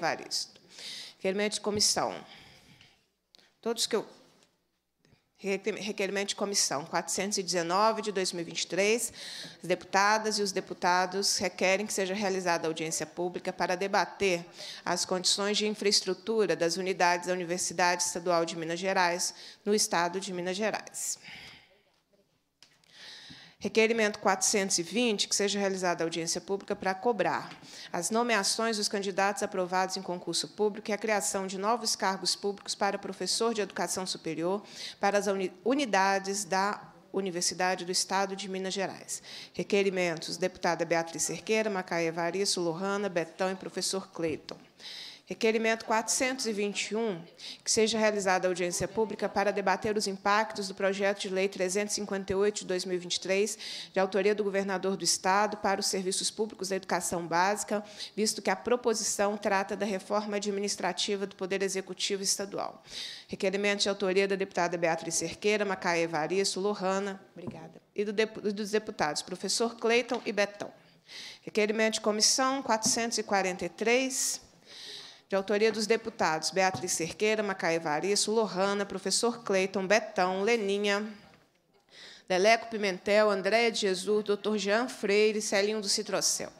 Evaristo. Requerimento de comissão. Todos que eu. Requerimento de comissão 419 de 2023. As deputadas e os deputados requerem que seja realizada audiência pública para debater as condições de infraestrutura das unidades da Universidade Estadual de Minas Gerais, no Estado de Minas Gerais. Requerimento 420, que seja realizada audiência pública para cobrar as nomeações dos candidatos aprovados em concurso público e a criação de novos cargos públicos para professor de educação superior para as unidades da Universidade do Estado de Minas Gerais. Requerimentos, deputada Beatriz Cerqueira, Macaia Evaristo, Lohana, Betão e professor Cleiton. Requerimento 421, que seja realizada audiência pública para debater os impactos do projeto de lei 358 de 2023, de autoria do governador do Estado, para os serviços públicos da educação básica, visto que a proposição trata da reforma administrativa do Poder Executivo Estadual. Requerimento de autoria da deputada Beatriz Cerqueira, Macaé Evaristo, Lohana, obrigada, e do, dos deputados professor Cleiton e Betão. Requerimento de comissão 443 de autoria dos deputados Beatriz Cerqueira, Macaé Varisso, Lohana, professor Cleiton, Betão, Leninha, Leleco Pimentel, Andréa de Jesus, Dr. Jean Freire, Celinho do Citrocel.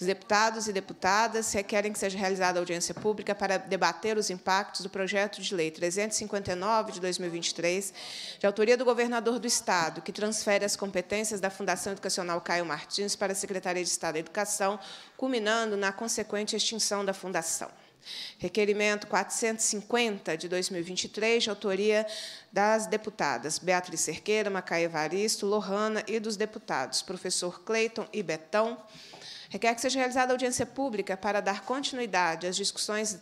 Os deputados e deputadas requerem que seja realizada audiência pública para debater os impactos do projeto de lei 359 de 2023, de autoria do governador do Estado, que transfere as competências da Fundação Educacional Caio Martins para a Secretaria de Estado da Educação, culminando na consequente extinção da fundação. Requerimento 450 de 2023, de autoria das deputadas Beatriz Cerqueira, Macaé Varisto, Lohana e dos deputados professor Cleiton e Betão. Requer que seja realizada audiência pública para dar continuidade às discussões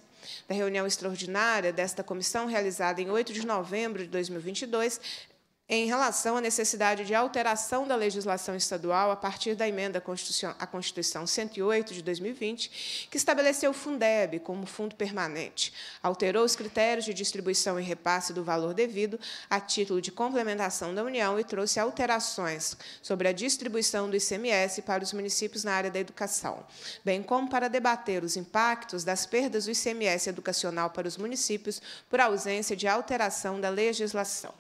da reunião extraordinária desta comissão, realizada em 8 de novembro de 2022, em relação à necessidade de alteração da legislação estadual a partir da emenda à Constituição, 108 de 2020, que estabeleceu o Fundeb como fundo permanente, alterou os critérios de distribuição e repasse do valor devido a título de complementação da União e trouxe alterações sobre a distribuição do ICMS para os municípios na área da educação, bem como para debater os impactos das perdas do ICMS educacional para os municípios por ausência de alteração da legislação.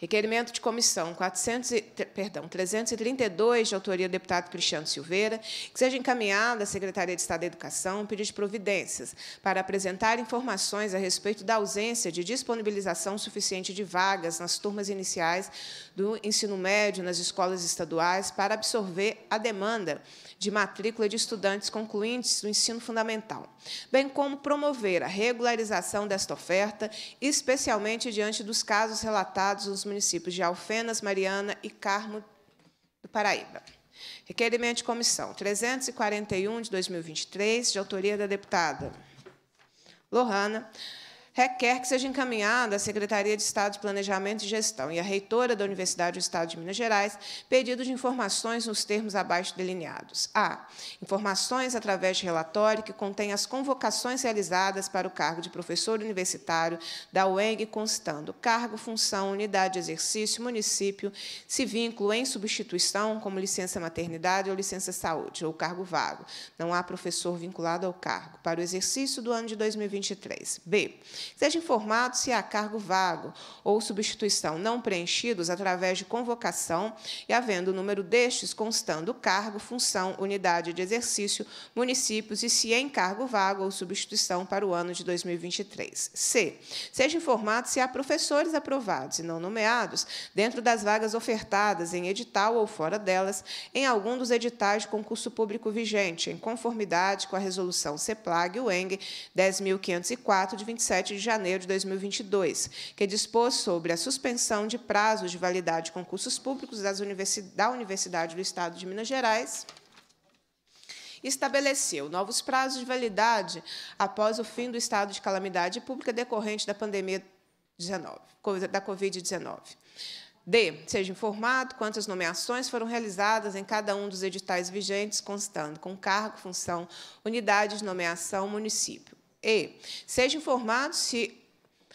Requerimento de comissão 400 e, perdão, 332, de autoria do deputado Cristiano Silveira, que seja encaminhada à Secretaria de Estado da Educação pedido de providências para apresentar informações a respeito da ausência de disponibilização suficiente de vagas nas turmas iniciais do ensino médio nas escolas estaduais para absorver a demanda de matrícula de estudantes concluintes do ensino fundamental, bem como promover a regularização desta oferta, especialmente diante dos casos relatados nos municípios de Alfenas, Mariana e Carmo do Paraíba. Requerimento de comissão 341 de 2023, de autoria da deputada Lohana, requer que seja encaminhada à Secretaria de Estado de Planejamento e Gestão e à reitora da Universidade do Estado de Minas Gerais pedido de informações nos termos abaixo delineados. A. Informações através de relatório que contém as convocações realizadas para o cargo de professor universitário da UENG, constando cargo, função, unidade de exercício, município, se vínculo em substituição, como licença maternidade ou licença saúde, ou cargo vago. Não há professor vinculado ao cargo para o exercício do ano de 2023. B seja informado se há cargo vago ou substituição não preenchidos através de convocação e, havendo o número destes, constando cargo, função, unidade de exercício, municípios e se é encargo vago ou substituição para o ano de 2023. C. Seja informado se há professores aprovados e não nomeados dentro das vagas ofertadas em edital ou fora delas em algum dos editais de concurso público vigente, em conformidade com a resolução CEPLAG-UENG 10.504, de 27 7 de janeiro de 2022, que dispôs sobre a suspensão de prazos de validade de concursos públicos universi da Universidade do Estado de Minas Gerais estabeleceu novos prazos de validade após o fim do estado de calamidade pública decorrente da pandemia 19, da Covid-19. D. Seja informado quantas nomeações foram realizadas em cada um dos editais vigentes, constando com cargo, função, unidade de nomeação, município. E seja informado se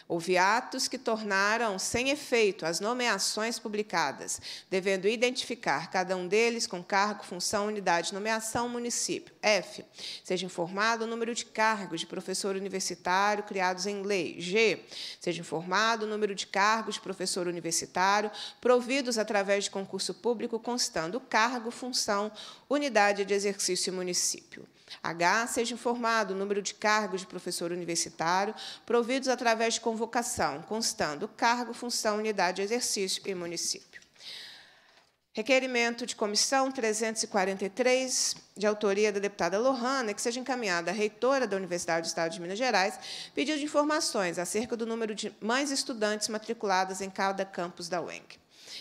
Houve atos que tornaram sem efeito as nomeações publicadas, devendo identificar cada um deles com cargo, função, unidade, nomeação, município. F. Seja informado o número de cargos de professor universitário criados em lei. G. Seja informado o número de cargos de professor universitário providos através de concurso público, constando cargo, função, unidade de exercício e município. H. Seja informado o número de cargos de professor universitário providos através de convocação, constando cargo, função, unidade de exercício e município. Requerimento de comissão 343, de autoria da deputada Lohana, que seja encaminhada à reitora da Universidade do Estado de Minas Gerais, pedido de informações acerca do número de mães estudantes matriculadas em cada campus da UENG.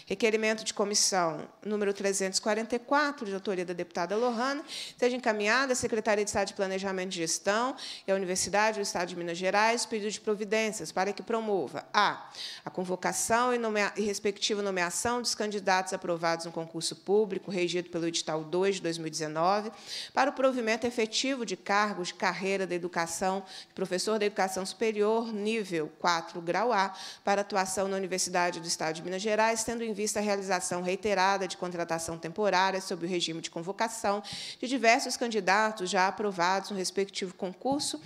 Requerimento de comissão número 344, de autoria da deputada Lohana, seja encaminhada à Secretaria de Estado de Planejamento e Gestão e à Universidade do Estado de Minas Gerais pedido de providências para que promova a, a convocação e, nomea e respectiva nomeação dos candidatos aprovados no concurso público regido pelo edital 2 de 2019 para o provimento efetivo de cargos de carreira da educação de professor da educação superior nível 4 grau A para atuação na Universidade do Estado de Minas Gerais, tendo em vista a realização reiterada de contratação temporária sob o regime de convocação de diversos candidatos já aprovados no respectivo concurso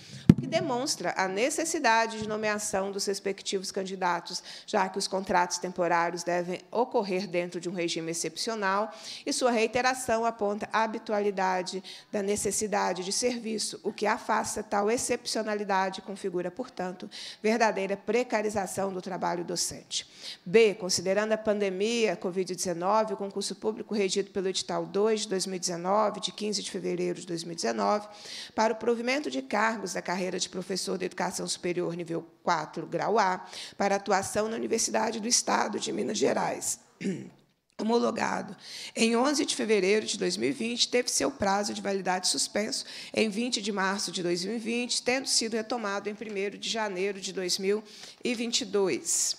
demonstra a necessidade de nomeação dos respectivos candidatos, já que os contratos temporários devem ocorrer dentro de um regime excepcional, e sua reiteração aponta a habitualidade da necessidade de serviço, o que afasta tal excepcionalidade e configura, portanto, verdadeira precarização do trabalho docente. B. Considerando a pandemia Covid-19, o concurso público regido pelo edital 2 de 2019, de 15 de fevereiro de 2019, para o provimento de cargos da carreira de professor de educação superior nível 4, grau A, para atuação na Universidade do Estado de Minas Gerais. Homologado em 11 de fevereiro de 2020, teve seu prazo de validade suspenso em 20 de março de 2020, tendo sido retomado em 1 de janeiro de 2022.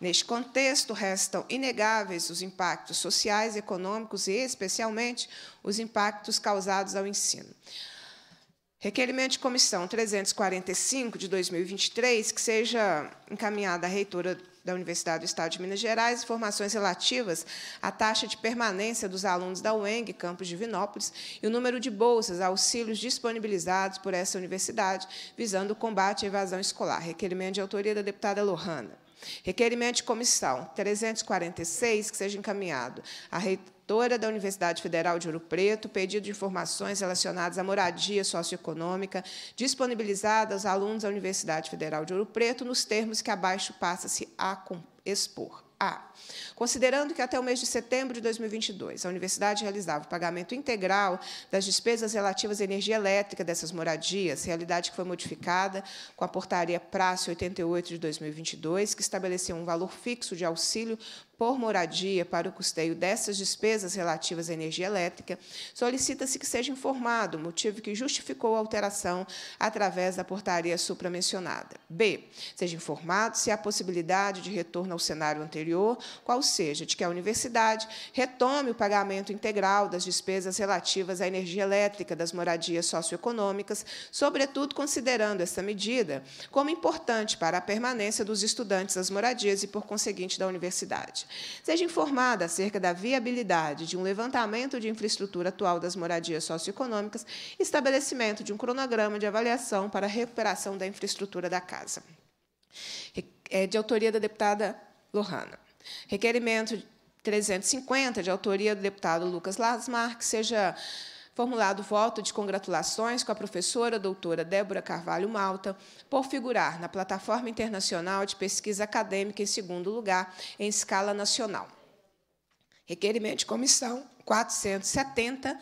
Neste contexto, restam inegáveis os impactos sociais, econômicos e, especialmente, os impactos causados ao ensino. Requerimento de comissão 345 de 2023, que seja encaminhada à reitora da Universidade do Estado de Minas Gerais informações relativas à taxa de permanência dos alunos da UENG, campus de Vinópolis, e o número de bolsas, auxílios disponibilizados por essa universidade, visando o combate à evasão escolar. Requerimento de autoria da deputada Lohana. Requerimento de comissão 346, que seja encaminhado à reitora reitora da Universidade Federal de Ouro Preto, pedido de informações relacionadas à moradia socioeconômica disponibilizada aos alunos da Universidade Federal de Ouro Preto, nos termos que abaixo passa-se a expor. A. Considerando que até o mês de setembro de 2022 a universidade realizava o pagamento integral das despesas relativas à energia elétrica dessas moradias, realidade que foi modificada com a portaria Praça 88 de 2022, que estabeleceu um valor fixo de auxílio por moradia para o custeio dessas despesas relativas à energia elétrica, solicita-se que seja informado o motivo que justificou a alteração através da portaria supramencionada. B. Seja informado se há possibilidade de retorno ao cenário anterior, qual seja, de que a universidade retome o pagamento integral das despesas relativas à energia elétrica das moradias socioeconômicas, sobretudo considerando essa medida como importante para a permanência dos estudantes das moradias e, por conseguinte, da universidade seja informada acerca da viabilidade de um levantamento de infraestrutura atual das moradias socioeconômicas e estabelecimento de um cronograma de avaliação para a recuperação da infraestrutura da casa. É de autoria da deputada Lohana. Requerimento 350, de autoria do deputado Lucas Lasmar, que seja formulado voto de congratulações com a professora doutora Débora Carvalho Malta por figurar na Plataforma Internacional de Pesquisa Acadêmica em segundo lugar em escala nacional. Requerimento de comissão 470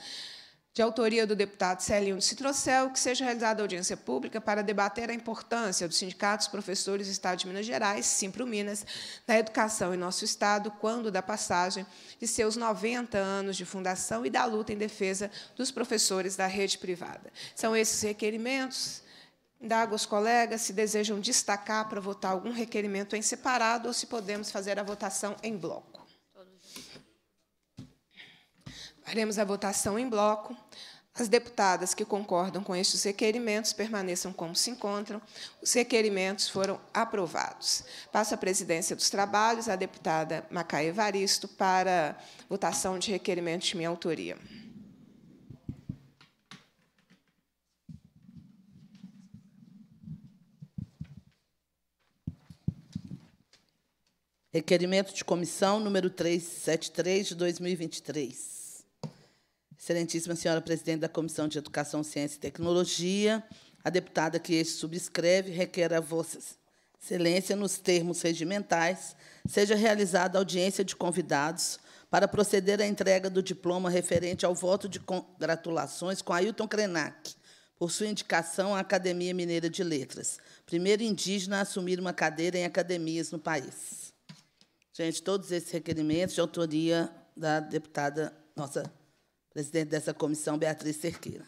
de autoria do deputado Celinho de Citrocel, que seja realizada audiência pública para debater a importância dos sindicatos professores do Estado de Minas Gerais, Simpro Minas, na educação em nosso Estado, quando da passagem de seus 90 anos de fundação e da luta em defesa dos professores da rede privada. São esses requerimentos. Indago aos colegas se desejam destacar para votar algum requerimento em separado ou se podemos fazer a votação em bloco. Faremos a votação em bloco. As deputadas que concordam com estes requerimentos permaneçam como se encontram. Os requerimentos foram aprovados. Passo a presidência dos trabalhos à deputada Macaé Evaristo para votação de requerimento de minha autoria. Requerimento de comissão número 373 de 2023. Excelentíssima senhora presidente da Comissão de Educação, Ciência e Tecnologia, a deputada que este subscreve requer a Vossa Excelência, nos termos regimentais, seja realizada audiência de convidados para proceder à entrega do diploma referente ao voto de congratulações com Ailton Krenak, por sua indicação à Academia Mineira de Letras, primeiro indígena a assumir uma cadeira em academias no país. Gente, todos esses requerimentos de autoria da deputada nossa presidente dessa comissão, Beatriz Cerqueira.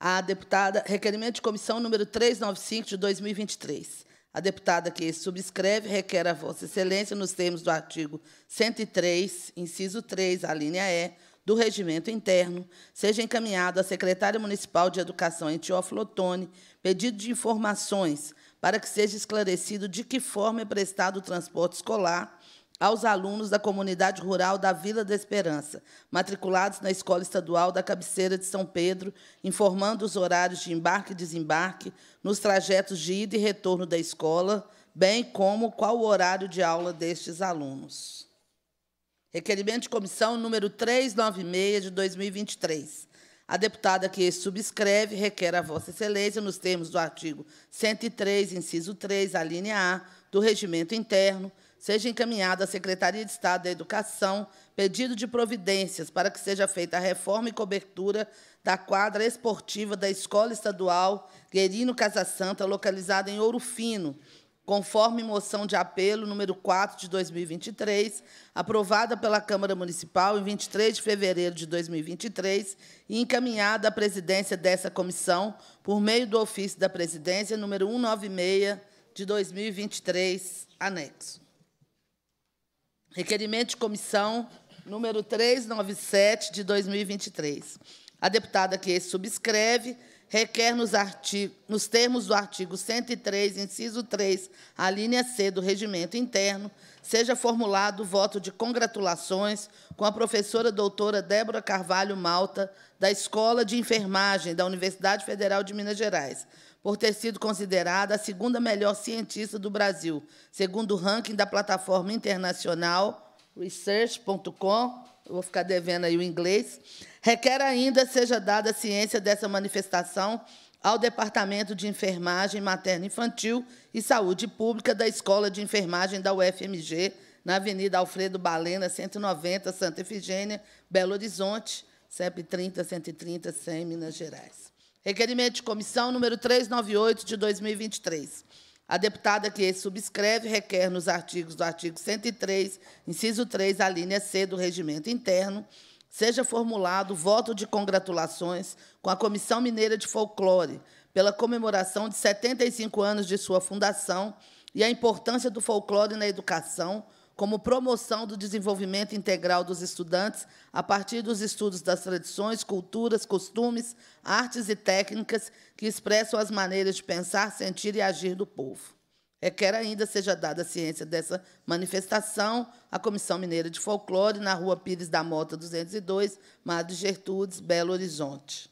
A deputada, requerimento de comissão número 395 de 2023. A deputada que subscreve requer a Vossa Excelência, nos termos do artigo 103, inciso 3, a linha E, do regimento interno, seja encaminhado à secretária municipal de Educação em Otone, pedido de informações para que seja esclarecido de que forma é prestado o transporte escolar aos alunos da comunidade rural da Vila da Esperança, matriculados na Escola Estadual da Cabeceira de São Pedro, informando os horários de embarque e desembarque nos trajetos de ida e retorno da escola, bem como qual o horário de aula destes alunos. Requerimento de comissão número 396 de 2023. A deputada que subscreve requer a Vossa Excelência, nos termos do artigo 103, inciso 3, alínea linha A, do Regimento Interno, seja encaminhado à Secretaria de Estado da Educação pedido de providências para que seja feita a reforma e cobertura da quadra esportiva da Escola Estadual Guerino Casa Santa, localizada em Ouro Fino, conforme moção de apelo número 4 de 2023, aprovada pela Câmara Municipal em 23 de fevereiro de 2023 e encaminhada à presidência dessa comissão por meio do ofício da presidência número 196 de 2023, anexo. Requerimento de comissão número 397 de 2023. A deputada que subscreve requer nos, artigo, nos termos do artigo 103, inciso 3, a linha C do regimento interno, seja formulado o voto de congratulações com a professora doutora Débora Carvalho Malta, da Escola de Enfermagem da Universidade Federal de Minas Gerais, por ter sido considerada a segunda melhor cientista do Brasil, segundo o ranking da plataforma internacional research.com, vou ficar devendo aí o inglês, requer ainda seja dada a ciência dessa manifestação ao Departamento de Enfermagem Materna Infantil e Saúde Pública da Escola de Enfermagem da UFMG, na Avenida Alfredo Balena, 190, Santa Efigênia, Belo Horizonte, CEP 30, 130, 100, Minas Gerais. Requerimento de comissão número 398 de 2023. A deputada que subscreve requer nos artigos do artigo 103, inciso 3, a linha C do regimento interno, seja formulado voto de congratulações com a Comissão Mineira de Folclore pela comemoração de 75 anos de sua fundação e a importância do folclore na educação, como promoção do desenvolvimento integral dos estudantes a partir dos estudos das tradições, culturas, costumes, artes e técnicas que expressam as maneiras de pensar, sentir e agir do povo. É quer ainda seja dada a ciência dessa manifestação à Comissão Mineira de Folclore, na Rua Pires da Mota 202, Madre Gertrudes, Belo Horizonte.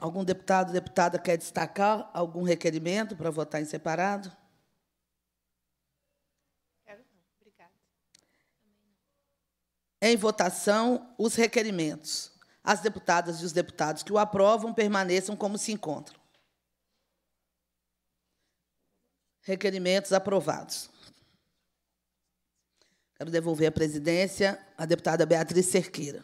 algum deputado, deputada quer destacar algum requerimento para votar em separado? Quero não, obrigada. Em votação, os requerimentos. As deputadas e os deputados que o aprovam permaneçam como se encontram. Requerimentos aprovados. Quero devolver a presidência à deputada Beatriz Cerqueira.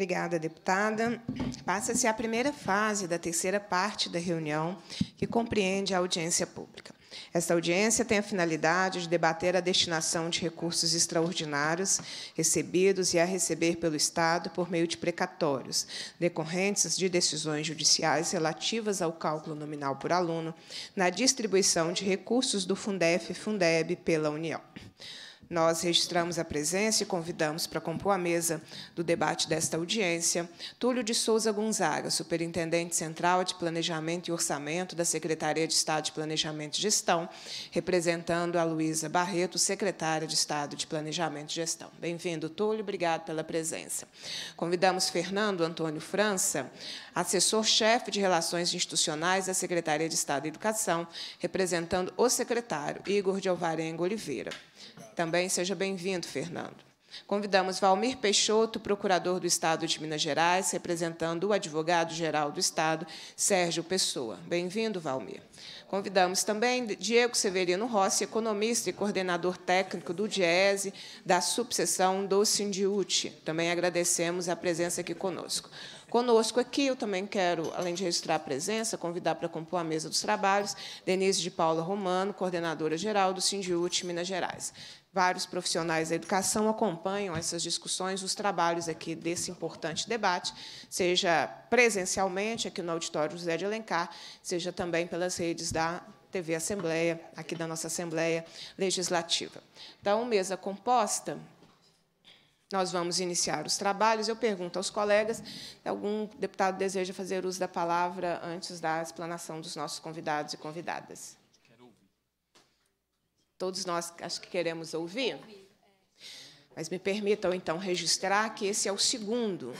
Obrigada, deputada. Passa-se a primeira fase da terceira parte da reunião, que compreende a audiência pública. Esta audiência tem a finalidade de debater a destinação de recursos extraordinários recebidos e a receber pelo Estado por meio de precatórios, decorrentes de decisões judiciais relativas ao cálculo nominal por aluno, na distribuição de recursos do Fundef e Fundeb pela União. Nós registramos a presença e convidamos para compor a mesa do debate desta audiência Túlio de Souza Gonzaga, Superintendente Central de Planejamento e Orçamento da Secretaria de Estado de Planejamento e Gestão, representando a Luísa Barreto, Secretária de Estado de Planejamento e Gestão. Bem-vindo, Túlio, obrigado pela presença. Convidamos Fernando Antônio França, assessor-chefe de Relações Institucionais da Secretaria de Estado de Educação, representando o secretário Igor de Alvarenga Oliveira. Também seja bem-vindo, Fernando. Convidamos Valmir Peixoto, procurador do Estado de Minas Gerais, representando o advogado-geral do Estado, Sérgio Pessoa. Bem-vindo, Valmir. Convidamos também Diego Severino Rossi, economista e coordenador técnico do DIESE, da subseção do Sindiute. Também agradecemos a presença aqui conosco conosco aqui. Eu também quero, além de registrar a presença, convidar para compor a mesa dos trabalhos Denise de Paula Romano, coordenadora geral do Sindiúte Minas Gerais. Vários profissionais da educação acompanham essas discussões, os trabalhos aqui desse importante debate, seja presencialmente aqui no auditório José de Alencar, seja também pelas redes da TV Assembleia, aqui da nossa Assembleia Legislativa. Então, mesa composta, nós vamos iniciar os trabalhos. Eu pergunto aos colegas se algum deputado deseja fazer uso da palavra antes da explanação dos nossos convidados e convidadas. Todos nós acho que queremos ouvir. Mas me permitam, então, registrar que esse é o segundo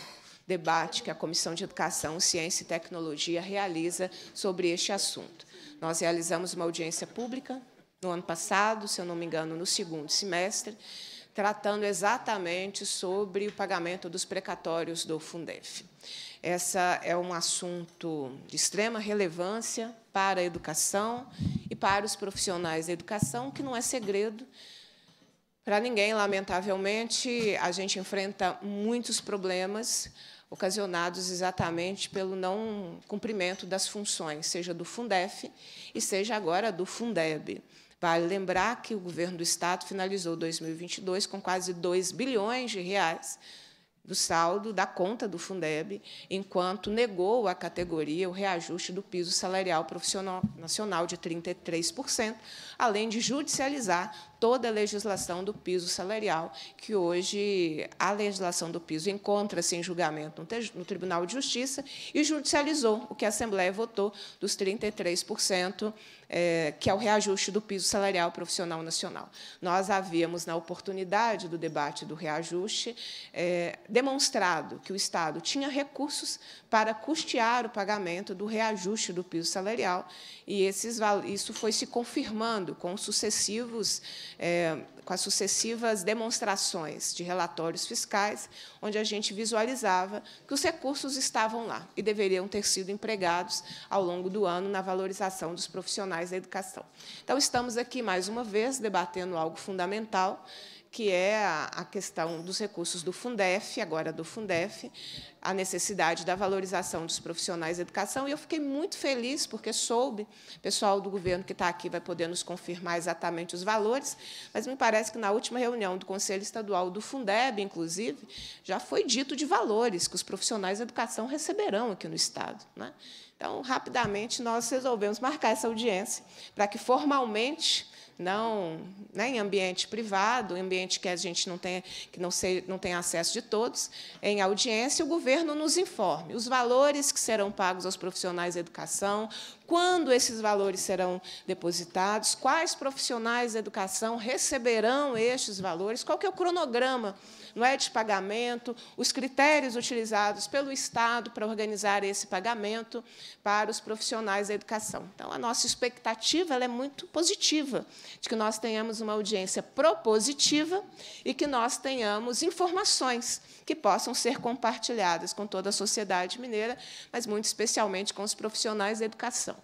debate que a Comissão de Educação, Ciência e Tecnologia realiza sobre este assunto. Nós realizamos uma audiência pública no ano passado, se eu não me engano, no segundo semestre, tratando exatamente sobre o pagamento dos precatórios do Fundef. Essa é um assunto de extrema relevância para a educação e para os profissionais da educação, que não é segredo para ninguém, lamentavelmente, a gente enfrenta muitos problemas ocasionados exatamente pelo não cumprimento das funções, seja do Fundef e seja agora do Fundeb. Vale lembrar que o governo do Estado finalizou 2022 com quase 2 bilhões de reais do saldo da conta do Fundeb, enquanto negou à categoria o reajuste do piso salarial profissional nacional de 33%, além de judicializar toda a legislação do piso salarial, que hoje a legislação do piso encontra-se em julgamento no Tribunal de Justiça e judicializou o que a Assembleia votou dos 33%, é, eh, que é o reajuste do piso salarial profissional nacional. Nós havíamos, na oportunidade do debate do reajuste, é, demonstrado que o Estado tinha recursos para custear o pagamento do reajuste do piso salarial, e esses, isso foi se confirmando com sucessivos é, com as sucessivas demonstrações de relatórios fiscais, onde a gente visualizava que os recursos estavam lá e deveriam ter sido empregados ao longo do ano na valorização dos profissionais da educação. Então, estamos aqui, mais uma vez, debatendo algo fundamental, que é a, questão dos recursos do Fundef, agora do Fundef, a necessidade da valorização dos profissionais da educação. E eu fiquei muito feliz, porque soube, o pessoal do governo que está aqui vai poder nos confirmar exatamente os valores, mas me parece que na última reunião do Conselho Estadual do Fundeb, inclusive, já foi dito de valores que os profissionais da educação receberão aqui no Estado. Né? Então, rapidamente, nós resolvemos marcar essa audiência para que formalmente não né, em ambiente privado, em ambiente que a gente não tem, que não, não tem acesso de todos, em audiência, o governo nos informe os valores que serão pagos aos profissionais da educação, quando esses valores serão depositados, quais profissionais da educação receberão estes valores, qual que é o cronograma não é de pagamento, os critérios utilizados pelo Estado para organizar esse pagamento para os profissionais da educação. Então, a nossa expectativa é muito positiva, de que nós tenhamos uma audiência propositiva e que nós tenhamos informações que possam ser compartilhadas com toda a sociedade mineira, mas muito especialmente com os profissionais da educação.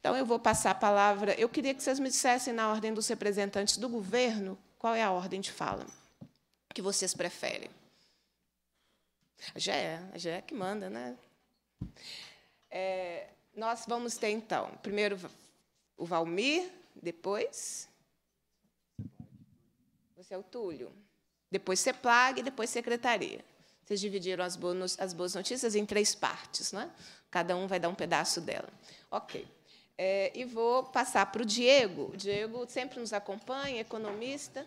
Então, eu vou passar a palavra. Eu queria que vocês me dissessem, na ordem dos representantes do governo, qual é a ordem de fala que vocês preferem? Já é, já é que manda, né? É, nós vamos ter, então, primeiro o Valmir, depois. Você é o Túlio. Depois CEPLAG, é depois Secretaria. Vocês dividiram as boas, as boas notícias em três partes, né? Cada um vai dar um pedaço dela. Ok. É, e vou passar para o Diego. O Diego sempre nos acompanha, economista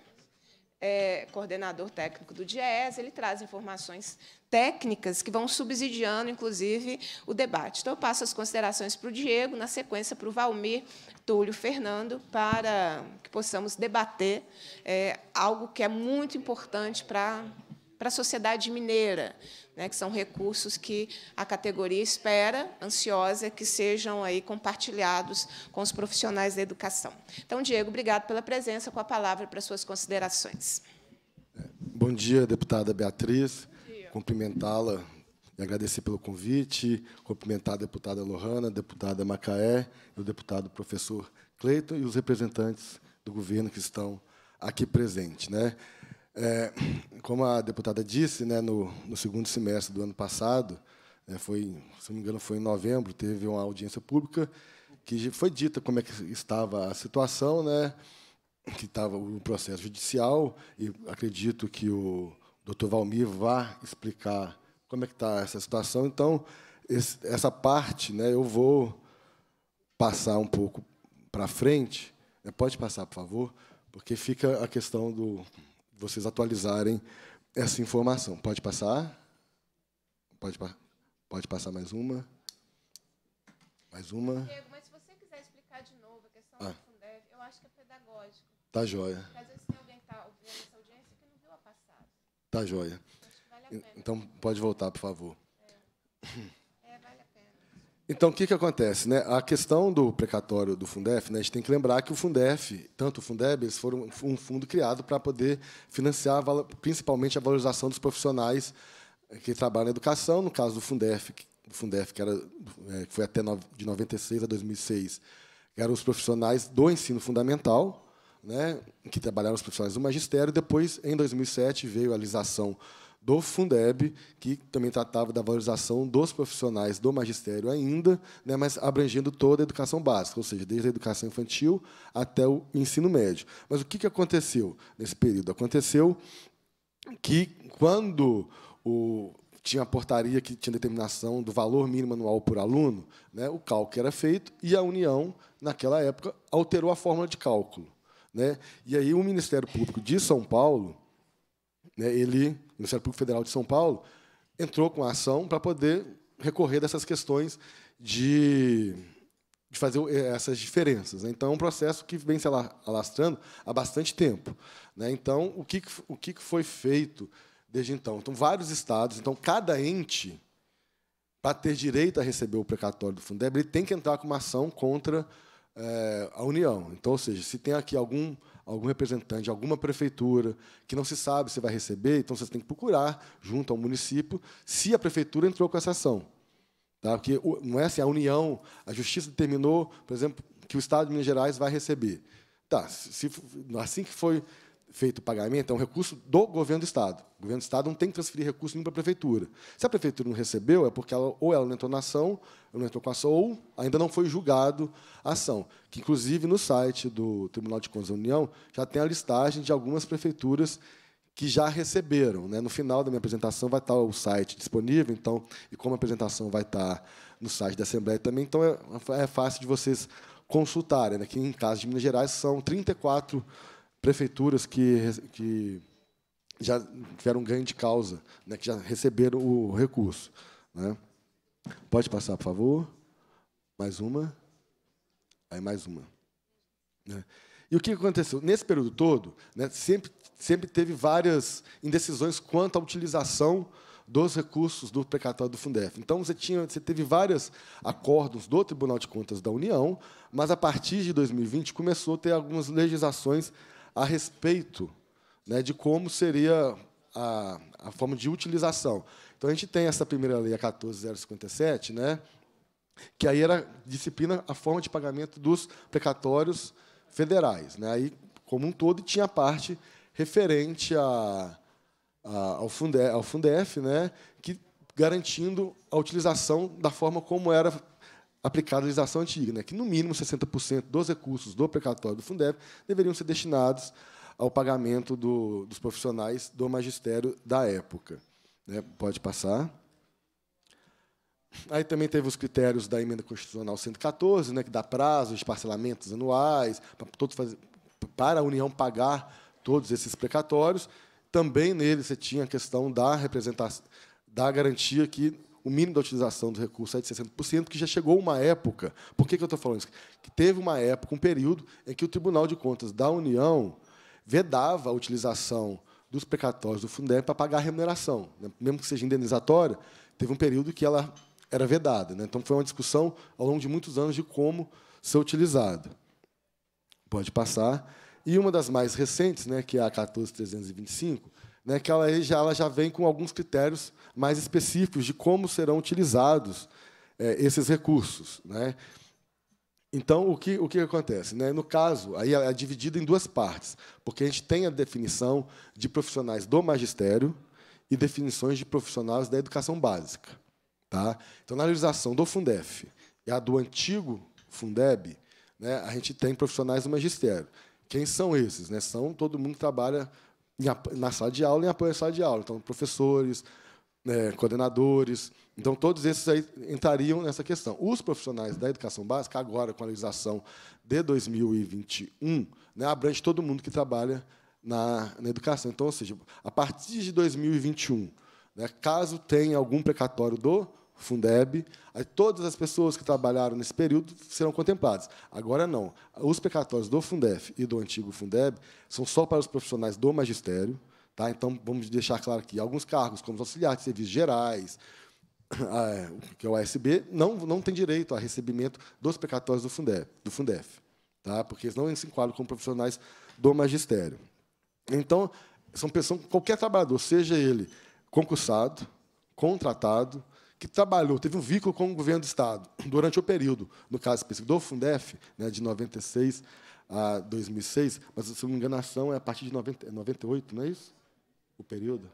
é, coordenador técnico do DIES, ele traz informações técnicas que vão subsidiando, inclusive, o debate. Então, eu passo as considerações para o Diego, na sequência para o Valmir, Túlio, Fernando, para que possamos debater é, algo que é muito importante para para a sociedade mineira, né, que são recursos que a categoria espera, ansiosa, que sejam aí compartilhados com os profissionais da educação. Então, Diego, obrigado pela presença, com a palavra para suas considerações. É, bom dia, deputada Beatriz. Cumprimentá-la e agradecer pelo convite, cumprimentar a deputada Lohana, a deputada Macaé, o deputado professor Cleiton e os representantes do governo que estão aqui presentes. Né? É, como a deputada disse, né, no, no segundo semestre do ano passado, é, foi, se não me engano, foi em novembro, teve uma audiência pública que foi dita como é que estava a situação, né, que estava o processo judicial, e acredito que o doutor Valmir vá explicar como é que está essa situação. Então, esse, essa parte né, eu vou passar um pouco para frente. Pode passar, por favor, porque fica a questão do, vocês atualizarem essa informação. Pode passar? Pode, pa pode passar mais uma? Mais uma? Diego, mas se você quiser explicar de novo a questão ah. do Fundeb, eu acho que é pedagógico. Tá joia. Porque às vezes tem alguém que está ouvindo essa audiência que não viu a passada. Tá joia. Então, vale então pode voltar, por favor. É. Então, o que, que acontece? Né? A questão do precatório do Fundef, né, a gente tem que lembrar que o Fundef, tanto o Fundeb, eles foram um fundo criado para poder financiar principalmente a valorização dos profissionais eh, que trabalham na educação. No caso do Fundef, do Fundef que, era, eh, que foi até de 96 a 2006, eram os profissionais do ensino fundamental, né, que trabalharam os profissionais do magistério. Depois, em 2007, veio a lisação do Fundeb, que também tratava da valorização dos profissionais do magistério ainda, né, mas abrangendo toda a educação básica, ou seja, desde a educação infantil até o ensino médio. Mas o que, que aconteceu nesse período? Aconteceu que, quando o, tinha a portaria que tinha determinação do valor mínimo anual por aluno, né, o cálculo era feito e a União, naquela época, alterou a fórmula de cálculo. Né? E aí o Ministério Público de São Paulo né, ele, o Ministério Público Federal de São Paulo, entrou com a ação para poder recorrer dessas questões de, de fazer eh, essas diferenças. Né. Então, é um processo que vem se alastrando há bastante tempo. Né? Então, o que, o que foi feito desde então? Então, vários estados, então, cada ente, para ter direito a receber o precatório do Fundeb, ele tem que entrar com uma ação contra é, a União. Então, ou seja, se tem aqui algum algum representante de alguma prefeitura que não se sabe se vai receber, então você tem que procurar junto ao município se a prefeitura entrou com essa ação. Tá? Porque não é assim, a União, a Justiça determinou, por exemplo, que o Estado de Minas Gerais vai receber. Tá, se, assim que foi feito o pagamento é um recurso do governo do Estado. O governo do Estado não tem que transferir recurso nenhum para a prefeitura. Se a prefeitura não recebeu, é porque ela, ou ela não entrou na ação, ou não entrou com a ação, ou ainda não foi julgado a ação. Que, inclusive, no site do Tribunal de Contas da União já tem a listagem de algumas prefeituras que já receberam. Né? No final da minha apresentação vai estar o site disponível, então, e como a apresentação vai estar no site da Assembleia também, então é, é fácil de vocês consultarem. Aqui né? Que, em caso de Minas Gerais, são 34 prefeituras prefeituras que, que já tiveram ganho de causa, né, que já receberam o recurso. Né? Pode passar, por favor. Mais uma. Aí mais uma. Né? E o que aconteceu? Nesse período todo, né, sempre, sempre teve várias indecisões quanto à utilização dos recursos do precatório do Fundef. Então, você, tinha, você teve vários acordos do Tribunal de Contas da União, mas, a partir de 2020, começou a ter algumas legislações a respeito né, de como seria a, a forma de utilização. Então, a gente tem essa primeira lei, a 14.057, né, que aí era disciplina a forma de pagamento dos precatórios federais. Né, aí, como um todo, tinha a parte referente a, a, ao, Fundef, ao Fundef, né, que garantindo a utilização da forma como era aplicada à legislação antiga, né, que no mínimo 60% dos recursos do precatório do Fundeb deveriam ser destinados ao pagamento do, dos profissionais do magistério da época. Né, pode passar. Aí também teve os critérios da emenda constitucional 114, né, que dá prazos de parcelamentos anuais para, todos fazer, para a União pagar todos esses precatórios. Também nele você tinha a questão da representação, da garantia que o mínimo da utilização do recurso é de 60%, que já chegou uma época. Por que, que eu estou falando isso? Que teve uma época, um período, em que o Tribunal de Contas da União vedava a utilização dos precatórios do Fundeb para pagar a remuneração. Né? Mesmo que seja indenizatória, teve um período que ela era vedada. Né? Então, foi uma discussão ao longo de muitos anos de como ser utilizado. Pode passar. E uma das mais recentes, né, que é a 14325, né, que ela já, ela já vem com alguns critérios mais específicos de como serão utilizados é, esses recursos. Né? Então, o que, o que acontece? Né? No caso, aí é dividido em duas partes, porque a gente tem a definição de profissionais do magistério e definições de profissionais da educação básica. Tá? Então, na realização do Fundef e a do antigo Fundeb, né, a gente tem profissionais do magistério. Quem são esses? Né? São todo mundo que trabalha na sala de aula e apoio à sala de aula. Então, professores, é, coordenadores. Então, todos esses aí entrariam nessa questão. Os profissionais da educação básica, agora com a legislação de 2021, né, abrange todo mundo que trabalha na, na educação. Então, ou seja, a partir de 2021, né, caso tenha algum precatório do Fundeb, aí todas as pessoas que trabalharam nesse período serão contempladas. Agora não. Os pecatórios do Fundef e do antigo Fundeb são só para os profissionais do magistério, tá? Então vamos deixar claro que alguns cargos, como os auxiliares de serviços gerais, ah, é, que é o ASB, não não tem direito a recebimento dos pecatórios do Fundeb, do Fundef, tá? Porque eles não se enquadram como profissionais do magistério. Então, são pessoas, qualquer trabalhador, seja ele concursado, contratado, que trabalhou, teve um vínculo com o governo do Estado durante o período, no caso específico do Fundef, né, de 96 a 2006, mas, se não me engano, a ação é a partir de 90, 98, é não é isso? O período?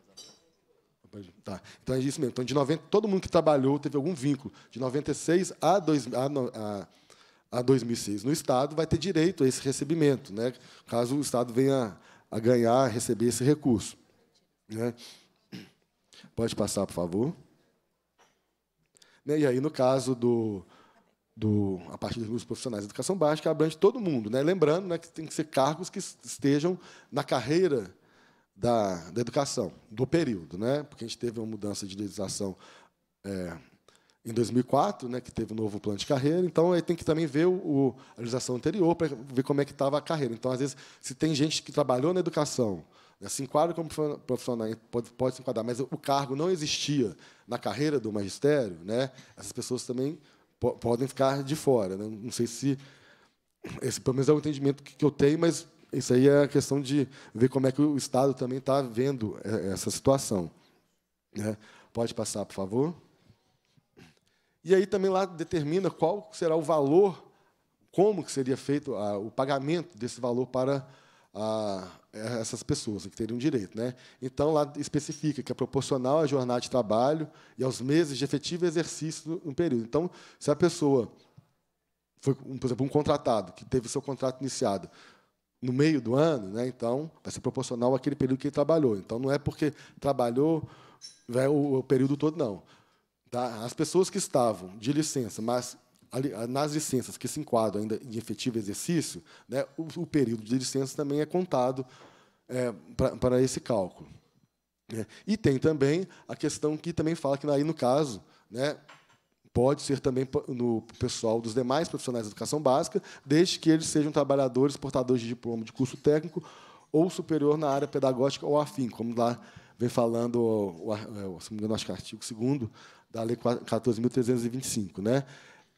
Tá. Então, é isso mesmo. Então, de 90, todo mundo que trabalhou teve algum vínculo. De 96 a, a, a, a 2006 no Estado vai ter direito a esse recebimento, né, caso o Estado venha a ganhar, a receber esse recurso. Né? Pode passar, por favor. Né? E aí, no caso do, do, a partir dos cursos profissionais de educação básica, abrange todo mundo. Né? Lembrando né, que tem que ser cargos que estejam na carreira da, da educação, do período. Né? Porque a gente teve uma mudança de legislação é, em 2004, né, que teve um novo plano de carreira. Então, aí tem que também ver o, o a legislação anterior para ver como é que estava a carreira. Então, às vezes, se tem gente que trabalhou na educação né, se enquadra como profissional, pode, pode se enquadrar, mas o cargo não existia na carreira do magistério, né? essas pessoas também podem ficar de fora. Né? Não sei se. Esse, pelo menos, é o entendimento que, que eu tenho, mas isso aí é a questão de ver como é que o Estado também está vendo é, essa situação. Né? Pode passar, por favor. E aí também lá determina qual será o valor, como que seria feito a, o pagamento desse valor para a, eh, essas pessoas que teriam direito. Né? Então, lá especifica que é proporcional à jornada de trabalho e aos meses de efetivo exercício no período. Então, se a pessoa foi, por exemplo, um contratado que teve seu contrato iniciado no meio do ano, né, então vai ser proporcional àquele período que ele trabalhou. Então, não é porque trabalhou o, o período todo, não. Tá? As pessoas que estavam de licença, mas ah, nas licenças que se enquadram ainda em efetivo exercício, né, o, o, período de licença também é contado é, para esse cálculo. Né. E tem também a questão que também fala que, aí, no caso, né, pode ser também no pessoal dos demais profissionais de educação básica, desde que eles sejam trabalhadores portadores de diploma de curso técnico ou superior na área pedagógica ou afim, como lá vem falando, o, o, é, é artigo 2 da Lei 14.325. Né?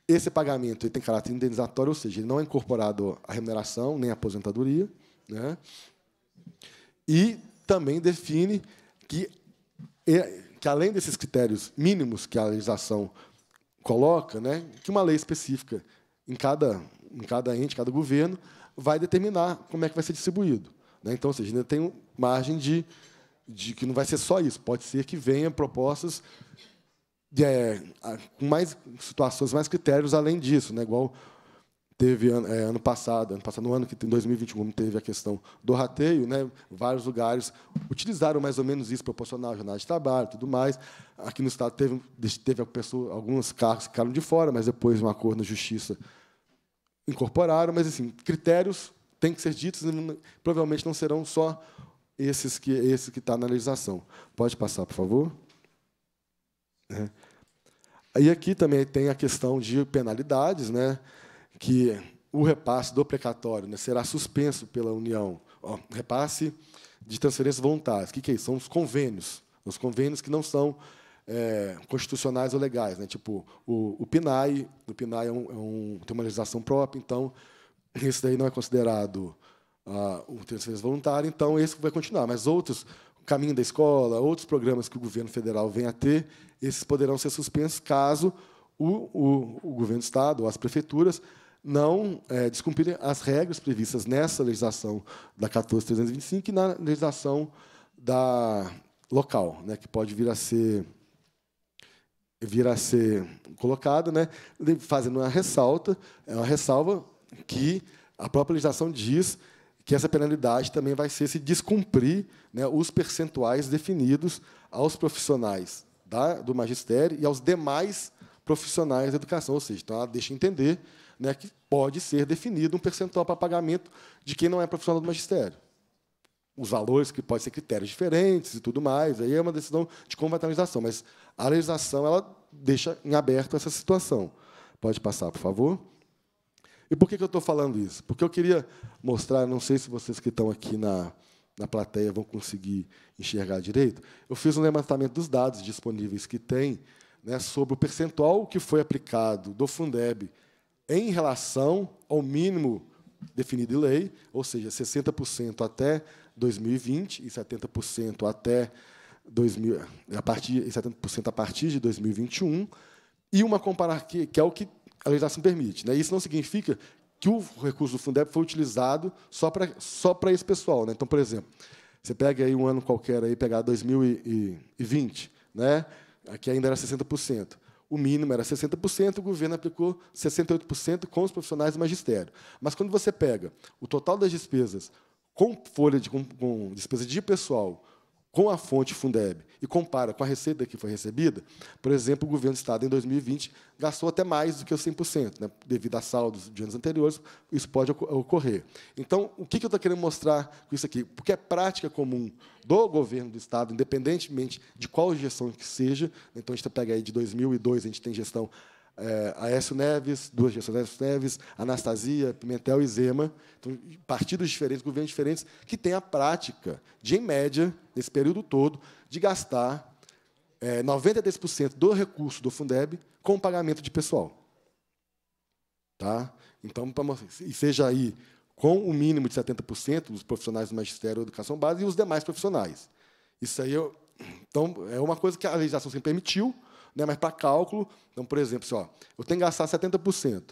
Esse pagamento tem caráter indenizatório, ou seja, ele não é incorporado à remuneração nem à aposentadoria. Né? E também define que, é, que, além desses critérios mínimos que a legislação coloca, né, que uma lei específica em cada, em cada ente, cada governo, vai determinar como é que vai ser distribuído. Né? Então, ou seja, ainda tem margem de, de que não vai ser só isso. Pode ser que venham propostas é, com mais situações, mais critérios além disso, né? igual teve ano, é, ano passado, ano passado, no ano que em 2021 teve a questão do rateio, né? vários lugares utilizaram mais ou menos isso, proporcional à jornada de trabalho tudo mais. Aqui no Estado teve, teve pessoa, alguns carros que ficaram de fora, mas depois, um acordo na Justiça, incorporaram. Mas, assim, critérios têm que ser ditos, provavelmente não serão só esses que, esse que está na legislação. Pode passar, por favor. Né? E aqui também tem a questão de penalidades, né? que o repasse do precatório né, será suspenso pela União. Ó, repasse de transferências voluntárias. O que, que é isso? São os convênios. Os convênios que não são é, constitucionais ou legais. Né? Tipo, o, o PNAE, o PNAE é um, é um, tem uma legislação própria, então esse daí não é considerado uh, ah, um transferência voluntária, então esse vai continuar. Mas outros Caminho da Escola, outros programas que o governo federal venha a ter, esses poderão ser suspensos caso o, o, o governo do Estado ou as prefeituras não é, descumprirem as regras previstas nessa legislação da 14325 e na legislação da local, né, que pode vir a ser vir a ser colocada, né, fazendo uma ressalta, é uma ressalva que a própria legislação diz que essa penalidade também vai ser se descumprir né, os percentuais definidos aos profissionais da, do magistério e aos demais profissionais da educação. Ou seja, então ela deixa entender né, que pode ser definido um percentual para pagamento de quem não é profissional do magistério. Os valores, que podem ser critérios diferentes e tudo mais, aí é uma decisão de como mas a legislação ela deixa em aberto essa situação. Pode passar, por favor. E por que eu estou falando isso? Porque eu queria mostrar, não sei se vocês que estão aqui na, na plateia vão conseguir enxergar direito, eu fiz um levantamento dos dados disponíveis que tem né, sobre o percentual que foi aplicado do Fundeb em relação ao mínimo definido em lei, ou seja, 60% até 2020 e 70% até 2000, a partir, e 70% a partir de 2021, e uma comparação que, que é o que a legislação permite. Né? Isso não significa que o recurso do Fundeb foi utilizado só para só para esse pessoal, né? Então, por exemplo, você pega aí um ano qualquer aí, pegar 2020, né? Aqui ainda era 60%. O mínimo era 60%, o governo aplicou 68% com os profissionais do magistério. Mas quando você pega o total das despesas com folha de com, com despesa de pessoal com a fonte Fundeb e compara com a receita que foi recebida, por exemplo, o governo do Estado, em 2020, gastou até mais do que os 100%, né? devido a saldos de anos anteriores, isso pode ocorrer. Então, o que eu estou querendo mostrar com isso aqui? Porque é prática comum do governo do Estado, independentemente de qual gestão que seja, então, a gente pega aí de 2002, a gente tem gestão é, Aécio Neves, duas gestões Aécio Neves, Anastasia, Pimentel e Zema, então, partidos diferentes, governos diferentes, que têm a prática de, em média, nesse período todo, de gastar é, 93% do recurso do Fundeb com pagamento de pessoal. Tá? Então, e seja aí com o um mínimo de 70% dos profissionais do magistério da educação básica e os demais profissionais. Isso aí eu, então, é uma coisa que a legislação sempre permitiu, né? Mas para tá cálculo, então, por exemplo, assim, ó, eu tenho que gastar 70%.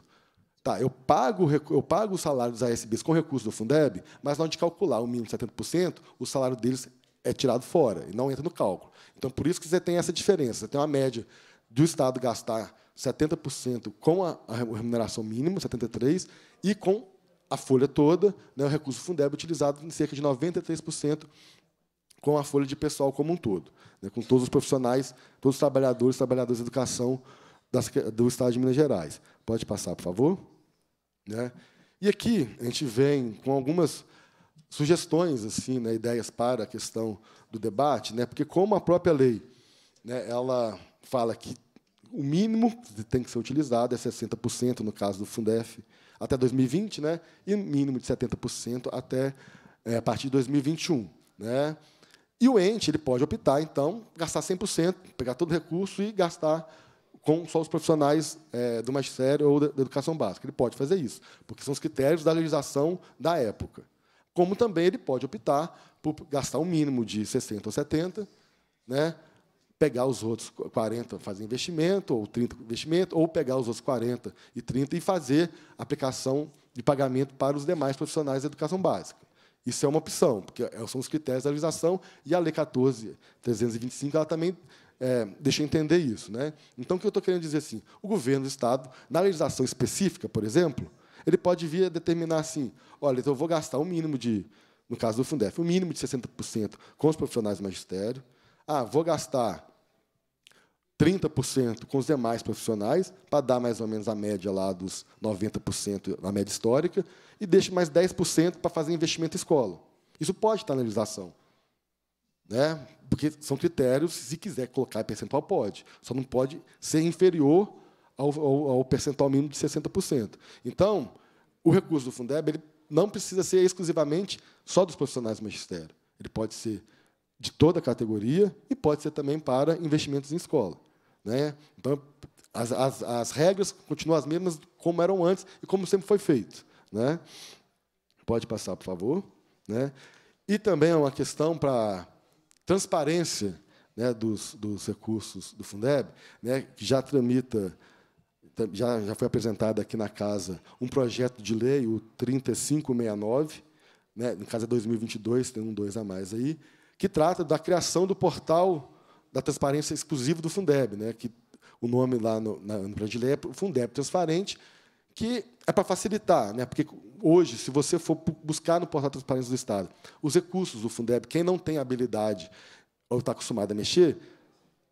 Tá, eu pago, eu pago o salário dos ASBs com recurso do Fundeb, mas na hora de calcular o mínimo de 70%, o salário deles é tirado fora e não entra no cálculo. Então, por isso que você tem essa diferença. Você tem uma média do Estado gastar 70% com a, remuneração mínima, 73%, e com a folha toda, né, o recurso Fundeb utilizado em cerca de 93% com a folha de pessoal como um todo, né, com todos os profissionais, todos os trabalhadores, trabalhadores de educação das, do Estado de Minas Gerais. Pode passar, por favor? Né? E aqui a gente vem com algumas sugestões, assim, né, ideias para a questão do debate, né, porque como a própria lei, né, ela fala que o mínimo que tem que ser utilizado é 60% no caso do Fundef até 2020, né, e mínimo de 70% até é, a partir de 2021, né. E o ente ele pode optar, então, gastar 100%, pegar todo o recurso e gastar com só os profissionais é, do magistério ou da, da educação básica. Ele pode fazer isso, porque são os critérios da legislação da época. Como também ele pode optar por gastar um mínimo de 60% ou 70%, né, pegar os outros 40 fazer investimento, ou 30 investimento, ou pegar os outros 40 e 30 e fazer aplicação de pagamento para os demais profissionais da educação básica. Isso é uma opção, porque é, são os critérios da legislação, e a Lei 14.325 ela também é, deixa entender isso. Né? Então, o que eu estou querendo dizer assim? O governo do Estado, na legislação específica, por exemplo, ele pode vir a determinar assim: olha, então eu vou gastar um mínimo de, no caso do Fundef, um mínimo de 60% com os profissionais do magistério, ah, vou gastar 30% com os demais profissionais, para dar mais ou menos a média lá dos 90%, na média histórica, e deixa mais 10% para fazer investimento escola. Isso pode estar na legislação. Né? Porque são critérios, se quiser colocar percentual, pode. Só não pode ser inferior ao, ao, ao percentual mínimo de 60%. Então, o recurso do Fundeb ele não precisa ser exclusivamente só dos profissionais do magistério. Ele pode ser de toda a categoria e pode ser também para investimentos em escola. Né? Então, as, as, as regras continuam as mesmas como eram antes e como sempre foi feito. Né? Pode passar, por favor. Né? E também é uma questão para transparência né, dos, dos recursos do Fundeb, né, que já tramita já, já foi apresentado aqui na casa um projeto de lei, o 3569, né, Em casa é 2022, tem um dois a mais aí, que trata da criação do portal da transparência exclusivo do Fundeb, né, que o nome lá no, na, no lei é Fundeb Transparente, que é para facilitar, né, porque hoje, se você for buscar no portal da transparência do Estado os recursos do Fundeb, quem não tem habilidade ou está acostumado a mexer,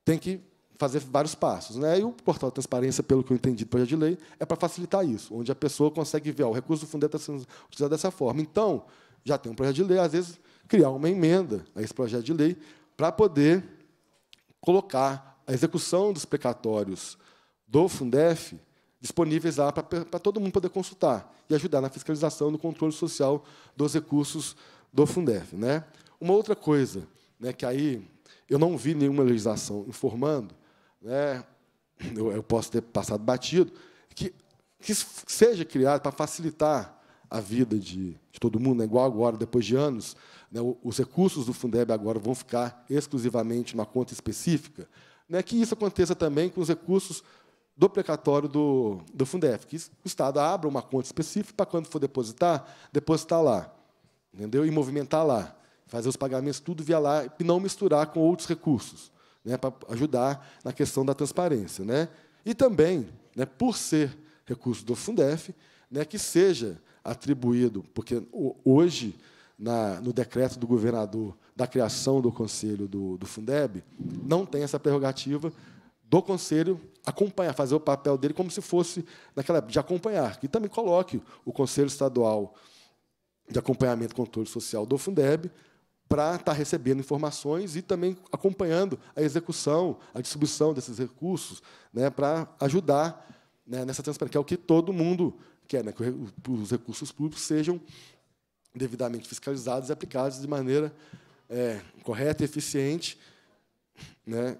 tem que fazer vários passos. Né? E o portal de transparência, pelo que eu entendi do projeto de lei, é para facilitar isso, onde a pessoa consegue ver, ó, o recurso do Fundeb está sendo utilizado dessa forma. Então, já tem um projeto de lei, às vezes criar uma emenda a esse projeto de lei para poder colocar a execução dos precatórios do Fundef disponíveis lá para todo mundo poder consultar e ajudar na fiscalização, no controle social dos recursos do Fundef. Né? Uma outra coisa, né, que aí eu não vi nenhuma legislação informando, né, eu, eu posso ter passado batido, que, que seja criado para facilitar a vida de, de todo mundo, né? igual agora, depois de anos, né? os recursos do Fundeb agora vão ficar exclusivamente numa conta específica, né? que isso aconteça também com os recursos do precatório do, do que o Estado abra uma conta específica para quando for depositar, depositar lá, entendeu? E movimentar lá, fazer os pagamentos tudo via lá e não misturar com outros recursos, né? Para ajudar na questão da transparência, né? E também, né? Por ser recurso do Fundef, né? Que seja atribuído, porque hoje, na, no decreto do governador da criação do conselho do, do Fundeb, não tem essa prerrogativa do conselho acompanhar, fazer o papel dele como se fosse naquela de acompanhar, que também coloque o Conselho Estadual de Acompanhamento e Controle Social do Fundeb para estar tá recebendo informações e também acompanhando a execução, a distribuição desses recursos, né, para ajudar né, nessa transparência, que é o que todo mundo quer né, que os recursos públicos sejam devidamente fiscalizados e aplicados de maneira é, correta e eficiente. Né?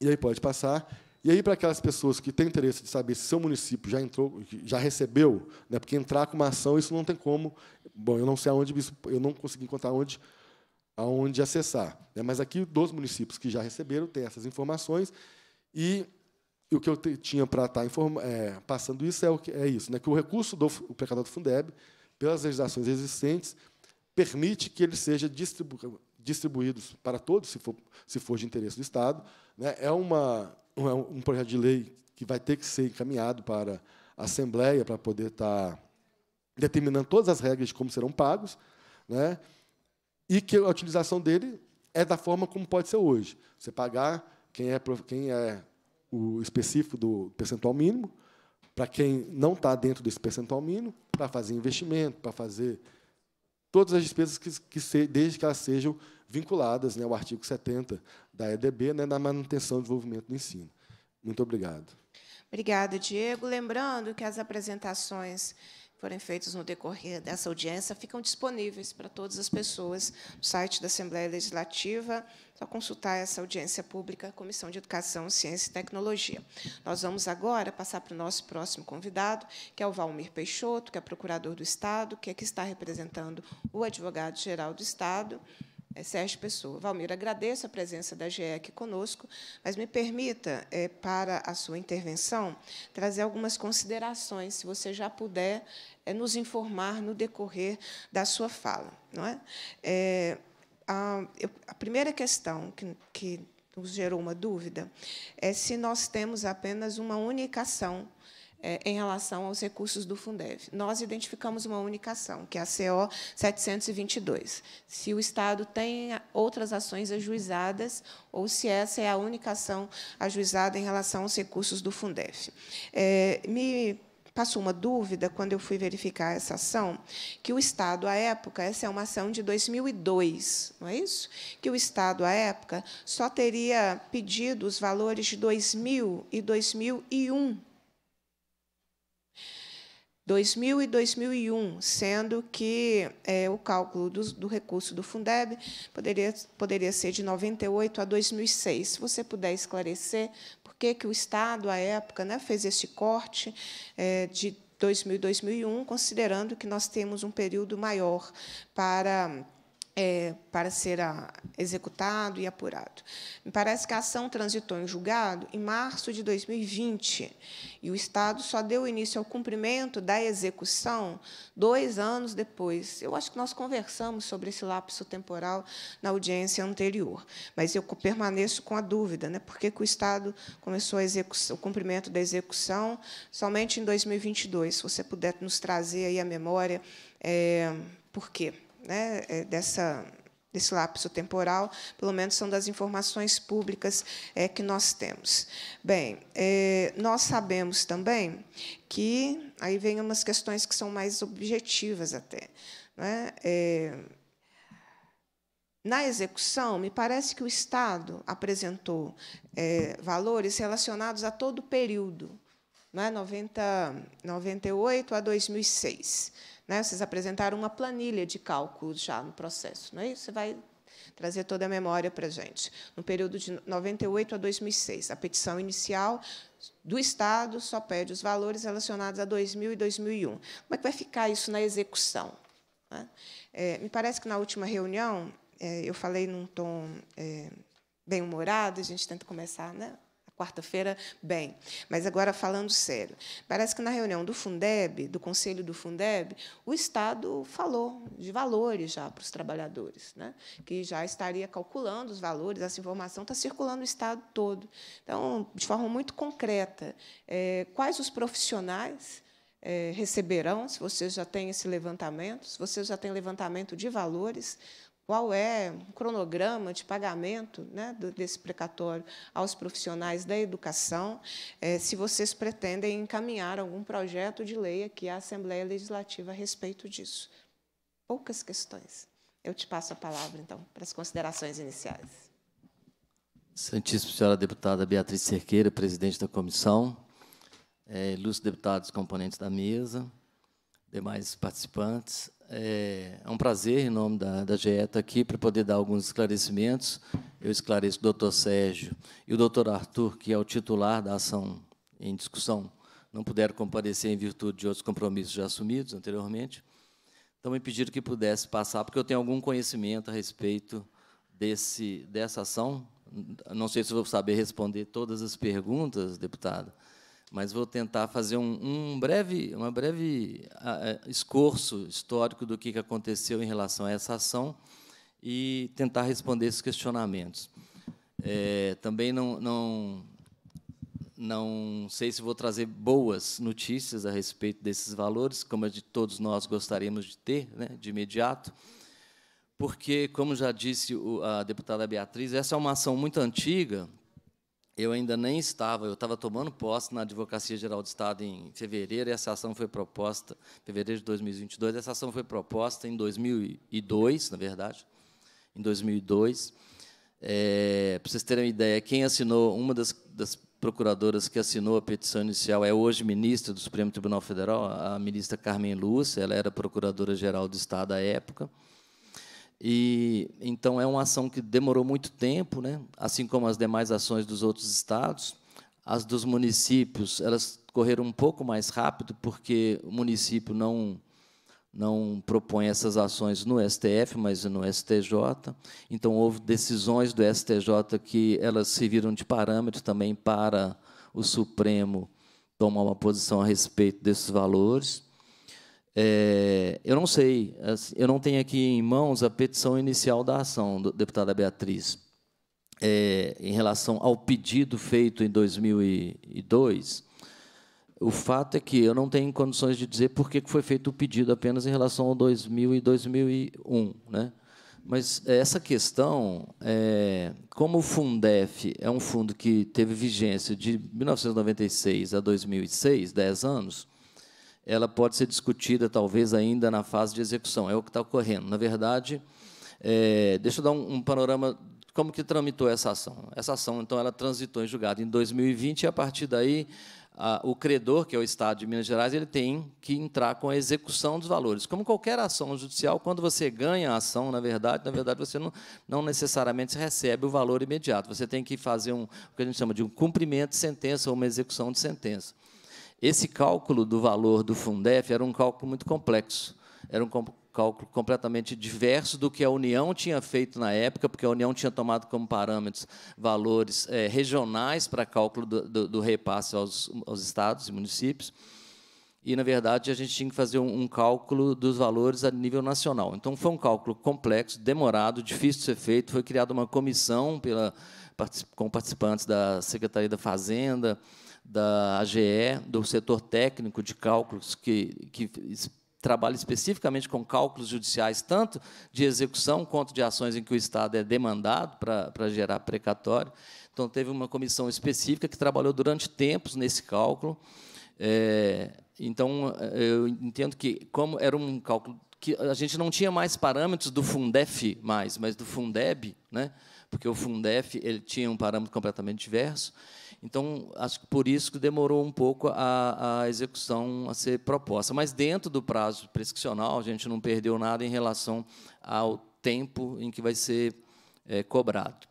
E aí pode passar. E aí, para aquelas pessoas que têm interesse de saber se seu município já entrou, já recebeu, né, porque entrar com uma ação, isso não tem como. Bom, eu não sei aonde eu não consegui encontrar onde, aonde acessar. Né, mas aqui, dos municípios que já receberam, tem essas informações. E e o que eu tinha para estar tá é, passando isso é, que, é, isso, né? que o recurso do o pecador do Fundeb, pelas legislações existentes, permite que ele seja distribu distribuído para todos, se for, se for de interesse do Estado. Né? É uma, um é projeto de lei que vai ter que ser encaminhado para a Assembleia para poder estar tá determinando todas as regras de como serão pagos, né? e que a utilização dele é da forma como pode ser hoje. Você pagar quem é, quem é o específico do percentual mínimo, para quem não está dentro desse percentual mínimo, para fazer investimento, para fazer todas as despesas que, que se, desde que elas sejam vinculadas né, ao artigo 70 da EDB, né, na manutenção e desenvolvimento do ensino. Muito obrigado. Obrigada, Diego. Lembrando que as apresentações forem feitos no decorrer dessa audiência ficam disponíveis para todas as pessoas no site da Assembleia Legislativa. Só consultar essa audiência pública, Comissão de Educação, Ciência e Tecnologia. Nós vamos agora passar para o nosso próximo convidado, que é o Valmir Peixoto, que é procurador do Estado, que aqui é está representando o advogado-geral do Estado é, Sérgio Pessoa. Valmir, agradeço a presença da GE aqui conosco, mas me permita, é, para a sua intervenção, trazer algumas considerações, se você já puder é, nos informar no decorrer da sua fala. Não é? é a, eu, a, primeira questão que, que nos gerou uma dúvida é se nós temos apenas uma única ação é, em relação aos recursos do Fundeb. Nós identificamos uma única ação, que é a CO 722. Se o Estado tem outras ações ajuizadas ou se essa é a única ação ajuizada em relação aos recursos do Fundef. É, me passou uma dúvida quando eu fui verificar essa ação, que o Estado, à época, essa é uma ação de 2002, não é isso? Que o Estado, à época, só teria pedido os valores de 2000 e 2001 2000 e 2001, sendo que é, o cálculo do, do, recurso do Fundeb poderia, poderia ser de 98 a 2006. Se você puder esclarecer por que, que o Estado, à época, né, fez esse corte é, de 2000 e 2001, considerando que nós temos um período maior para é, para ser a, executado e apurado. Me parece que a ação transitou em julgado em março de 2020 e o Estado só deu início ao cumprimento da execução dois anos depois. Eu acho que nós conversamos sobre esse lapso temporal na audiência anterior, mas eu permaneço com a dúvida, né? Por que, o Estado começou o cumprimento da execução somente em 2022? Se você puder nos trazer aí a memória, é, por quê? né, é, dessa, desse lapso temporal, pelo menos são das informações públicas é, que nós temos. Bem, é, nós sabemos também que aí vem umas questões que são mais objetivas até. Né? É, na execução, me parece que o Estado apresentou é, valores relacionados a todo o período, não é? 90, 98 a 2006. Né? Vocês apresentaram uma planilha de cálculo já no processo, não é isso? Você vai trazer toda a memória para a gente. No período de 98 a 2006, a petição inicial do Estado só pede os valores relacionados a 2000 e 2001. Como é que vai ficar isso na execução? Né? É, me parece que na última reunião é, eu falei num tom é, bem humorado, a gente tenta começar, né? quarta-feira, bem. Mas agora falando sério, parece que na reunião do Fundeb, do Conselho do Fundeb, o Estado falou de valores já para os trabalhadores, né? que já estaria calculando os valores, essa informação está circulando o Estado todo. Então, de forma muito concreta, é, quais os profissionais é, receberão, se vocês já têm esse levantamento, se vocês já têm levantamento de valores, qual é o cronograma de pagamento né, desse precatório aos profissionais da educação, é, se vocês pretendem encaminhar algum projeto de lei aqui à Assembleia Legislativa a respeito disso. Poucas questões. Eu te passo a palavra, então, para as considerações iniciais. Santíssima Senhora Deputada Beatriz Cerqueira, presidente da comissão, é, ilustres deputados componentes da mesa, demais participantes, é, é, um prazer, em nome da, da GE, estar aqui para poder dar alguns esclarecimentos. Eu esclareço o doutor Sérgio e o doutor Arthur, que é o titular da ação em discussão, não puderam comparecer em virtude de outros compromissos já assumidos anteriormente. Então, me pediram que pudesse passar, porque eu tenho algum conhecimento a respeito desse, dessa ação. Não sei se vou saber responder todas as perguntas, deputado, mas vou tentar fazer um, um breve, uma breve ah, eh, escorço histórico do que aconteceu em relação a essa ação e tentar responder esses questionamentos. É, também não, não, não sei se vou trazer boas notícias a respeito desses valores, como a de todos nós gostaríamos de ter, né, de imediato, porque, como já disse a deputada Beatriz, essa é uma ação muito antiga, eu ainda nem estava, eu estava tomando posse na Advocacia Geral do Estado em fevereiro, e essa ação foi proposta, fevereiro de 2022, essa ação foi proposta em 2002, na verdade, em 2002. É, para vocês terem uma ideia, quem assinou, uma das, das procuradoras que assinou a petição inicial é hoje ministra do Supremo Tribunal Federal, a ministra Carmen Lúcia, ela era procuradora-geral do Estado à época, e então é uma ação que demorou muito tempo, né? Assim como as demais ações dos outros estados, as dos municípios, elas correram um pouco mais rápido porque o município não não propõe essas ações no STF, mas no STJ. Então houve decisões do STJ que elas serviram de parâmetro também para o Supremo tomar uma posição a respeito desses valores. É, eu não sei, assim, eu não tenho aqui em mãos a petição inicial da ação, deputada Beatriz, é, em relação ao pedido feito em 2002. O fato é que eu não tenho condições de dizer por que foi feito o pedido apenas em relação ao 2000 e 2001, né? Mas essa questão, é, como o Fundef é um fundo que teve vigência de 1996 a 2006, 10 anos, ela pode ser discutida, talvez, ainda na fase de execução. É o que está ocorrendo. Na verdade, é, deixa eu dar um, um panorama como que tramitou essa ação. Essa ação, então, ela transitou em julgado em 2020 e, a partir daí, a, o credor, que é o Estado de Minas Gerais, ele tem que entrar com a execução dos valores. Como qualquer ação judicial, quando você ganha a ação, na verdade, na verdade você não, não necessariamente recebe o valor imediato. Você tem que fazer um, o que a gente chama de um cumprimento de sentença ou uma execução de sentença. Esse cálculo do valor do Fundef era um cálculo muito complexo, era um cálculo completamente diverso do que a União tinha feito na época, porque a União tinha tomado como parâmetros valores é, regionais para cálculo do, do, do repasse aos, aos estados e municípios e, na verdade, a gente tinha que fazer um, um, cálculo dos valores a nível nacional. Então, foi um cálculo complexo, demorado, difícil de ser feito. Foi criada uma comissão pela, com participantes da Secretaria da Fazenda, da AGE, do setor técnico de cálculos, que, que trabalha especificamente com cálculos judiciais, tanto de execução quanto de ações em que o Estado é demandado para, para gerar precatório. Então, teve uma comissão específica que trabalhou durante tempos nesse cálculo. É, então, eu entendo que, como era um cálculo que a gente não tinha mais parâmetros do Fundef mais, mas do Fundeb, né? porque o Fundef ele tinha um parâmetro completamente diverso. Então, acho que por isso que demorou um pouco a, a execução a ser proposta. Mas, dentro do prazo prescricional, a gente não perdeu nada em relação ao tempo em que vai ser é, cobrado.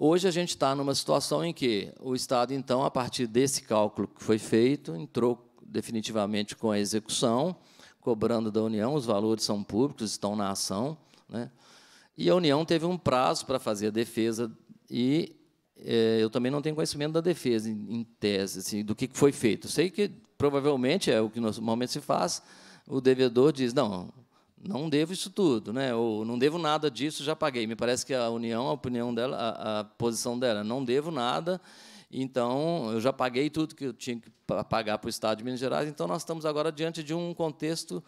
Hoje a gente está numa situação em que o Estado, então, a partir desse cálculo que foi feito, entrou definitivamente com a execução, cobrando da União, os valores são públicos, estão na ação. Né? E a União teve um prazo para fazer a defesa e é, eu também não tenho conhecimento da defesa em, em tese, assim, do que foi feito. Sei que provavelmente é o que normalmente se faz. O devedor diz: não, não devo isso tudo, né? Ou não devo nada disso, já paguei. Me parece que a união, a opinião dela, a, a posição dela, é, não devo nada. Então, eu já paguei tudo que eu tinha que pagar para o Estado de Minas Gerais. Então, nós estamos agora diante de um contexto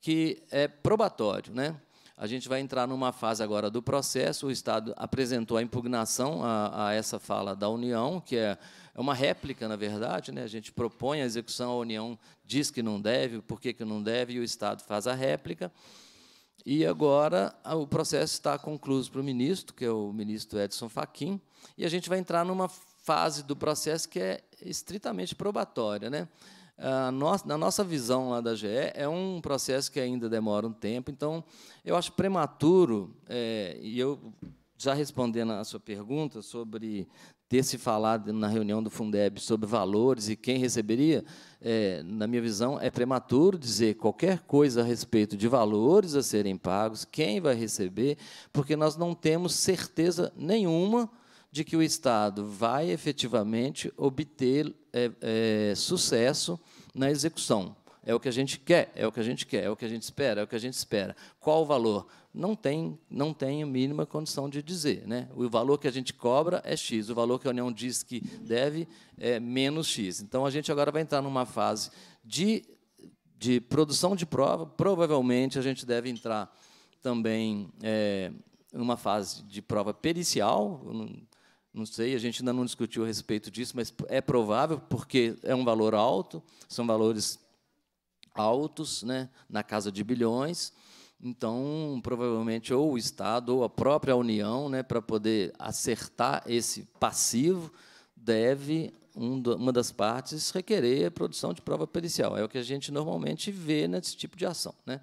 que é probatório, né? A gente vai entrar numa fase agora do processo. O Estado apresentou a impugnação a, a essa fala da União, que é, é uma réplica, na verdade. Né? A gente propõe a execução, a União diz que não deve, por que, que não deve, e o Estado faz a réplica. E agora o processo está concluído para o ministro, que é o ministro Edson Fachin, e a gente vai entrar numa fase do processo que é estritamente probatória, né? Ah, nossa, na nossa visão lá da GE, é um processo que ainda demora um tempo, então eu acho prematuro, é, e eu já respondendo à sua pergunta sobre ter se falado na reunião do Fundeb sobre valores e quem receberia, é, na minha visão, é prematuro dizer qualquer coisa a respeito de valores a serem pagos, quem vai receber, porque nós não temos certeza nenhuma de que o Estado vai efetivamente obter é, é, sucesso na execução. É o que a gente quer, é o que a gente quer, é o que a gente espera, é o que a gente espera. Qual o valor? Não tem, não tem a mínima condição de dizer. Né? O valor que a gente cobra é X, o valor que a União diz que deve é menos X. Então, a gente agora vai entrar numa fase de, de produção de prova. Provavelmente, a gente deve entrar também é, numa fase de prova pericial, não sei, a gente ainda não discutiu a respeito disso, mas é provável, porque é um valor alto, são valores altos, né, na casa de bilhões. Então, provavelmente, ou o Estado ou a própria União, né, para poder acertar esse passivo, deve uma das partes requerer a produção de prova pericial. É o que a gente normalmente vê nesse tipo de ação. Né?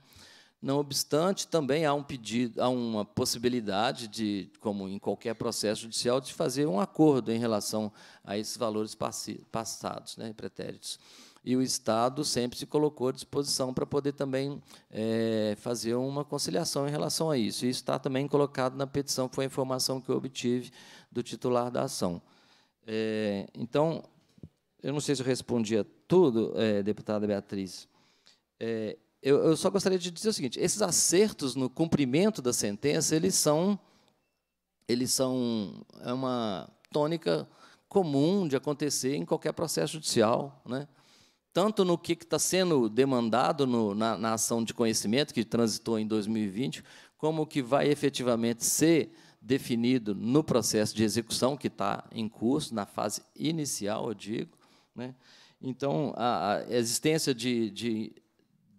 Não obstante, também há um pedido, há uma possibilidade de, como em qualquer processo judicial, de fazer um acordo em relação a esses valores passados, né, pretéritos. E o Estado sempre se colocou à disposição para poder também é, fazer uma conciliação em relação a isso. E isso está também colocado na petição, foi a informação que eu obtive do titular da ação. É, então, eu não sei se eu respondi a tudo, é, deputada Beatriz. É, eu, eu só gostaria de dizer o seguinte: esses acertos no cumprimento da sentença, eles são, eles são é uma tônica comum de acontecer em qualquer processo judicial, né? tanto no que está sendo demandado no, na, na, ação de conhecimento, que transitou em 2020, como o que vai efetivamente ser definido no processo de execução, que está em curso, na fase inicial, eu digo. Né? Então, a, a existência de, de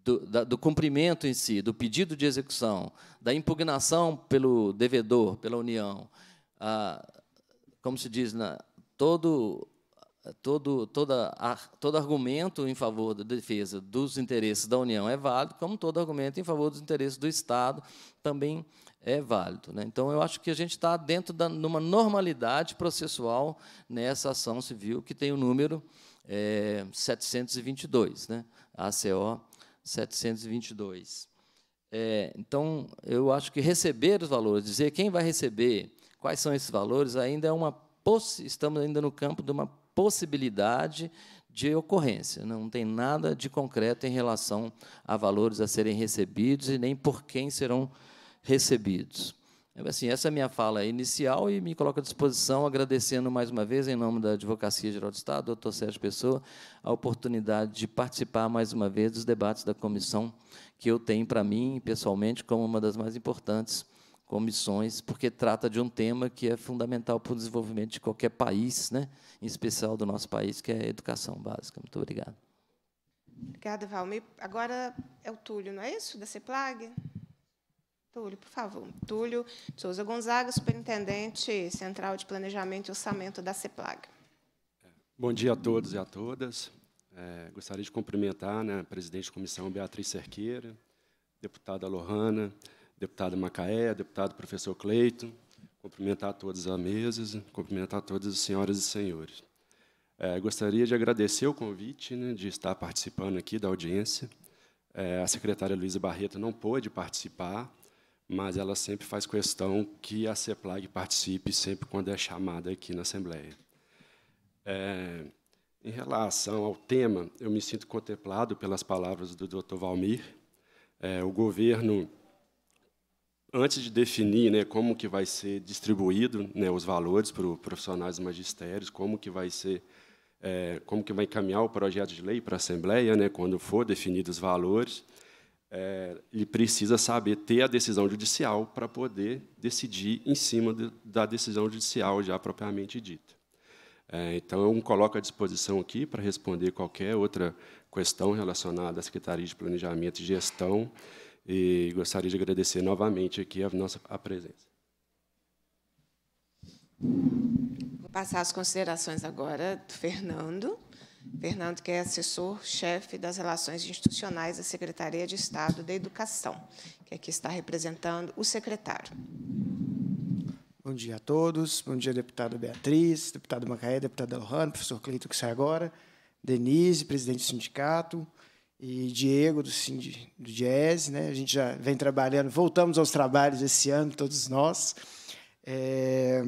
do, da, do cumprimento em si, do pedido de execução, da impugnação pelo devedor, pela União, a, como se diz, na, todo todo, toda, todo argumento em favor da defesa dos interesses da União é válido, como todo argumento em favor dos interesses do Estado também é válido. Né? Então, eu acho que a gente está dentro de uma normalidade processual nessa ação civil que tem o número é, eh, 722, né? ACO 722. É, então, eu acho que receber os valores, dizer quem vai receber, quais são esses valores, ainda é uma estamos ainda no campo de uma possibilidade de ocorrência. Não tem nada de concreto em relação a valores a serem recebidos e nem por quem serão recebidos. Assim, essa é a minha fala inicial e me coloco à disposição, agradecendo mais uma vez, em nome da Advocacia Geral do Estado, doutor Sérgio Pessoa, a oportunidade de participar mais uma vez dos debates da comissão, que eu tenho para mim, pessoalmente, como uma das mais importantes comissões, porque trata de um tema que é fundamental para o desenvolvimento de qualquer país, né? em especial do nosso país, que é a educação básica. Muito obrigado. Obrigada, Valmir. Agora é o Túlio, não é isso? Da CEPLAG? Túlio, por favor. Túlio Souza Gonzaga, Superintendente Central de Planejamento e Orçamento da CEPLAG. Bom dia a todos e a todas. É, gostaria de cumprimentar né, a presidente da comissão, Beatriz Cerqueira, deputada Lohana, deputada Macaé, deputado professor Cleito, cumprimentar todas as mesas, cumprimentar todas as senhoras e senhores. É, gostaria de agradecer o convite né, de estar participando aqui da audiência. É, a secretária Luísa Barreto não pôde participar, mas ela sempre faz questão que a CEPLAG participe sempre quando é chamada aqui na Assembleia. É, em relação ao tema, eu me sinto contemplado pelas palavras do Dr. Valmir. É, o governo, antes de definir né, como que vai ser distribuído né, os valores para os profissionais magistérios, como que vai ser é, como que vai encaminhar o projeto de lei para a Assembleia, né, quando for definidos os valores, é, ele precisa saber ter a decisão judicial para poder decidir em cima de, da decisão judicial já propriamente dita. É, então, eu me coloco à disposição aqui para responder qualquer outra questão relacionada à Secretaria de Planejamento e Gestão e gostaria de agradecer novamente aqui a nossa a presença. Vou passar as considerações agora do Fernando. Fernando, que é assessor-chefe das Relações Institucionais da Secretaria de Estado da Educação, que aqui está representando o secretário. Bom dia a todos. Bom dia, deputada Beatriz, deputado Macaé, deputada Lohan, professor Cleito, que sai agora, Denise, presidente do sindicato, e Diego, do, Cindy, do Diese, Né? A gente já vem trabalhando, voltamos aos trabalhos esse ano, todos nós. É,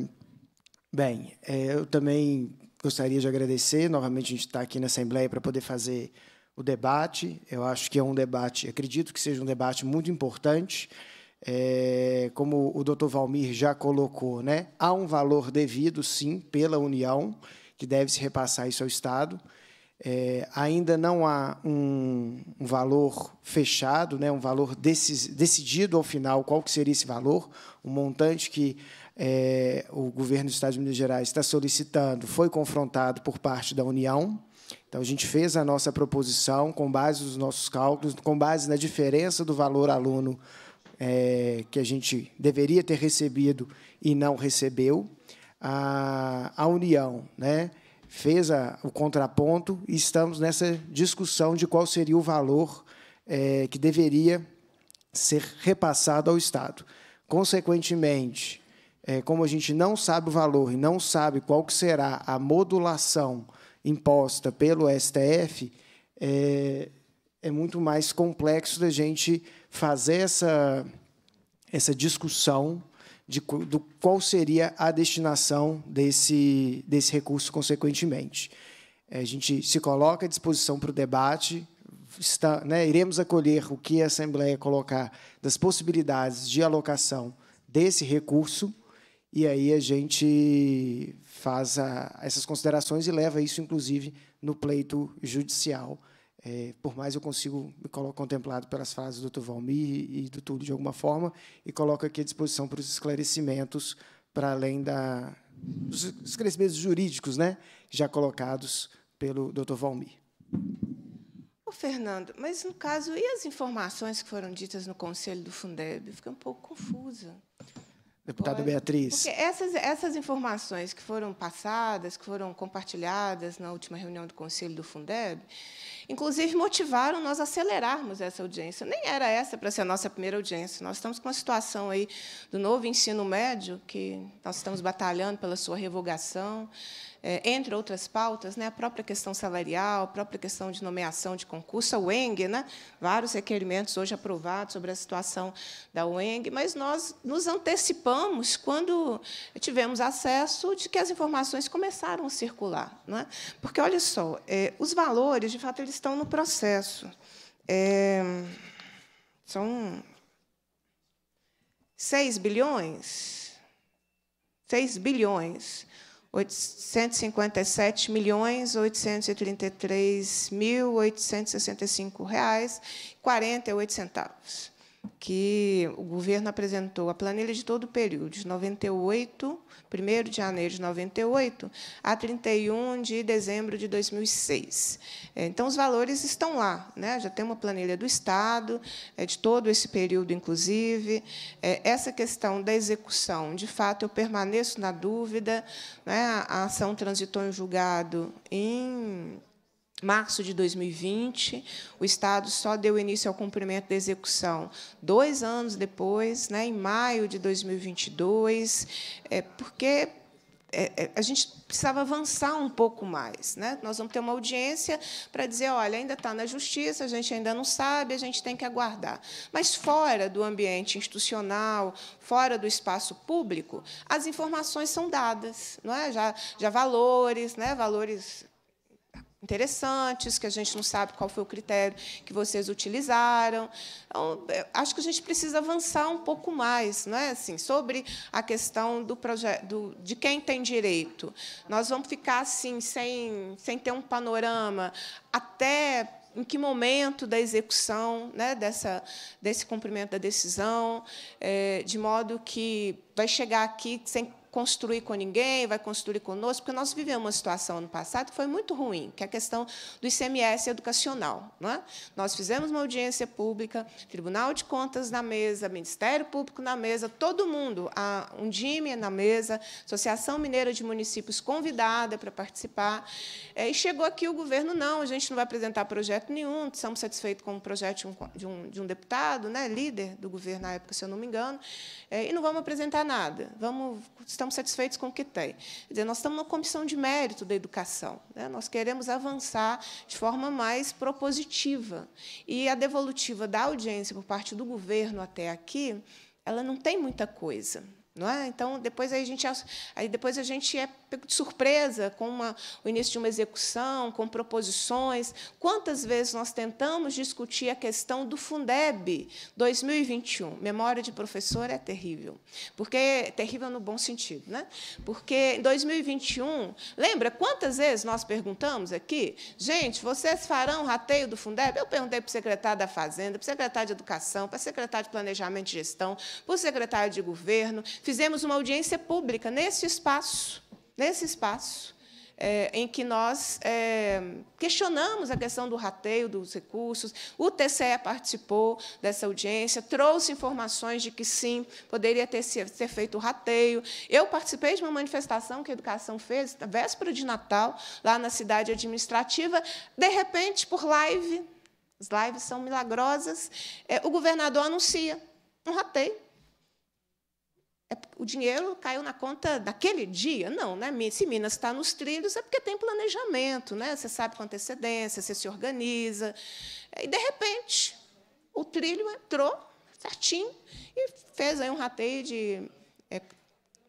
bem, é, eu também gostaria de agradecer. Novamente, a gente está aqui na Assembleia para poder fazer o debate. Eu acho que é um debate, acredito que seja um debate muito importante. É, como o doutor Valmir já colocou, né, há um valor devido, sim, pela União, que deve se repassar isso ao Estado. É, ainda não há um, um, valor fechado, né, um valor decis, decidido ao final qual que seria esse valor, um montante que é, o governo do Estado de Minas Gerais está solicitando, foi confrontado por parte da União. Então, a gente fez a nossa proposição com base nos nossos cálculos, com base na diferença do valor aluno é, que a gente deveria ter recebido e não recebeu. A, a União né, fez a, o contraponto e estamos nessa discussão de qual seria o valor é, que deveria ser repassado ao Estado. Consequentemente, é, como a gente não sabe o valor e não sabe qual que será a modulação imposta pelo STF, é, é muito mais complexo da gente fazer essa, essa discussão de do qual seria a destinação desse, desse recurso consequentemente. É, a gente se coloca à disposição para o debate, está, né, iremos acolher o que a Assembleia colocar das possibilidades de alocação desse recurso, e aí a gente faz a, essas considerações e leva isso, inclusive, no pleito judicial. É, por mais eu consigo me coloco contemplado pelas frases do Dr. Valmir e do Tudo de alguma forma, e coloco aqui à disposição para os esclarecimentos, para além da, dos esclarecimentos jurídicos né, já colocados pelo Dr. Valmir. Ô, Fernando, mas no caso, e as informações que foram ditas no conselho do Fundeb? Eu fiquei um pouco confusa. Deputada Beatriz. Porque essas, essas informações que foram passadas, que foram compartilhadas na última reunião do Conselho do Fundeb, inclusive motivaram nós a acelerarmos essa audiência. Nem era essa para ser a nossa primeira audiência. Nós estamos com uma situação aí do novo ensino médio, que nós estamos batalhando pela sua revogação. É, entre outras pautas, né, a própria questão salarial, a própria questão de nomeação de concurso, a UENG, né, vários requerimentos hoje aprovados sobre a situação da UENG, mas nós nos antecipamos quando tivemos acesso de que as informações começaram a circular. Né? Porque, olha só, é, os valores, de fato, eles estão no processo. É, são 6 bilhões? 6 bilhões 857 milhões 833 mil 865 reais 48 centavos que o governo apresentou a planilha de todo o período, de 98, 1 de janeiro de 98 a 31 de dezembro de 2006. É, então, os valores estão lá. Né? Já tem uma planilha do Estado, é, de todo esse período, inclusive. É, essa questão da execução, de fato, eu permaneço na dúvida. Né? A ação transitou em julgado em março de 2020, o Estado só deu início ao cumprimento da execução dois anos depois, né, em maio de 2022, é, porque é, é, a gente precisava avançar um pouco mais. Né? Nós vamos ter uma audiência para dizer, olha, ainda está na justiça, a gente ainda não sabe, a gente tem que aguardar. Mas fora do ambiente institucional, fora do espaço público, as informações são dadas, não é? já, já valores, né? valores interessantes, que a gente não sabe qual foi o critério que vocês utilizaram. Então, eh, acho que a gente precisa avançar um pouco mais não é? assim, sobre a questão do projeto de quem tem direito. Nós vamos ficar assim, sem, sem ter um panorama até em que momento da execução né, dessa, desse cumprimento da decisão, é, de modo que vai chegar aqui sem construir com ninguém, vai construir conosco, porque nós vivemos uma situação no passado que foi muito ruim, que é a questão do ICMS educacional. Não é? Nós fizemos uma audiência pública, Tribunal de Contas na mesa, Ministério Público na mesa, todo mundo, a Undime na mesa, Associação Mineira de Municípios convidada para participar. É, e chegou aqui o governo, não, a gente não vai apresentar projeto nenhum, estamos satisfeitos com o projeto de um, de um deputado, né, líder do governo na época, se eu não me engano, é, e não vamos apresentar nada. Vamos estamos satisfeitos com o que tem. Quer dizer, nós estamos numa comissão de mérito da educação. Né? Nós queremos avançar de forma mais propositiva. E a devolutiva da audiência por parte do governo até aqui, ela não tem muita coisa não é? Então depois aí a gente aí depois a gente é pego de surpresa com uma, o início de uma execução, com proposições. Quantas vezes nós tentamos discutir a questão do Fundeb 2021? Memória de professor é terrível, porque é terrível no bom sentido, né? Porque em 2021, lembra quantas vezes nós perguntamos aqui, gente, vocês farão rateio do Fundeb? Eu perguntei para o secretário da Fazenda, para o secretário de Educação, para o secretário de Planejamento e Gestão, para o secretário de Governo Fizemos uma audiência pública nesse espaço, nesse espaço, é, em que nós é, questionamos a questão do rateio dos recursos. O TCE participou dessa audiência, trouxe informações de que sim, poderia ter, ter feito o rateio. Eu participei de uma manifestação que a educação fez, na véspera de Natal, lá na cidade administrativa, de repente, por live, as lives são milagrosas, é, o governador anuncia um rateio é o dinheiro caiu na conta daquele dia. Não, né? se Minas está nos trilhos, é porque tem planejamento, né? você sabe com antecedência, você se organiza. E, de repente, o trilho entrou certinho e fez aí um rateio de é,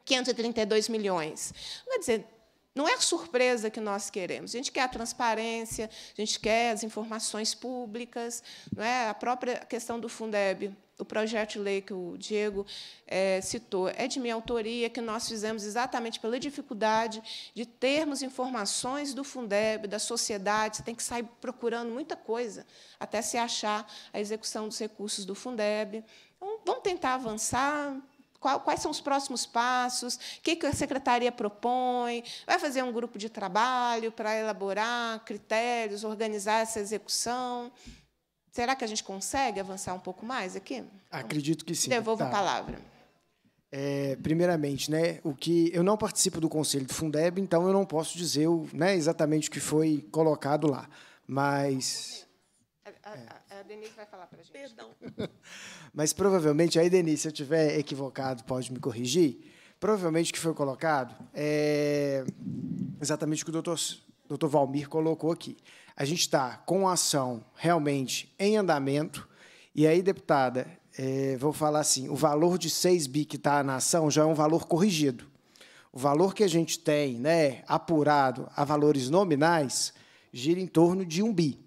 532 milhões. Quer dizer, não é a surpresa que nós queremos. A gente quer a transparência, a gente quer as informações públicas, não é? a própria questão do Fundeb o projeto de lei que o Diego é, citou é de minha autoria, que nós fizemos exatamente pela dificuldade de termos informações do Fundeb, da sociedade, você tem que sair procurando muita coisa até se achar a execução dos recursos do Fundeb. Então, vamos tentar avançar, quais são os próximos passos, o que a secretaria propõe, vai fazer um grupo de trabalho para elaborar critérios, organizar essa execução. Será que a gente consegue avançar um pouco mais aqui? Acredito que sim. Devolvo tá. a palavra. É, primeiramente, né, o que eu não participo do conselho do Fundeb, então eu não posso dizer o, né, exatamente o que foi colocado lá, mas a, a, a Denise vai falar para a gente. Perdão. mas provavelmente aí, Denise, se eu tiver equivocado, pode me corrigir. Provavelmente o que foi colocado é exatamente o que o doutor, doutor Valmir colocou aqui. A gente está com a ação realmente em andamento. E aí, deputada, é, vou falar assim: o valor de 6 bi que está na ação já é um valor corrigido. O valor que a gente tem né, apurado a valores nominais gira em torno de 1 bi.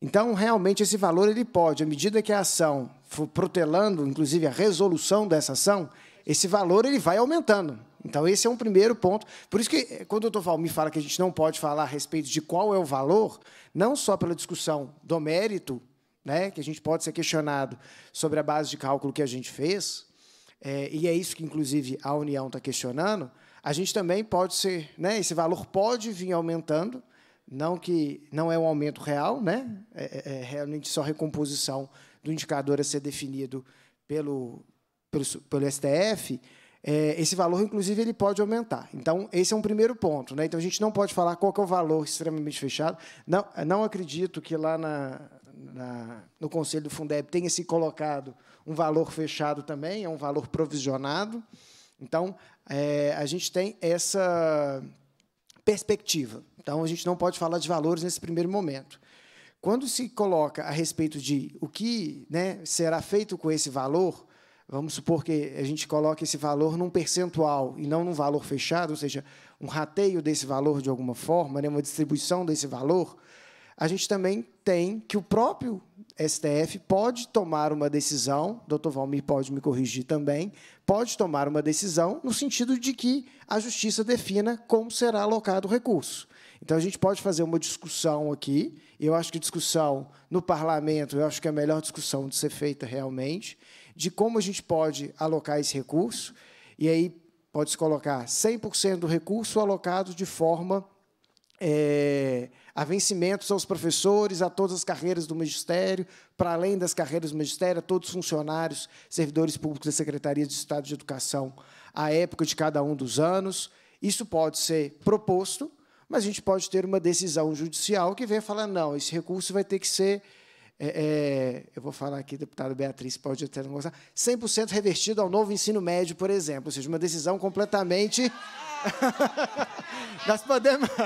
Então, realmente, esse valor ele pode, à medida que a ação for protelando, inclusive a resolução dessa ação, esse valor ele vai aumentando. Então, esse é um primeiro ponto. Por isso que, eh, quando o doutor me fala que a gente não pode falar a respeito de qual é o valor, não só pela discussão do mérito, né, que a gente pode ser questionado sobre a base de cálculo que a gente fez, é, e é isso que, inclusive, a União está questionando, a gente também pode ser, né, esse valor pode vir aumentando, não que não é um aumento real, né, é, é, é realmente só recomposição do indicador a ser definido pelo, pelo, pelo STF, é, esse valor, inclusive, ele pode aumentar. Então, esse é um primeiro ponto. Né? Então, a gente não pode falar qual é o valor extremamente fechado. Não, não acredito que lá na, na, no Conselho do Fundeb tenha se colocado um valor fechado também, é um valor provisionado. Então, é, a gente tem essa perspectiva. Então, a gente não pode falar de valores nesse primeiro momento. Quando se coloca a respeito de o que né, será feito com esse valor, Vamos supor que a gente coloque esse valor num percentual e não num valor fechado, ou seja, um rateio desse valor de alguma forma, né, uma distribuição desse valor. A gente também tem que o próprio STF pode tomar uma decisão, doutor Valmir pode me corrigir também, pode tomar uma decisão no sentido de que a justiça defina como será alocado o recurso. Então a gente pode fazer uma discussão aqui, eu acho que discussão no parlamento, eu acho que é a melhor discussão de ser feita realmente, de como a gente pode alocar esse recurso. E aí pode-se colocar 100% do recurso alocado de forma é, a vencimentos aos professores, a todas as carreiras do magistério, para além das carreiras do magistério, a todos os funcionários, servidores públicos da Secretaria de Estado de Educação, à época de cada um dos anos. Isso pode ser proposto, mas a gente pode ter uma decisão judicial que venha falar: não, esse recurso vai ter que ser é, é, eu vou falar aqui, deputado Beatriz pode até não gostar, 100% revertido ao novo ensino médio, por exemplo, ou seja, uma decisão completamente... Nós podemos...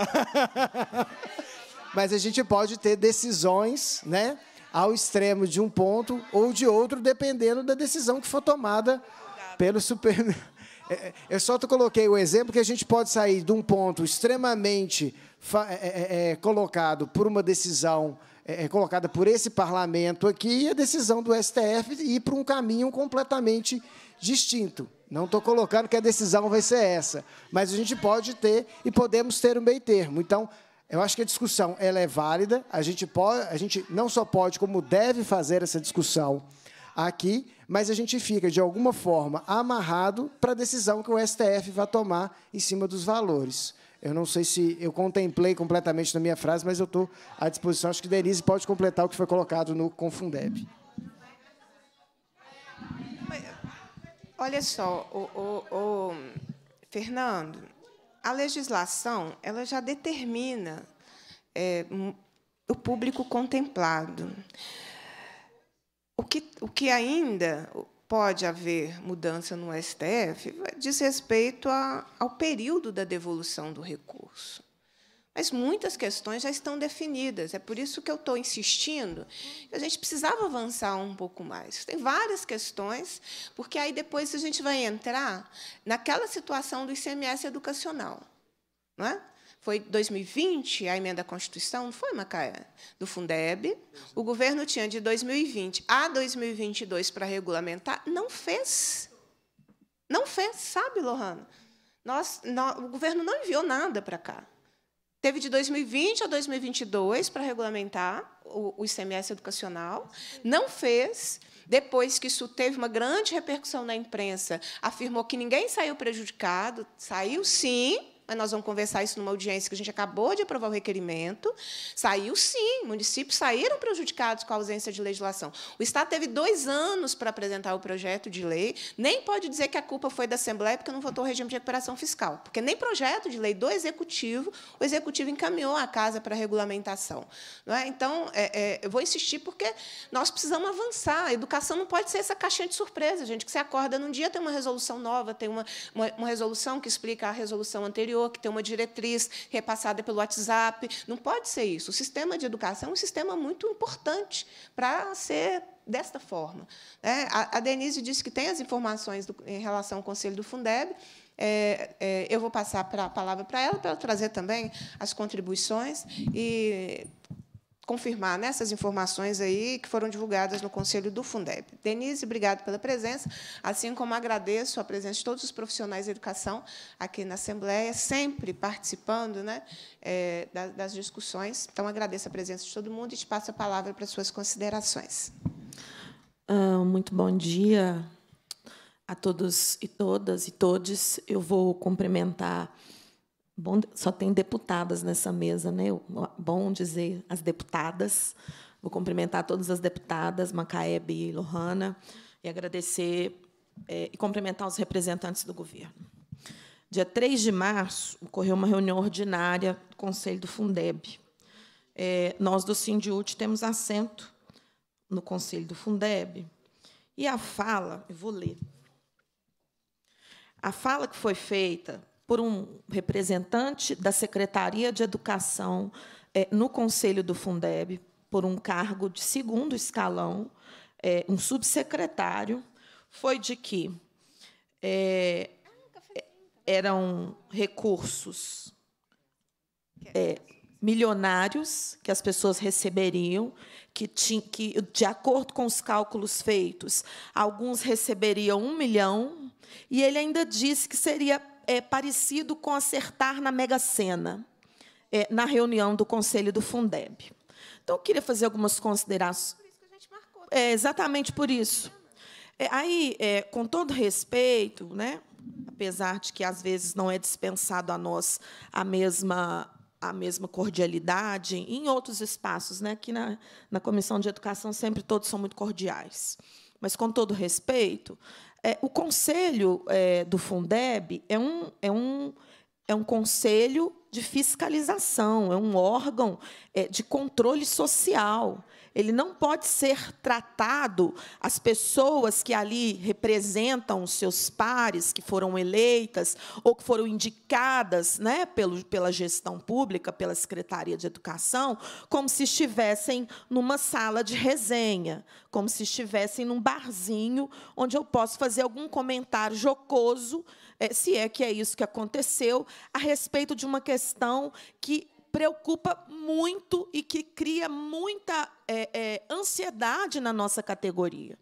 Mas a gente pode ter decisões né, ao extremo de um ponto ou de outro, dependendo da decisão que for tomada pelo Supremo... É, é, eu só te coloquei o exemplo que a gente pode sair de um ponto extremamente é, colocado por uma decisão é, é, colocada por esse parlamento aqui e a decisão do STF ir para um caminho completamente distinto. Não estou colocando que a decisão vai ser essa, mas a gente pode ter e podemos ter um meio termo. Então, eu acho que a discussão ela é válida, a gente, pode, a gente não só pode, como deve fazer essa discussão aqui, mas a gente fica, de alguma forma, amarrado para a decisão que o STF vai tomar em cima dos valores. Eu não sei se eu contemplei completamente na minha frase, mas eu estou à disposição. Acho que Denise pode completar o que foi colocado no Confundeb. Olha só, o, o, o, Fernando, a legislação ela já determina é, o público contemplado. O que, o que ainda pode haver mudança no STF diz respeito a, ao período da devolução do recurso. Mas muitas questões já estão definidas. É por isso que eu estou insistindo. A gente precisava avançar um pouco mais. Tem várias questões, porque aí depois a gente vai entrar naquela situação do ICMS educacional. Não é? Foi 2020 a emenda à Constituição, não foi, Macaé? Do Fundeb. O governo tinha de 2020 a 2022 para regulamentar, não fez. Não fez, sabe, Lohana? Nós, nós, o governo não enviou nada para cá. Teve de 2020 a 2022 para regulamentar o, o ICMS educacional, não fez. Depois que isso teve uma grande repercussão na imprensa, afirmou que ninguém saiu prejudicado, saiu sim, mas nós vamos conversar isso numa audiência que a gente acabou de aprovar o requerimento. Saiu sim, municípios saíram prejudicados com a ausência de legislação. O Estado teve dois anos para apresentar o projeto de lei, nem pode dizer que a culpa foi da Assembleia porque não votou o regime de recuperação fiscal, porque nem projeto de lei do Executivo, o Executivo encaminhou a casa para a regulamentação. Não é? Então, é, é, eu vou insistir porque nós precisamos avançar. A educação não pode ser essa caixinha de surpresa, gente, que você acorda num dia, tem uma resolução nova, tem uma, uma, uma resolução que explica a resolução anterior, superior, que tem uma diretriz repassada pelo WhatsApp. Não pode ser isso. O sistema de educação é um sistema muito importante para ser desta forma. Né? A Denise disse que tem as informações em relação ao Conselho do Fundeb. É, é, eu vou passar a palavra para ela, para ela trazer também as contribuições. E confirmar nessas né, informações aí que foram divulgadas no Conselho do Fundeb. Denise, obrigado pela presença, assim como agradeço a presença de todos os profissionais da educação aqui na Assembleia, sempre participando né, é, das discussões. Então, agradeço a presença de todo mundo e te passo a palavra para suas considerações. Ah, muito bom dia a todos e todas e todes. Eu vou cumprimentar Bom, só tem deputadas nessa mesa, né? Bom dizer as deputadas. Vou cumprimentar todas as deputadas, Macaé, e Lohana, e agradecer é, e cumprimentar os representantes do governo. Dia 3 de março, ocorreu uma reunião ordinária do Conselho do Fundeb. É, nós, do Sindiúte, temos assento no Conselho do Fundeb. E a fala, eu vou ler. A fala que foi feita por um representante da Secretaria de Educação é, no Conselho do Fundeb, por um cargo de segundo escalão, é, um subsecretário, foi de que é, eram recursos é, milionários que as pessoas receberiam, que, tinha, que, de acordo com os cálculos feitos, alguns receberiam um milhão, e ele ainda disse que seria é parecido com acertar na Mega Sena, é, na reunião do Conselho do Fundeb. Então, eu queria fazer algumas considerações. Por isso que a gente marcou. Né? É, exatamente por isso. É, aí, é, com todo respeito, né, apesar de que às vezes não é dispensado a nós a mesma a mesma cordialidade em outros espaços, né? Aqui na, na comissão de educação sempre todos são muito cordiais mas com todo respeito, é, o conselho é, do Fundeb é um, é, um, é um conselho de fiscalização, é um órgão é, de controle social ele não pode ser tratado, as pessoas que ali representam os seus pares, que foram eleitas ou que foram indicadas né, pelo, pela gestão pública, pela Secretaria de Educação, como se estivessem numa sala de resenha, como se estivessem num barzinho onde eu posso fazer algum comentário jocoso, eh, se é que é isso que aconteceu, a respeito de uma questão que preocupa muito e que cria muita é, é, ansiedade na nossa categoria.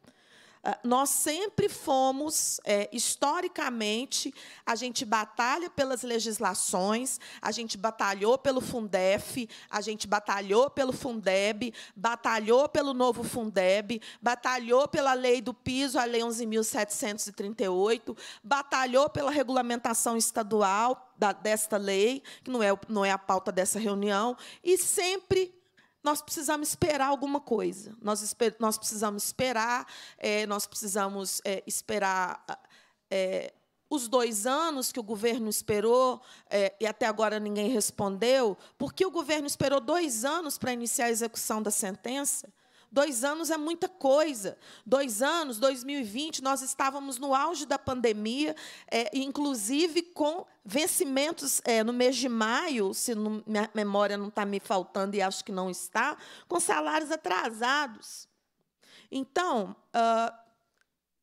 Ah, nós sempre fomos, é, historicamente, a gente batalha pelas legislações, a gente batalhou pelo Fundef, a gente batalhou pelo Fundeb, batalhou pelo novo Fundeb, batalhou pela lei do piso, a Lei 11.738, batalhou pela regulamentação estadual da, desta lei, que não é, não é a pauta dessa reunião, e sempre nós precisamos esperar alguma coisa. Nós, esper nós precisamos esperar, é, nós precisamos é, esperar é, os dois anos que o governo esperou é, e até agora ninguém respondeu. porque o governo esperou dois anos para iniciar a execução da sentença? Dois anos é muita coisa. Dois anos, 2020, nós estávamos no auge da pandemia, é, inclusive com vencimentos é, no mês de maio, se não, minha memória não está me faltando e acho que não está, com salários atrasados. Então, uh,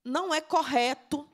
não é correto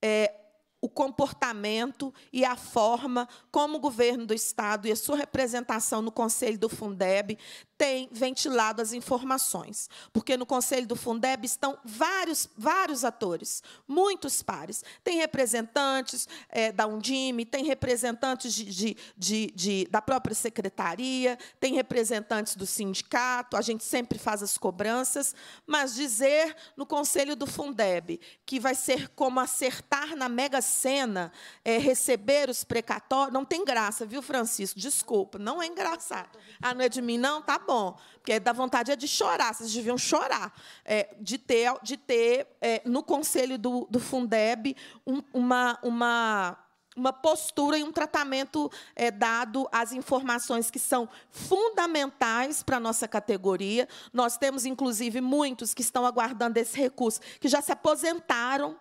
é, o comportamento e a forma como o governo do Estado e a sua representação no Conselho do Fundeb tem ventilado as informações, porque no Conselho do Fundeb estão vários, vários atores, muitos pares. Tem representantes é, da Undime, tem representantes de, de, de, de, da própria secretaria, tem representantes do sindicato, a gente sempre faz as cobranças, mas dizer no Conselho do Fundeb que vai ser como acertar na Mega Sena é, receber os precatórios, não tem graça, viu, Francisco? Desculpa, não é engraçado. Ah, não é de mim, não? Tá bom bom. Porque dá vontade é de chorar, vocês deviam chorar. É, de ter, de ter é, no conselho do, do Fundeb um, uma, uma, uma postura e um tratamento é, dado às informações que são fundamentais para a nossa categoria. Nós temos, inclusive, muitos que estão aguardando esse recurso, que já se aposentaram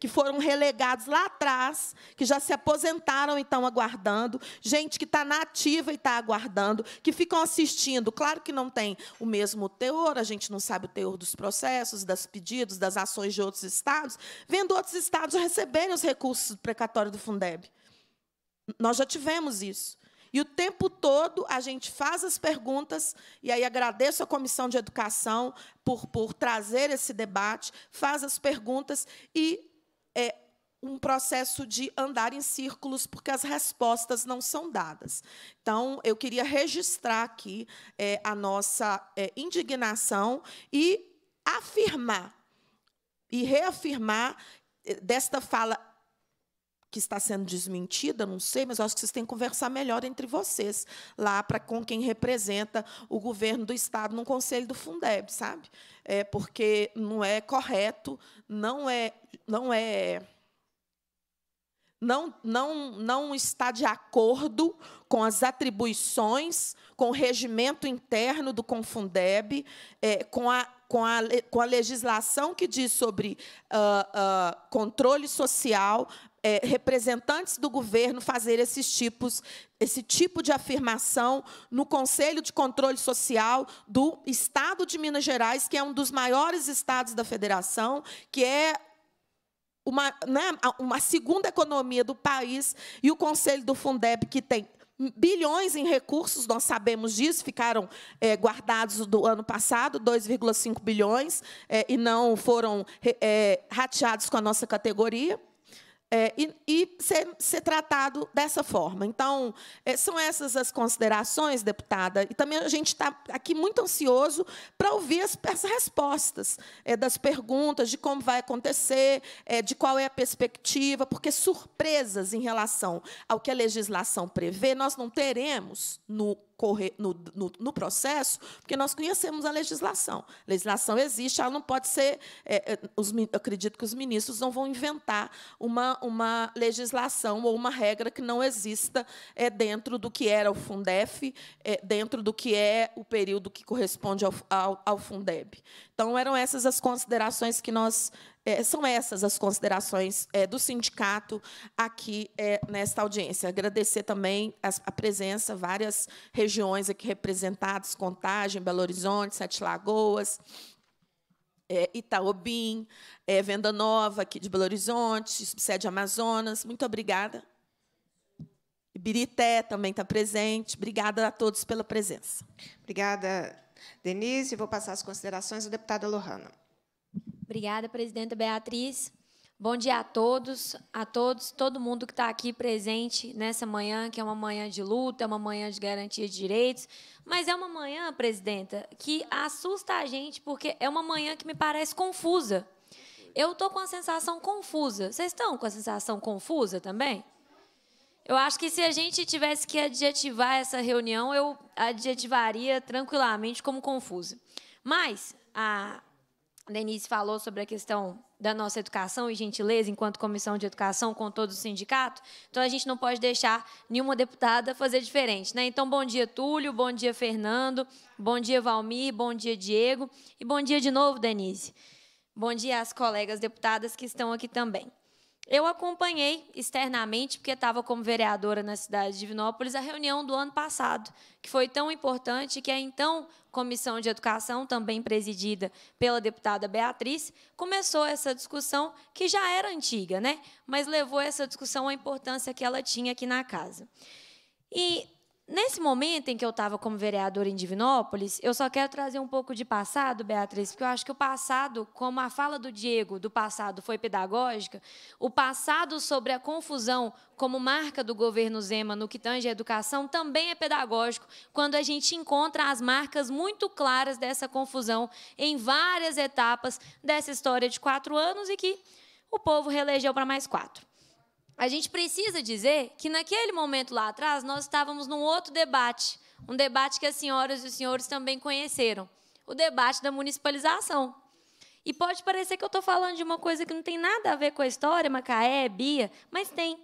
que foram relegados lá atrás, que já se aposentaram e estão aguardando, gente que está na ativa e está aguardando, que ficam assistindo. Claro que não tem o mesmo teor, a gente não sabe o teor dos processos, das pedidos, das ações de outros estados, vendo outros estados receberem os recursos do precatório do Fundeb. Nós já tivemos isso. E o tempo todo a gente faz as perguntas, e aí agradeço à Comissão de Educação por, por trazer esse debate, faz as perguntas e é um processo de andar em círculos porque as respostas não são dadas. Então, eu queria registrar aqui é, a nossa é, indignação e afirmar e reafirmar é, desta fala que está sendo desmentida, não sei, mas eu acho que vocês têm que conversar melhor entre vocês, lá para com quem representa o governo do Estado no Conselho do Fundeb, sabe? É porque não é correto, não é. Não é não, não, não está de acordo com as atribuições, com o regimento interno do Confundeb, é, com, a, com, a, com a legislação que diz sobre uh, uh, controle social, é, representantes do governo fazer esses tipos, esse tipo de afirmação no Conselho de Controle Social do Estado de Minas Gerais, que é um dos maiores estados da federação, que é uma, né, uma segunda economia do país, e o Conselho do Fundeb, que tem bilhões em recursos, nós sabemos disso, ficaram é, guardados do ano passado, 2,5 bilhões, é, e não foram é, rateados com a nossa categoria é, e, e ser, ser, tratado dessa forma. Então, é, são essas as considerações, deputada, e também a gente está aqui muito ansioso para ouvir as, as respostas é, das perguntas, de como vai acontecer, é, de qual é a perspectiva, porque surpresas em relação ao que a legislação prevê nós não teremos no correr, no, no, no, processo, porque nós conhecemos a legislação. A legislação existe, ela não pode ser. É, é os, acredito que os ministros não vão inventar uma, uma legislação ou uma regra que não exista é, dentro do que era o Fundef, é, dentro do que é o período que corresponde ao, ao, ao Fundeb. Então, eram essas as considerações que nós é, são essas as considerações é, do sindicato aqui é, nesta audiência. Agradecer também a, a presença, várias regiões aqui representadas, Contagem, Belo Horizonte, Sete Lagoas, é, Itaobim, é, Venda Nova, aqui de Belo Horizonte, sede Amazonas. Muito obrigada. Ibirité também está presente. Obrigada a todos pela presença. Obrigada, Denise. Vou passar as considerações à deputada Lohana. Obrigada, presidenta Beatriz. Bom dia a todos, a todos, todo mundo que está aqui presente nessa manhã, que é uma manhã de luta, é uma manhã de garantia de direitos, mas é uma manhã, presidenta, que assusta a gente, porque é uma manhã que me parece confusa. Eu estou com a sensação confusa. Vocês estão com a sensação confusa também? Eu acho que se a gente tivesse que adjetivar essa reunião, eu adjetivaria tranquilamente como confusa. Mas a, Denise falou sobre a questão da nossa educação e gentileza enquanto comissão de educação com todo o sindicato, então a gente não pode deixar nenhuma deputada fazer diferente. Né? Então, bom dia, Túlio, bom dia, Fernando, bom dia, Valmir, bom dia, Diego, e bom dia de novo, Denise. Bom dia às colegas deputadas que estão aqui também. Eu acompanhei externamente, porque estava como vereadora na cidade de Divinópolis, a reunião do ano passado, que foi tão importante que a então Comissão de Educação, também presidida pela deputada Beatriz, começou essa discussão, que já era antiga, né? mas levou essa discussão à importância que ela tinha aqui na casa. E Nesse momento em que eu estava como vereadora em Divinópolis, eu só quero trazer um pouco de passado, Beatriz, porque eu acho que o passado, como a fala do Diego do passado foi pedagógica, o passado sobre a confusão como marca do governo Zema no que tange à educação também é pedagógico, quando a gente encontra as marcas muito claras dessa confusão em várias etapas dessa história de quatro anos e que o povo reelegeu para mais quatro a gente precisa dizer que naquele momento lá atrás nós estávamos num outro debate, um debate que as senhoras e os senhores também conheceram, o debate da municipalização. E pode parecer que eu estou falando de uma coisa que não tem nada a ver com a história, Macaé, Bia, mas tem.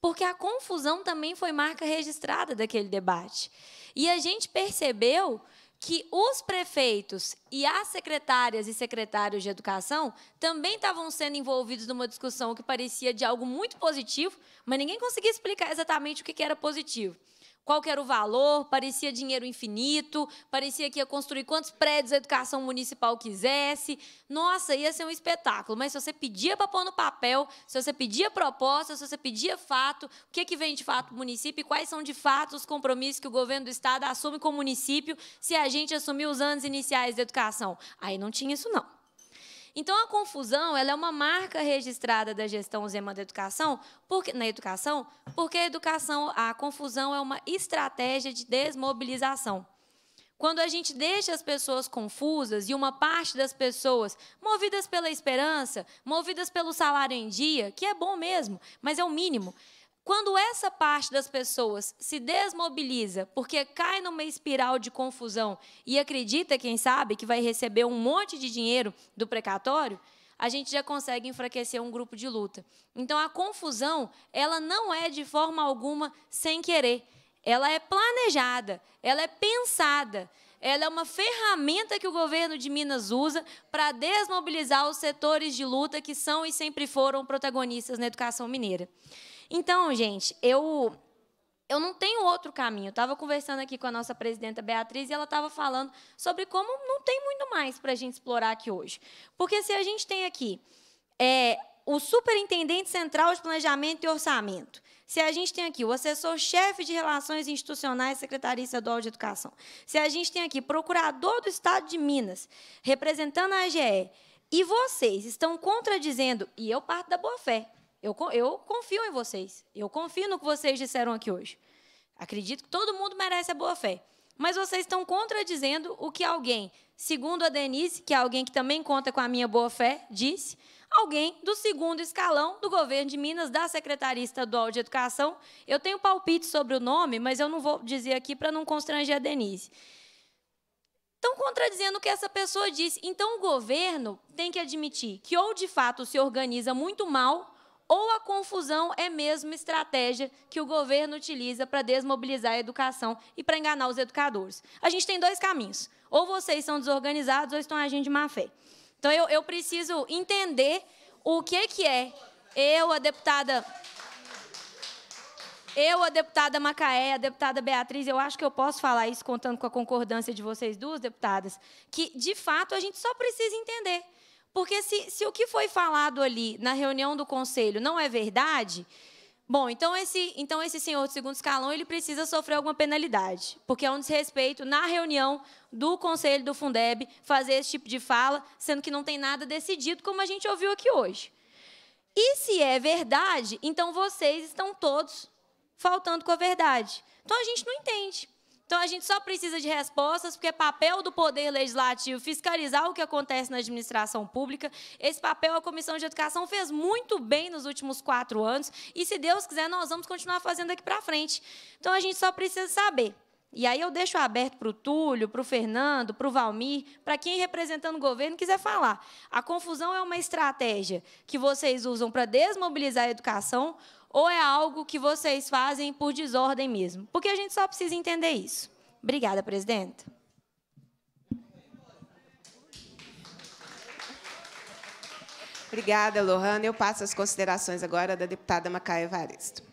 Porque a confusão também foi marca registrada daquele debate. E a gente percebeu que os prefeitos e as secretárias e secretários de educação também estavam sendo envolvidos numa discussão que parecia de algo muito positivo, mas ninguém conseguia explicar exatamente o que era positivo qual era o valor, parecia dinheiro infinito, parecia que ia construir quantos prédios a educação municipal quisesse. Nossa, ia ser um espetáculo. Mas se você pedia para pôr no papel, se você pedia proposta, se você pedia fato, o que, que vem de fato do o município e quais são de fato os compromissos que o governo do estado assume com o município se a gente assumir os anos iniciais da educação. Aí não tinha isso, não. Então a confusão ela é uma marca registrada da gestão Zema da educação, porque, na educação, porque a educação, a confusão é uma estratégia de desmobilização. Quando a gente deixa as pessoas confusas e uma parte das pessoas movidas pela esperança, movidas pelo salário em dia, que é bom mesmo, mas é o mínimo, quando essa parte das pessoas se desmobiliza porque cai numa espiral de confusão e acredita, quem sabe, que vai receber um monte de dinheiro do precatório, a gente já consegue enfraquecer um grupo de luta. Então a confusão, ela não é de forma alguma sem querer. Ela é planejada, ela é pensada ela é uma ferramenta que o governo de Minas usa para desmobilizar os setores de luta que são e sempre foram protagonistas na educação mineira. Então, gente, eu eu não tenho outro caminho. Eu estava conversando aqui com a nossa presidenta Beatriz e ela estava falando sobre como não tem muito mais para a gente explorar aqui hoje. Porque se a gente tem aqui é, o superintendente central de planejamento e orçamento, se a gente tem aqui o assessor-chefe de relações institucionais, Secretaria Estadual de Educação, se a gente tem aqui procurador do Estado de Minas, representando a AGE, e vocês estão contradizendo, e eu parto da boa fé, eu, eu confio em vocês. Eu confio no que vocês disseram aqui hoje. Acredito que todo mundo merece a boa fé. Mas vocês estão contradizendo o que alguém, segundo a Denise, que é alguém que também conta com a minha boa fé, disse, alguém do segundo escalão do governo de Minas, da Secretaria Estadual de Educação. Eu tenho palpite sobre o nome, mas eu não vou dizer aqui para não constranger a Denise. Estão contradizendo o que essa pessoa disse. Então, o governo tem que admitir que ou de fato se organiza muito mal ou a confusão é mesmo estratégia que o governo utiliza para desmobilizar a educação e para enganar os educadores. A gente tem dois caminhos. Ou vocês são desorganizados ou estão agindo de má fé. Então, eu, eu preciso entender o que, que é eu, a deputada... Eu, a deputada Macaé, a deputada Beatriz, eu acho que eu posso falar isso contando com a concordância de vocês duas, deputadas, que, de fato, a gente só precisa entender porque se, se o que foi falado ali na reunião do conselho não é verdade, bom, então esse, então esse senhor de segundo escalão ele precisa sofrer alguma penalidade, porque é um desrespeito na reunião do conselho do Fundeb fazer esse tipo de fala, sendo que não tem nada decidido, como a gente ouviu aqui hoje. E se é verdade, então vocês estão todos faltando com a verdade. Então a gente não entende. Então a gente só precisa de respostas, porque é papel do Poder Legislativo fiscalizar o que acontece na administração pública. Esse papel a Comissão de Educação fez muito bem nos últimos quatro anos, e se Deus quiser, nós vamos continuar fazendo aqui para frente. Então a gente só precisa saber. E aí eu deixo aberto para o Túlio, para o Fernando, para o Valmir, para quem representando o governo quiser falar. A confusão é uma estratégia que vocês usam para desmobilizar a educação ou é algo que vocês fazem por desordem mesmo? Porque a gente só precisa entender isso. Obrigada, presidenta. Obrigada, Lohana. Eu passo as considerações agora da deputada Macaia Varisto.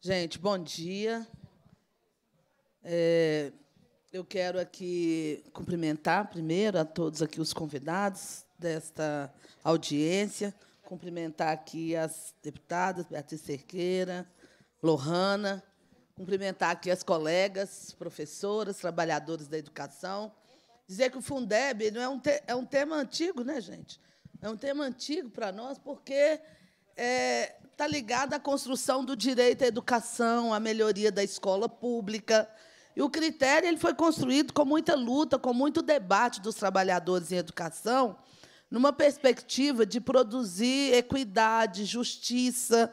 Gente, bom dia. É, eu quero aqui cumprimentar primeiro a todos aqui os convidados desta audiência, cumprimentar aqui as deputadas, Beatriz Cerqueira, Lohana, cumprimentar aqui as colegas, professoras, trabalhadores da educação, dizer que o Fundeb não é, um é um tema antigo, né, gente? É um tema antigo para nós, porque está é, tá ligado à construção do direito à educação, à melhoria da escola pública. E o critério ele foi construído com muita luta, com muito debate dos trabalhadores em educação, numa perspectiva de produzir equidade, justiça,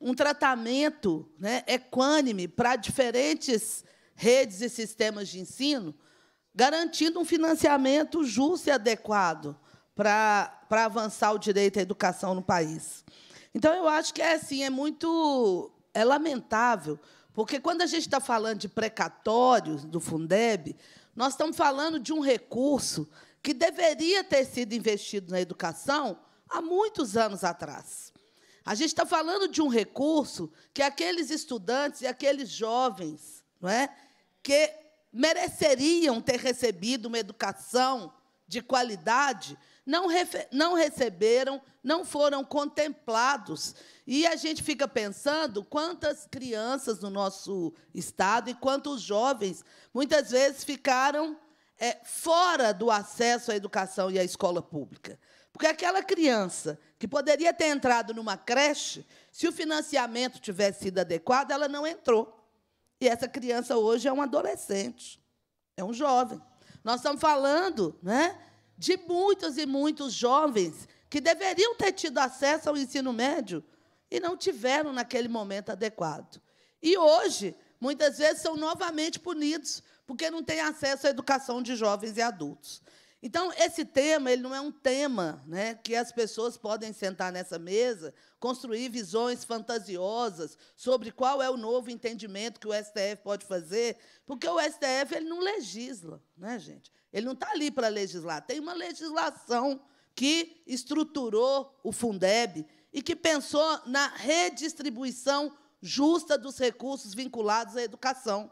um tratamento né, equânime para diferentes redes e sistemas de ensino, garantindo um financiamento justo e adequado para, para avançar o direito à educação no país. Então, eu acho que é assim, é muito é lamentável, porque quando a gente está falando de precatórios do Fundeb, nós estamos falando de um recurso que deveria ter sido investido na educação há muitos anos atrás. A gente está falando de um recurso que aqueles estudantes e aqueles jovens não é, que mereceriam ter recebido uma educação de qualidade não, não receberam, não foram contemplados. E a gente fica pensando quantas crianças no nosso estado e quantos jovens muitas vezes ficaram é, fora do acesso à educação e à escola pública. Porque aquela criança que poderia ter entrado numa creche, se o financiamento tivesse sido adequado, ela não entrou. E essa criança hoje é um adolescente, é um jovem. Nós estamos falando né, de muitos e muitos jovens que deveriam ter tido acesso ao ensino médio e não tiveram naquele momento adequado. E hoje, muitas vezes, são novamente punidos porque não tem acesso à educação de jovens e adultos. Então, esse tema ele não é um tema né, que as pessoas podem sentar nessa mesa, construir visões fantasiosas sobre qual é o novo entendimento que o STF pode fazer, porque o STF ele não legisla, né, gente? Ele não está ali para legislar. Tem uma legislação que estruturou o Fundeb e que pensou na redistribuição justa dos recursos vinculados à educação.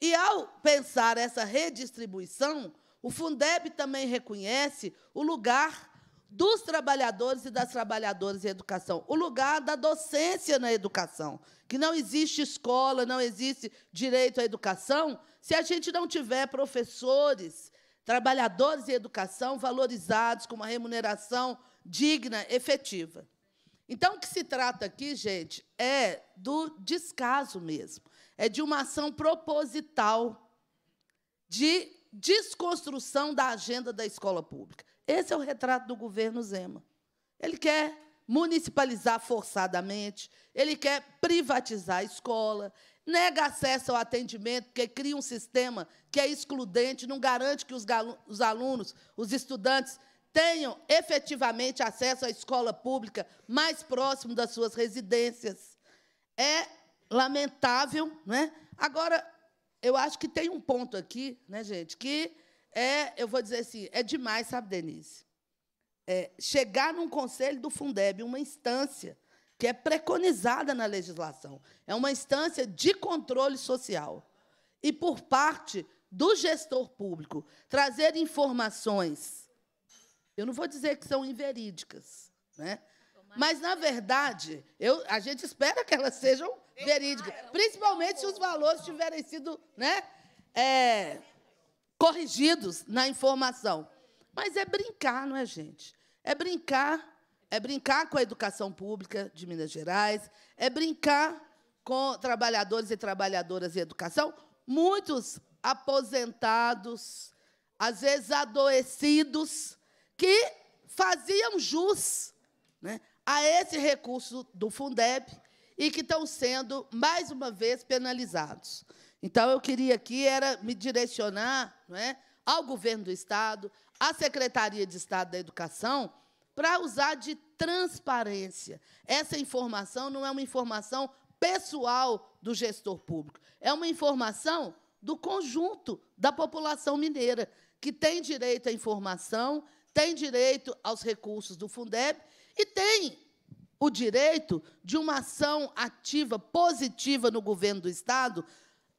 E ao pensar essa redistribuição, o Fundeb também reconhece o lugar dos trabalhadores e das trabalhadoras em educação, o lugar da docência na educação, que não existe escola, não existe direito à educação, se a gente não tiver professores, trabalhadores em educação valorizados com uma remuneração digna, efetiva. Então, o que se trata aqui, gente, é do descaso mesmo é de uma ação proposital de desconstrução da agenda da escola pública. Esse é o retrato do governo Zema. Ele quer municipalizar forçadamente, ele quer privatizar a escola, nega acesso ao atendimento, porque cria um sistema que é excludente, não garante que os, os alunos, os estudantes, tenham efetivamente acesso à escola pública mais próximo das suas residências. É lamentável. Né? Agora, eu acho que tem um ponto aqui, né, gente, que é, eu vou dizer assim, é demais, sabe, Denise? É, chegar num conselho do Fundeb, uma instância que é preconizada na legislação, é uma instância de controle social. E por parte do gestor público trazer informações, eu não vou dizer que são inverídicas, né? Mas na verdade, eu, a gente espera que elas sejam Verídica, Principalmente se os valores tiverem sido né, é, corrigidos na informação. Mas é brincar, não é, gente? É brincar, é brincar com a educação pública de Minas Gerais, é brincar com trabalhadores e trabalhadoras em educação, muitos aposentados, às vezes adoecidos, que faziam jus né, a esse recurso do Fundeb, e que estão sendo, mais uma vez, penalizados. Então, eu queria aqui era me direcionar não é, ao governo do Estado, à Secretaria de Estado da Educação, para usar de transparência. Essa informação não é uma informação pessoal do gestor público, é uma informação do conjunto da população mineira, que tem direito à informação, tem direito aos recursos do Fundeb e tem o direito de uma ação ativa, positiva no governo do Estado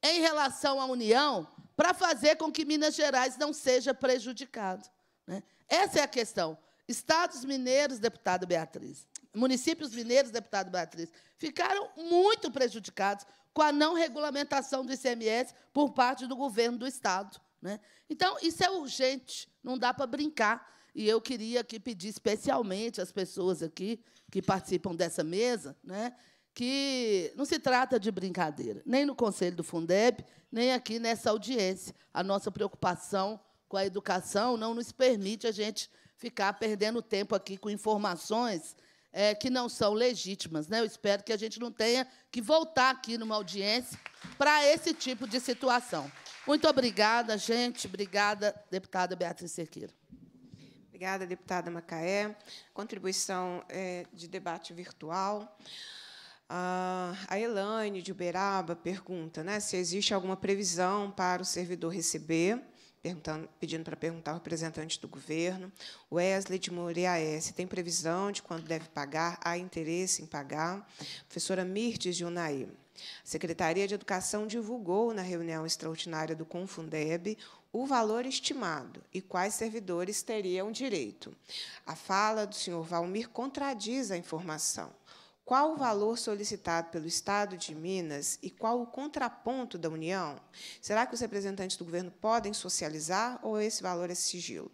em relação à União, para fazer com que Minas Gerais não seja prejudicado. Né? Essa é a questão. Estados mineiros, deputada Beatriz, municípios mineiros, deputada Beatriz, ficaram muito prejudicados com a não regulamentação do ICMS por parte do governo do Estado. Né? Então, isso é urgente, não dá para brincar e eu queria aqui pedir especialmente às pessoas aqui que participam dessa mesa, né, que não se trata de brincadeira, nem no Conselho do Fundeb, nem aqui nessa audiência. A nossa preocupação com a educação não nos permite a gente ficar perdendo tempo aqui com informações é, que não são legítimas. Né? Eu espero que a gente não tenha que voltar aqui numa audiência para esse tipo de situação. Muito obrigada, gente. Obrigada, deputada Beatriz Cerqueira. Obrigada, deputada Macaé. Contribuição é, de debate virtual. Ah, a Elaine, de Uberaba pergunta né, se existe alguma previsão para o servidor receber, pedindo para perguntar ao representante do governo. Wesley de Moriaé, se tem previsão de quando deve pagar, há interesse em pagar. Professora Mirtes de Unaí. A Secretaria de Educação divulgou, na reunião extraordinária do Confundeb, o valor estimado e quais servidores teriam direito. A fala do senhor Valmir contradiz a informação. Qual o valor solicitado pelo Estado de Minas e qual o contraponto da União? Será que os representantes do governo podem socializar ou esse valor é sigilo?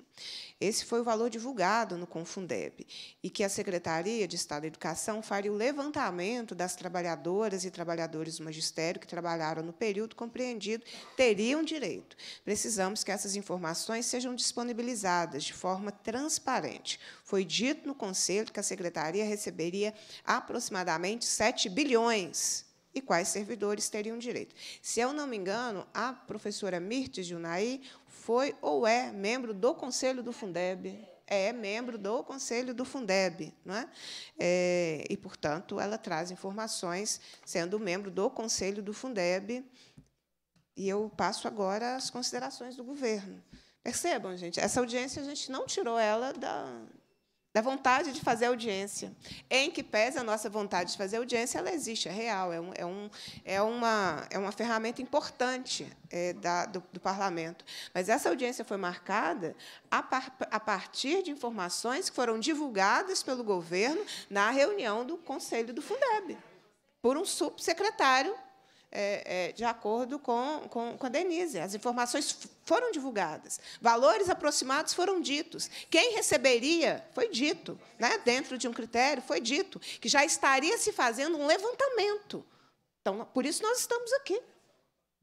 Esse foi o valor divulgado no Confundeb, e que a Secretaria de Estado da Educação faria o levantamento das trabalhadoras e trabalhadores do magistério que trabalharam no período compreendido teriam direito. Precisamos que essas informações sejam disponibilizadas de forma transparente. Foi dito no Conselho que a Secretaria receberia aproximadamente 7 bilhões e quais servidores teriam direito. Se eu não me engano, a professora Mirtes de foi ou é membro do Conselho do Fundeb, é, é membro do Conselho do Fundeb, não é? é? e, portanto, ela traz informações sendo membro do Conselho do Fundeb. E eu passo agora às considerações do governo. Percebam, gente, essa audiência a gente não tirou ela da, da vontade de fazer audiência. Em que pese a nossa vontade de fazer audiência, ela existe, é real, é, um, é, um, é, uma, é uma ferramenta importante é, da, do, do, parlamento. Mas essa audiência foi marcada a, par, a partir de informações que foram divulgadas pelo governo na reunião do Conselho do Fundeb, por um subsecretário é, é, de acordo com, com, com a Denise. As informações foram divulgadas, valores aproximados foram ditos. Quem receberia foi dito, né? dentro de um critério, foi dito que já estaria se fazendo um levantamento. Então, por isso nós estamos aqui.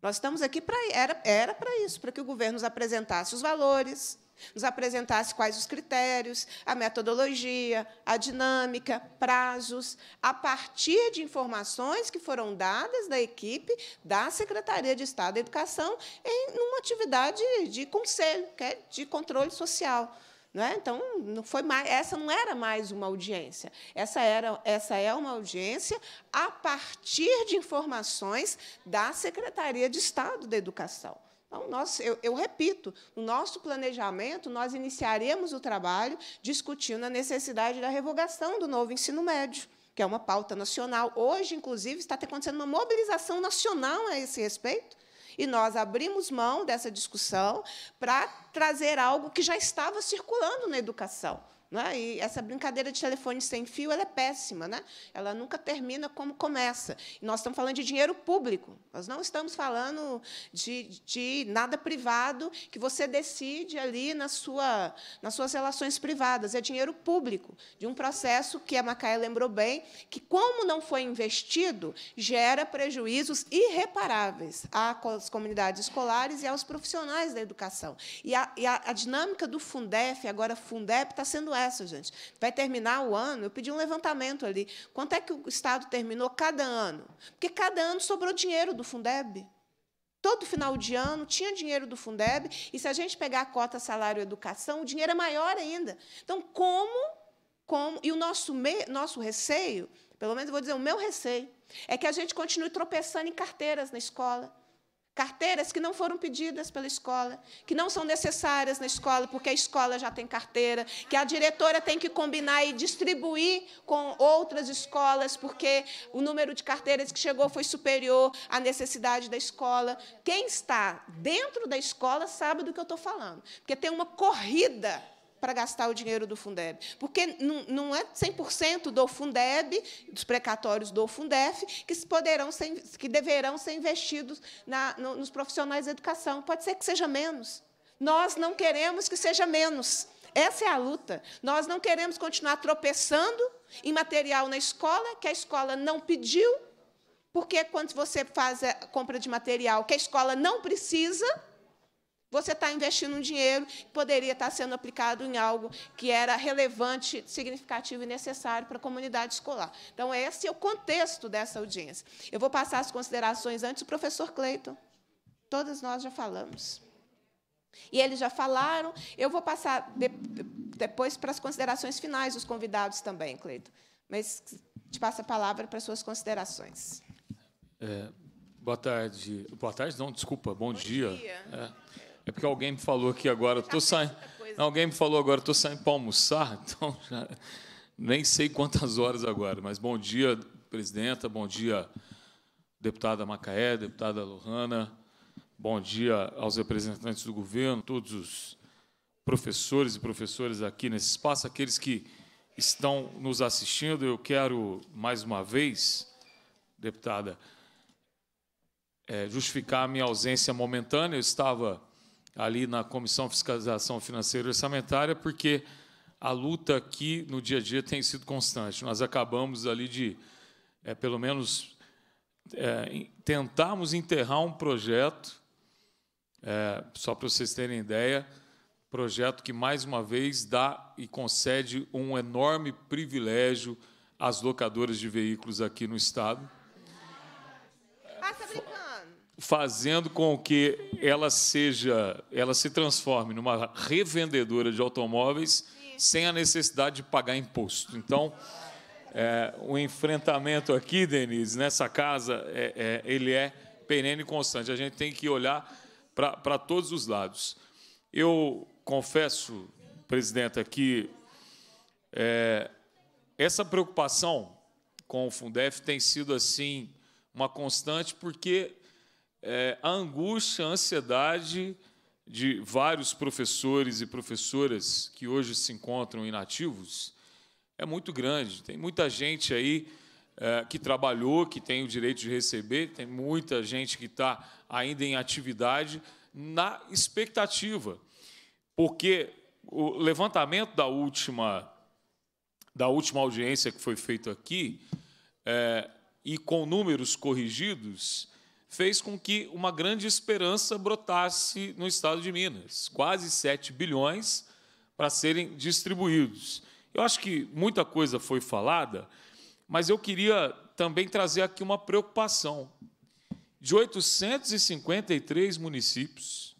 Nós estamos aqui para era era para isso, para que o governo nos apresentasse os valores, nos apresentasse quais os critérios, a metodologia, a dinâmica, prazos, a partir de informações que foram dadas da equipe da Secretaria de Estado da Educação em uma atividade de conselho, que é de controle social. É? Então, não foi mais, essa não era mais uma audiência. Essa, era, essa é uma audiência a partir de informações da Secretaria de Estado da Educação. Então, nós, eu, eu, repito, no nosso planejamento, nós iniciaremos o trabalho discutindo a necessidade da revogação do novo ensino médio, que é uma pauta nacional. Hoje, inclusive, está acontecendo uma mobilização nacional a esse respeito, e nós abrimos mão dessa discussão para trazer algo que já estava circulando na educação. Né? E essa brincadeira de telefone sem fio é péssima, né? ela nunca termina como começa. E nós estamos falando de dinheiro público, nós não estamos falando de, de nada privado que você decide ali na sua, nas suas relações privadas, é dinheiro público, de um processo que a Macaia lembrou bem, que, como não foi investido, gera prejuízos irreparáveis às comunidades escolares e aos profissionais da educação. E a, e a, a dinâmica do Fundef, agora Fundeb, está sendo essa, gente. Vai terminar o ano, eu pedi um levantamento ali. Quanto é que o Estado terminou cada ano? Porque cada ano sobrou dinheiro do Fundeb. Todo final de ano tinha dinheiro do Fundeb, e se a gente pegar a cota salário educação, o dinheiro é maior ainda. Então, como, como e o nosso me, nosso receio, pelo menos eu vou dizer, o meu receio é que a gente continue tropeçando em carteiras na escola, carteiras que não foram pedidas pela escola, que não são necessárias na escola, porque a escola já tem carteira, que a diretora tem que combinar e distribuir com outras escolas, porque o número de carteiras que chegou foi superior à necessidade da escola. Quem está dentro da escola sabe do que eu estou falando, porque tem uma corrida para gastar o dinheiro do Fundeb. Porque não é 100% do Fundeb, dos precatórios do Fundef, que, poderão ser, que deverão ser investidos na, no, nos profissionais da educação. Pode ser que seja menos. Nós não queremos que seja menos. Essa é a luta. Nós não queremos continuar tropeçando em material na escola, que a escola não pediu, porque quando você faz a compra de material que a escola não precisa, você está investindo um dinheiro que poderia estar tá sendo aplicado em algo que era relevante, significativo e necessário para a comunidade escolar. Então, esse é o contexto dessa audiência. Eu vou passar as considerações antes do professor Cleiton. Todas nós já falamos. E eles já falaram. Eu vou passar de, depois para as considerações finais dos convidados também, Cleiton. Mas te passo a palavra para as suas considerações. É, boa tarde. Boa tarde, não, desculpa. Bom, bom dia. dia. É. É porque alguém me falou aqui agora, estou saindo. Alguém me falou agora, estou saindo para almoçar, então já nem sei quantas horas agora. Mas bom dia, presidenta, bom dia, deputada Macaé, deputada Lohana, bom dia aos representantes do governo, todos os professores e professoras aqui nesse espaço, aqueles que estão nos assistindo. Eu quero, mais uma vez, deputada, eh, justificar a minha ausência momentânea. Eu estava ali na Comissão Fiscalização Financeira e Orçamentária, porque a luta aqui no dia a dia tem sido constante. Nós acabamos ali de, é, pelo menos, é, tentarmos enterrar um projeto, é, só para vocês terem ideia, projeto que, mais uma vez, dá e concede um enorme privilégio às locadoras de veículos aqui no Estado. Ah, fazendo com que ela seja, ela se transforme numa revendedora de automóveis sem a necessidade de pagar imposto. Então, é, o enfrentamento aqui, Denise, nessa casa, é, é, ele é perene e constante. A gente tem que olhar para todos os lados. Eu confesso, presidenta, que é, essa preocupação com o Fundef tem sido assim uma constante, porque é, a angústia, a ansiedade de vários professores e professoras que hoje se encontram inativos é muito grande. Tem muita gente aí é, que trabalhou, que tem o direito de receber, tem muita gente que está ainda em atividade na expectativa, porque o levantamento da última da última audiência que foi feito aqui é, e com números corrigidos fez com que uma grande esperança brotasse no estado de Minas, quase 7 bilhões para serem distribuídos. Eu acho que muita coisa foi falada, mas eu queria também trazer aqui uma preocupação. De 853 municípios,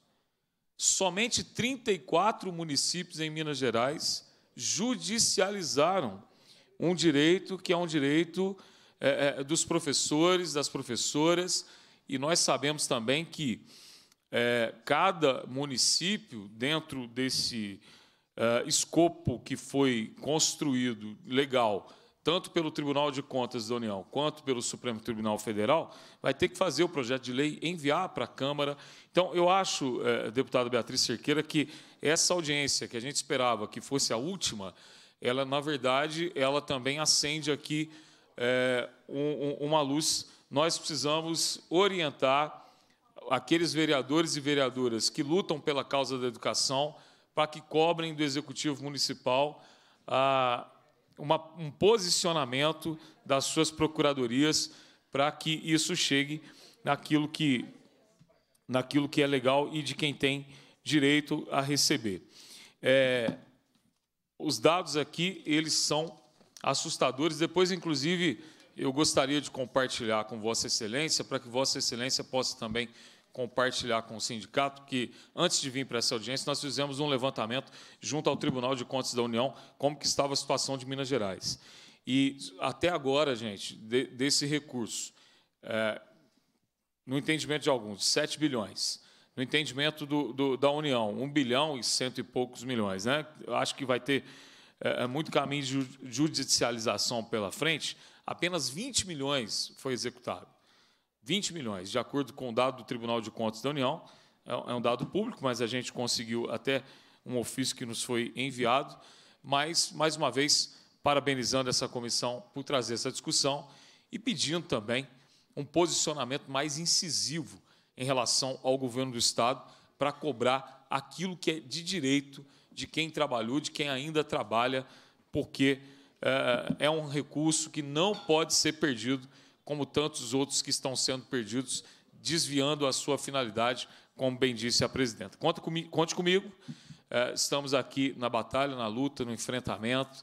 somente 34 municípios em Minas Gerais judicializaram um direito que é um direito eh, eh, dos professores, das professoras, e nós sabemos também que é, cada município, dentro desse é, escopo que foi construído legal, tanto pelo Tribunal de Contas da União quanto pelo Supremo Tribunal Federal, vai ter que fazer o projeto de lei, enviar para a Câmara. Então, eu acho, é, deputada Beatriz Cerqueira, que essa audiência que a gente esperava que fosse a última, ela, na verdade, ela também acende aqui é, um, um, uma luz nós precisamos orientar aqueles vereadores e vereadoras que lutam pela causa da educação para que cobrem do Executivo Municipal ah, uma, um posicionamento das suas procuradorias para que isso chegue naquilo que, naquilo que é legal e de quem tem direito a receber. É, os dados aqui eles são assustadores. Depois, inclusive, eu gostaria de compartilhar com Vossa Excelência, para que Vossa Excelência possa também compartilhar com o sindicato, que antes de vir para essa audiência, nós fizemos um levantamento junto ao Tribunal de Contas da União, como que estava a situação de Minas Gerais. E até agora, gente, de, desse recurso, é, no entendimento de alguns, 7 bilhões, no entendimento do, do, da União, 1 bilhão e cento e poucos milhões. Né? Eu acho que vai ter é, é muito caminho de judicialização pela frente, apenas 20 milhões foi executado. 20 milhões, de acordo com o dado do Tribunal de Contas da União, é, é um dado público, mas a gente conseguiu até um ofício que nos foi enviado. Mas, mais uma vez, parabenizando essa comissão por trazer essa discussão e pedindo também um posicionamento mais incisivo em relação ao governo do Estado para cobrar aquilo que é de direito de quem trabalhou, de quem ainda trabalha, porque é, é, é um recurso que não pode ser perdido, como tantos outros que estão sendo perdidos, desviando a sua finalidade, como bem disse a presidenta. Conta comigo, conte comigo, é, estamos aqui na batalha, na luta, no enfrentamento,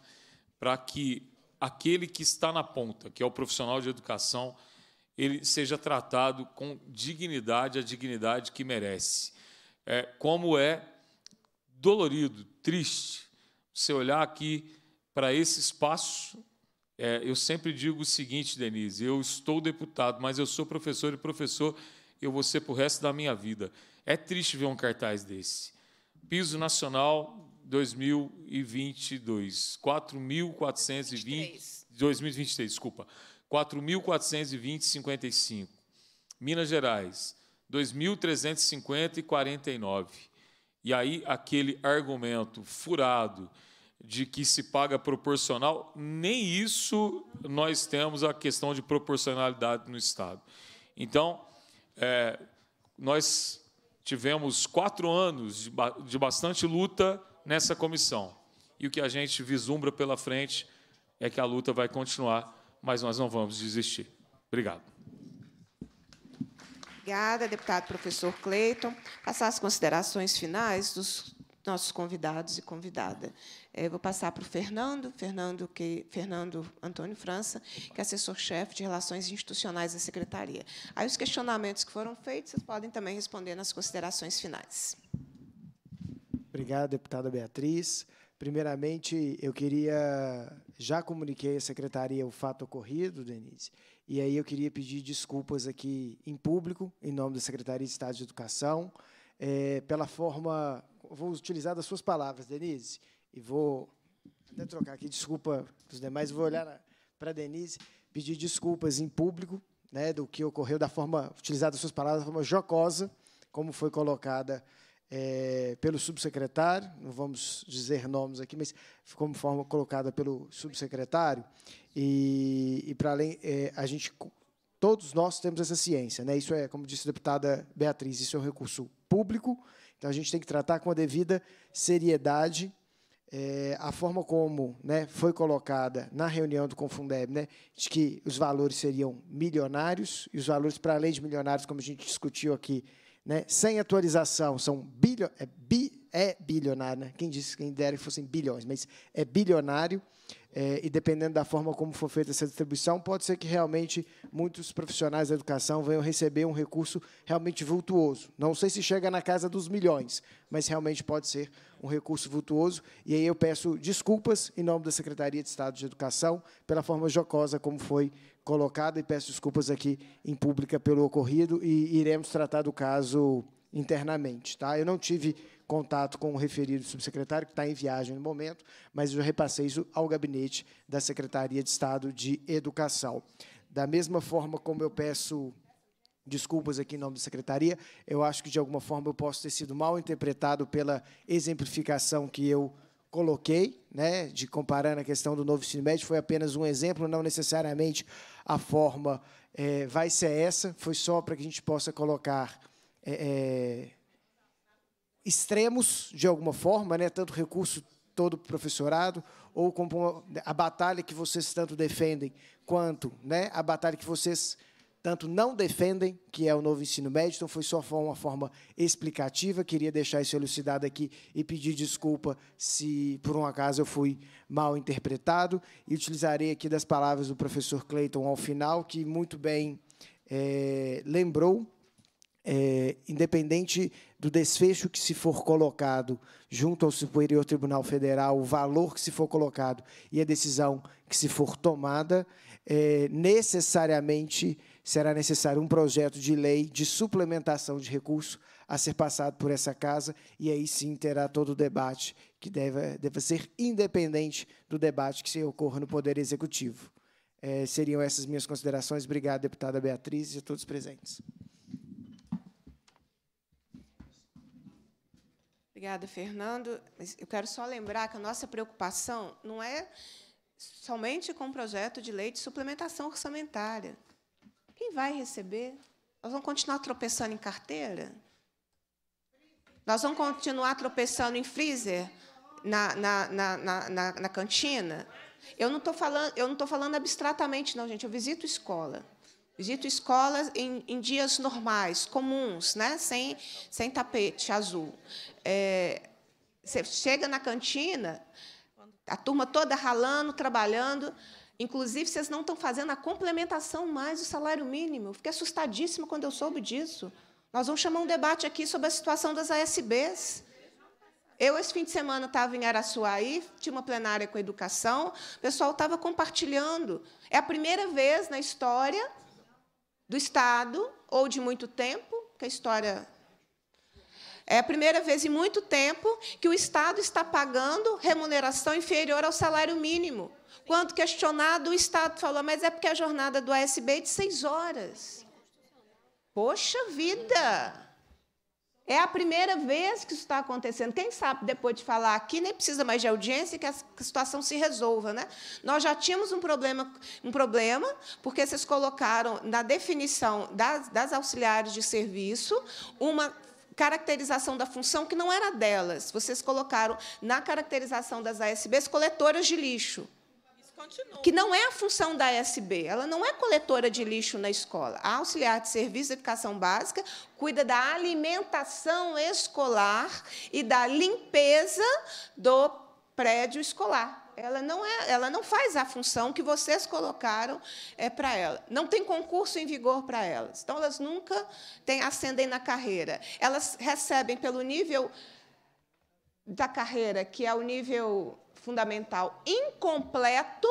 para que aquele que está na ponta, que é o profissional de educação, ele seja tratado com dignidade, a dignidade que merece. É, como é dolorido, triste, você olhar aqui para esse espaço, é, eu sempre digo o seguinte, Denise: eu estou deputado, mas eu sou professor e professor eu vou ser para o resto da minha vida. É triste ver um cartaz desse. Piso Nacional 2022, 4.420, 2023, desculpa, 4.420,55. Minas Gerais, 2.350 e 49. E aí aquele argumento furado de que se paga proporcional, nem isso nós temos a questão de proporcionalidade no Estado. Então, é, nós tivemos quatro anos de, de bastante luta nessa comissão. E o que a gente vislumbra pela frente é que a luta vai continuar, mas nós não vamos desistir. Obrigado. Obrigada, deputado professor Cleiton. Passar as considerações finais dos nossos convidados e convidada. É, vou passar para o Fernando, Fernando, que, Fernando Antônio França, que é assessor-chefe de Relações Institucionais da Secretaria. Aí os questionamentos que foram feitos, vocês podem também responder nas considerações finais. Obrigado, deputada Beatriz. Primeiramente, eu queria. Já comuniquei à secretaria o fato ocorrido, Denise, e aí eu queria pedir desculpas aqui em público, em nome da Secretaria de Estado de Educação, é, pela forma vou utilizar das suas palavras, Denise, e vou até trocar aqui, desculpa para os demais, vou olhar para a Denise, pedir desculpas em público né, do que ocorreu, da forma, utilizar das suas palavras, da forma jocosa, como foi colocada é, pelo subsecretário, não vamos dizer nomes aqui, mas como forma colocada pelo subsecretário, e, e para além, é, a gente, todos nós temos essa ciência, né? isso é, como disse a deputada Beatriz, isso é um recurso público, então a gente tem que tratar com a devida seriedade é, a forma como né, foi colocada na reunião do Confundeb, né, de que os valores seriam milionários, e os valores para além de milionários, como a gente discutiu aqui, né, sem atualização, são bilionários, é, bi, é bilionário, né? quem disse, quem dera que fossem bilhões, mas é bilionário, é, e dependendo da forma como for feita essa distribuição, pode ser que realmente muitos profissionais da educação venham receber um recurso realmente vultuoso. Não sei se chega na casa dos milhões, mas realmente pode ser um recurso vultuoso. E aí eu peço desculpas em nome da Secretaria de Estado de Educação pela forma jocosa como foi colocada e peço desculpas aqui em pública pelo ocorrido e iremos tratar do caso internamente. Tá? Eu não tive contato com o referido subsecretário, que está em viagem no momento, mas eu repassei isso ao gabinete da Secretaria de Estado de Educação. Da mesma forma como eu peço desculpas aqui em nome da secretaria, eu acho que, de alguma forma, eu posso ter sido mal interpretado pela exemplificação que eu coloquei, né, de comparando a questão do novo ensino médio, foi apenas um exemplo, não necessariamente a forma é, vai ser essa, foi só para que a gente possa colocar é, é, extremos, de alguma forma, né? tanto recurso todo o professorado, ou como a batalha que vocês tanto defendem, quanto né, a batalha que vocês tanto não defendem, que é o novo ensino médio. Então, foi só uma forma explicativa. Queria deixar isso elucidado aqui e pedir desculpa se, por um acaso, eu fui mal interpretado. E utilizarei aqui das palavras do professor Clayton ao final, que muito bem é, lembrou é, independente do desfecho que se for colocado junto ao Superior Tribunal Federal, o valor que se for colocado e a decisão que se for tomada, é, necessariamente será necessário um projeto de lei de suplementação de recurso a ser passado por essa casa, e aí sim terá todo o debate que deve, deve ser independente do debate que se ocorra no Poder Executivo. É, seriam essas minhas considerações. Obrigado, deputada Beatriz, e a todos presentes. Obrigada, Fernando. Mas eu quero só lembrar que a nossa preocupação não é somente com o projeto de lei de suplementação orçamentária. Quem vai receber? Nós vamos continuar tropeçando em carteira? Nós vamos continuar tropeçando em freezer na, na, na, na, na, na cantina? Eu não estou falando, eu não falando abstratamente, não, gente. Eu visito escola. Visito escolas em, em dias normais, comuns, né? sem, sem tapete azul. É, você chega na cantina, a turma toda ralando, trabalhando. Inclusive, vocês não estão fazendo a complementação mais do salário mínimo. fiquei assustadíssima quando eu soube disso. Nós vamos chamar um debate aqui sobre a situação das ASBs. Eu, esse fim de semana, estava em Araçuaí, tinha uma plenária com educação, o pessoal estava compartilhando. É a primeira vez na história do Estado ou de muito tempo, que a história é a primeira vez em muito tempo que o Estado está pagando remuneração inferior ao salário mínimo. Quando questionado, o Estado falou, mas é porque a jornada do ASB é de seis horas. Poxa vida! É a primeira vez que isso está acontecendo. Quem sabe, depois de falar aqui, nem precisa mais de audiência que a situação se resolva. Né? Nós já tínhamos um problema, um problema porque vocês colocaram na definição das, das auxiliares de serviço uma caracterização da função que não era delas. Vocês colocaram na caracterização das ASBs coletoras de lixo. Continua. que não é a função da SB, ela não é coletora de lixo na escola. A auxiliar de serviço de educação básica cuida da alimentação escolar e da limpeza do prédio escolar. Ela não, é, ela não faz a função que vocês colocaram é, para ela. Não tem concurso em vigor para elas. Então, elas nunca têm, ascendem na carreira. Elas recebem pelo nível da carreira, que é o nível fundamental incompleto,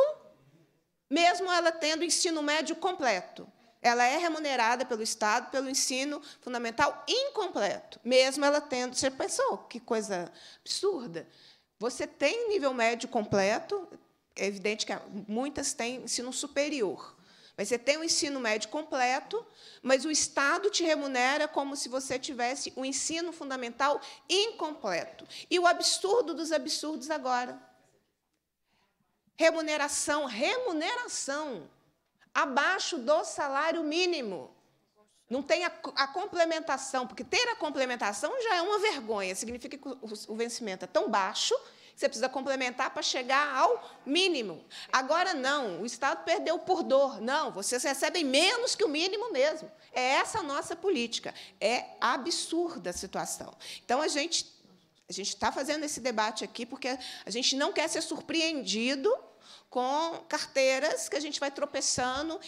mesmo ela tendo ensino médio completo. Ela é remunerada pelo Estado pelo ensino fundamental incompleto, mesmo ela tendo. Você pensou que coisa absurda? Você tem nível médio completo, é evidente que muitas têm ensino superior. Mas você tem o ensino médio completo, mas o Estado te remunera como se você tivesse o ensino fundamental incompleto. E o absurdo dos absurdos agora. Remuneração, remuneração abaixo do salário mínimo. Não tem a, a, complementação, porque ter a complementação já é uma vergonha. Significa que o, o vencimento é tão baixo que você precisa complementar para chegar ao mínimo. Agora não, o Estado perdeu por dor. Não, vocês recebem menos que o mínimo mesmo. É essa a nossa política. É absurda a situação. Então a gente a gente está fazendo esse debate aqui porque a gente não quer ser surpreendido com carteiras que a gente vai tropeçando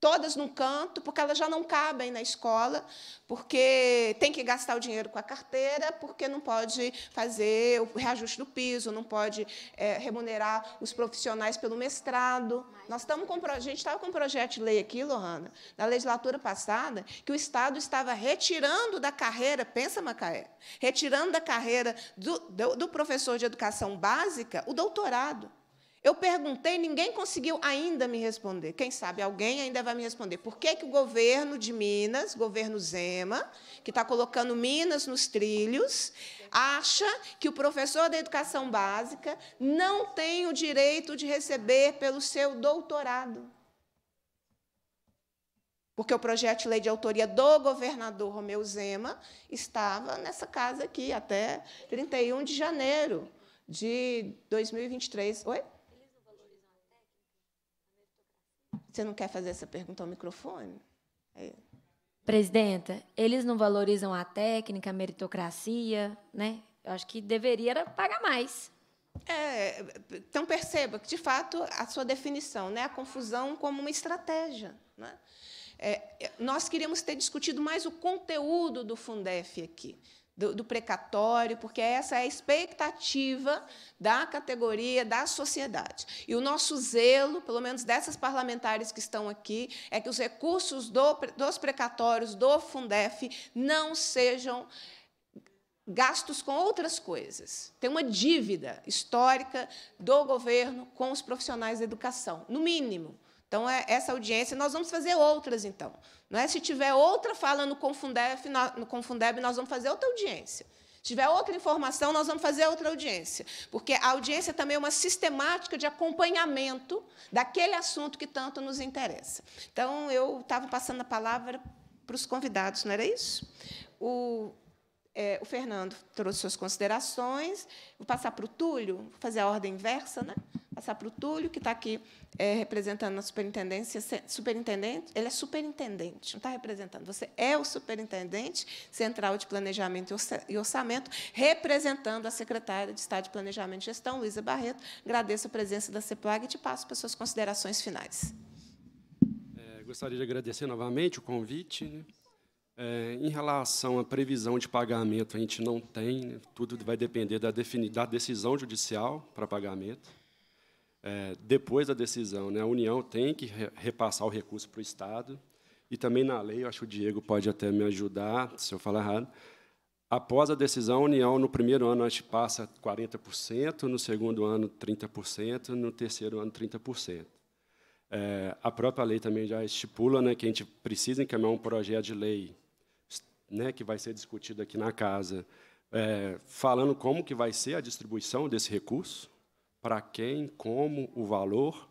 todas num canto, porque elas já não cabem na escola, porque tem que gastar o dinheiro com a carteira, porque não pode fazer o reajuste do piso, não pode é, remunerar os profissionais pelo mestrado. Nós estamos com, a gente estava com um projeto de lei aqui, Lohana, na legislatura passada, que o Estado estava retirando da carreira, pensa, Macaé, retirando da carreira do, do, do professor de educação básica o doutorado. Eu perguntei, ninguém conseguiu ainda me responder. Quem sabe alguém ainda vai me responder. Por que, que o governo de Minas, governo Zema, que está colocando Minas nos trilhos, acha que o professor da educação básica não tem o direito de receber pelo seu doutorado? Porque o projeto de lei de autoria do governador Romeu Zema estava nessa casa aqui até 31 de janeiro de 2023. Oi? Você não quer fazer essa pergunta ao microfone? É. Presidenta, eles não valorizam a técnica, a meritocracia, né? Eu acho que deveria pagar mais. É, então perceba que de fato a sua definição, né, a confusão como uma estratégia, né? É, nós queríamos ter discutido mais o conteúdo do Fundef aqui do, do precatório, porque essa é a expectativa da categoria, da sociedade. E o nosso zelo, pelo menos dessas parlamentares que estão aqui, é que os recursos do, dos precatórios, do Fundef, não sejam gastos com outras coisas. Tem uma dívida histórica do governo com os profissionais da educação, no mínimo. Então, é, essa audiência, nós vamos fazer outras, então. Não é? Se tiver outra fala no Confundeb, no Confundeb, nós vamos fazer outra audiência. Se tiver outra informação, nós vamos fazer outra audiência. Porque a audiência também é uma sistemática de acompanhamento daquele assunto que tanto nos interessa. Então, eu estava passando a palavra para os convidados, não era isso? O, é, o Fernando trouxe suas considerações. Vou passar para o Túlio, vou fazer a ordem inversa, né? passar para o Túlio, que está aqui é, representando a superintendência. Superintendente, ele é superintendente, não está representando. Você é o superintendente central de planejamento e orçamento, representando a secretária de Estado de Planejamento e Gestão, Luísa Barreto. Agradeço a presença da CEPLAG e te passo para suas considerações finais. É, gostaria de agradecer novamente o convite. Né? É, em relação à previsão de pagamento, a gente não tem, né? tudo vai depender da, da decisão judicial para pagamento é, depois da decisão. Né? A União tem que re repassar o recurso para o Estado, e também na lei, eu acho que o Diego pode até me ajudar, se eu falar errado, após a decisão, a União, no primeiro ano, a gente passa 40%, no segundo ano, 30%, no terceiro ano, 30%. É, a própria lei também já estipula né, que a gente precisa encaminhar um projeto de lei né, que vai ser discutido aqui na casa, é, falando como que vai ser a distribuição desse recurso, para quem, como, o valor,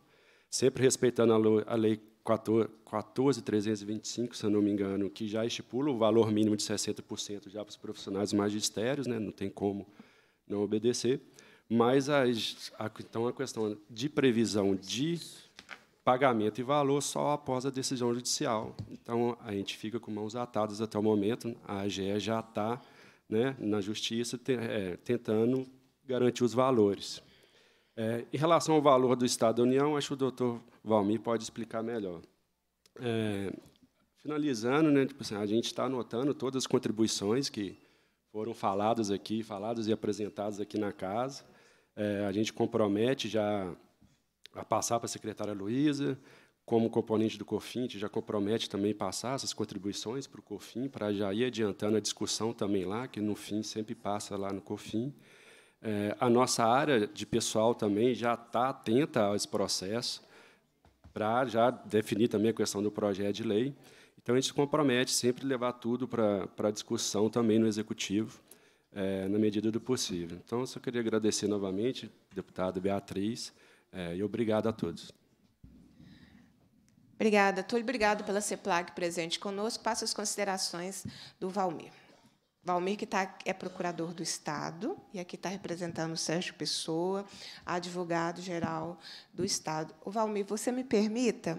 sempre respeitando a lei 14.325, se eu não me engano, que já estipula o valor mínimo de 60% já para os profissionais magistérios, né? não tem como não obedecer. Mas, a, a, então, a questão de previsão de pagamento e valor só após a decisão judicial. Então, a gente fica com mãos atadas até o momento, a AGE já está né, na justiça te, é, tentando garantir os valores. É, em relação ao valor do Estado da União, acho que o doutor Valmir pode explicar melhor. É, finalizando, né, tipo assim, a gente está anotando todas as contribuições que foram faladas aqui, faladas e apresentadas aqui na casa. É, a gente compromete já a passar para a secretária Luísa, como componente do COFIN, a gente já compromete também passar essas contribuições para o COFIN, para já ir adiantando a discussão também lá, que no fim sempre passa lá no COFIN. É, a nossa área de pessoal também já está atenta a esse processo para já definir também a questão do projeto de lei. Então, a gente se compromete sempre levar tudo para discussão também no Executivo, é, na medida do possível. Então, só queria agradecer novamente, deputada Beatriz, é, e obrigado a todos. Obrigada, Túlio. Obrigado pela CEPLAG presente conosco. Passa as considerações do Valmir. Valmir, que tá, é procurador do Estado, e aqui está representando o Sérgio Pessoa, advogado-geral do Estado. O Valmir, você me permita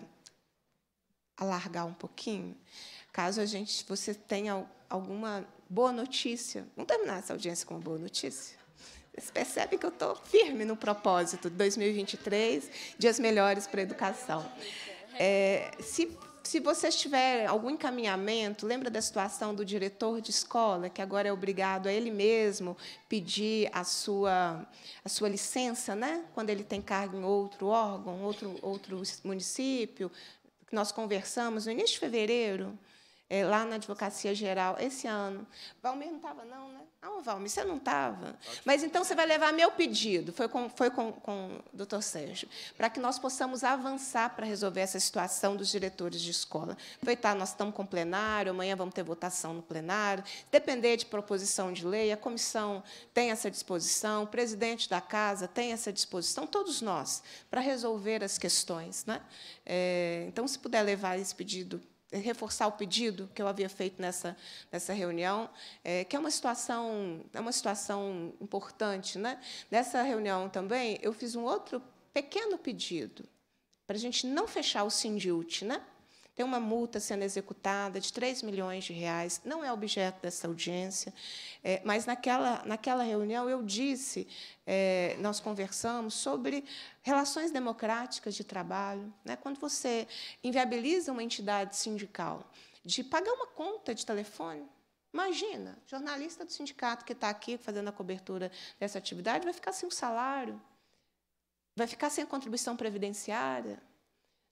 alargar um pouquinho? Caso a gente, você tenha alguma boa notícia. Vamos terminar essa audiência com uma boa notícia? Você percebe que eu estou firme no propósito. 2023, dias melhores para a educação. É, se se vocês tiverem algum encaminhamento, lembra da situação do diretor de escola, que agora é obrigado a ele mesmo pedir a sua, a sua licença, né? quando ele tem cargo em outro órgão, outro, outro município, nós conversamos no início de fevereiro, é, lá na Advocacia Geral esse ano. Valmir não estava, não, né? Não, ah, Valmir, você não estava. Mas então você vai levar meu pedido, foi com, foi com, com o doutor Sérgio, para que nós possamos avançar para resolver essa situação dos diretores de escola. Aproveitar, tá, nós estamos com o plenário, amanhã vamos ter votação no plenário. Depender de proposição de lei, a comissão tem essa disposição, o presidente da casa tem essa disposição, todos nós, para resolver as questões. Né? É, então, se puder levar esse pedido reforçar o pedido que eu havia feito nessa, nessa reunião, é, que é uma situação é uma situação importante, né? Nessa reunião também eu fiz um outro pequeno pedido para a gente não fechar o Sindilt, né? Tem uma multa sendo executada de 3 milhões de reais, não é objeto dessa audiência, é, mas naquela, naquela reunião eu disse, é, nós conversamos sobre relações democráticas de trabalho. Né? Quando você inviabiliza uma entidade sindical de pagar uma conta de telefone, Imagina, jornalista do sindicato que está aqui fazendo a cobertura dessa atividade vai ficar sem o salário, vai ficar sem a contribuição previdenciária,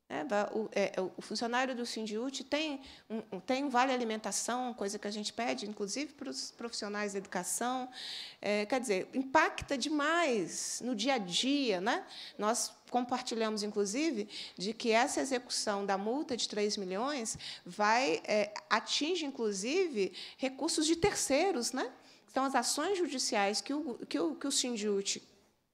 né, o, é, é, o, funcionário do Sindiúte tem um, tem um vale alimentação, coisa que a gente pede, inclusive para os profissionais da educação. É, quer dizer, impacta demais no dia a dia. Né? Nós compartilhamos, inclusive, de que essa execução da multa de 3 milhões vai é, atinge, inclusive, recursos de terceiros. Né? Então, as ações judiciais que o, que o, que o Sindiúte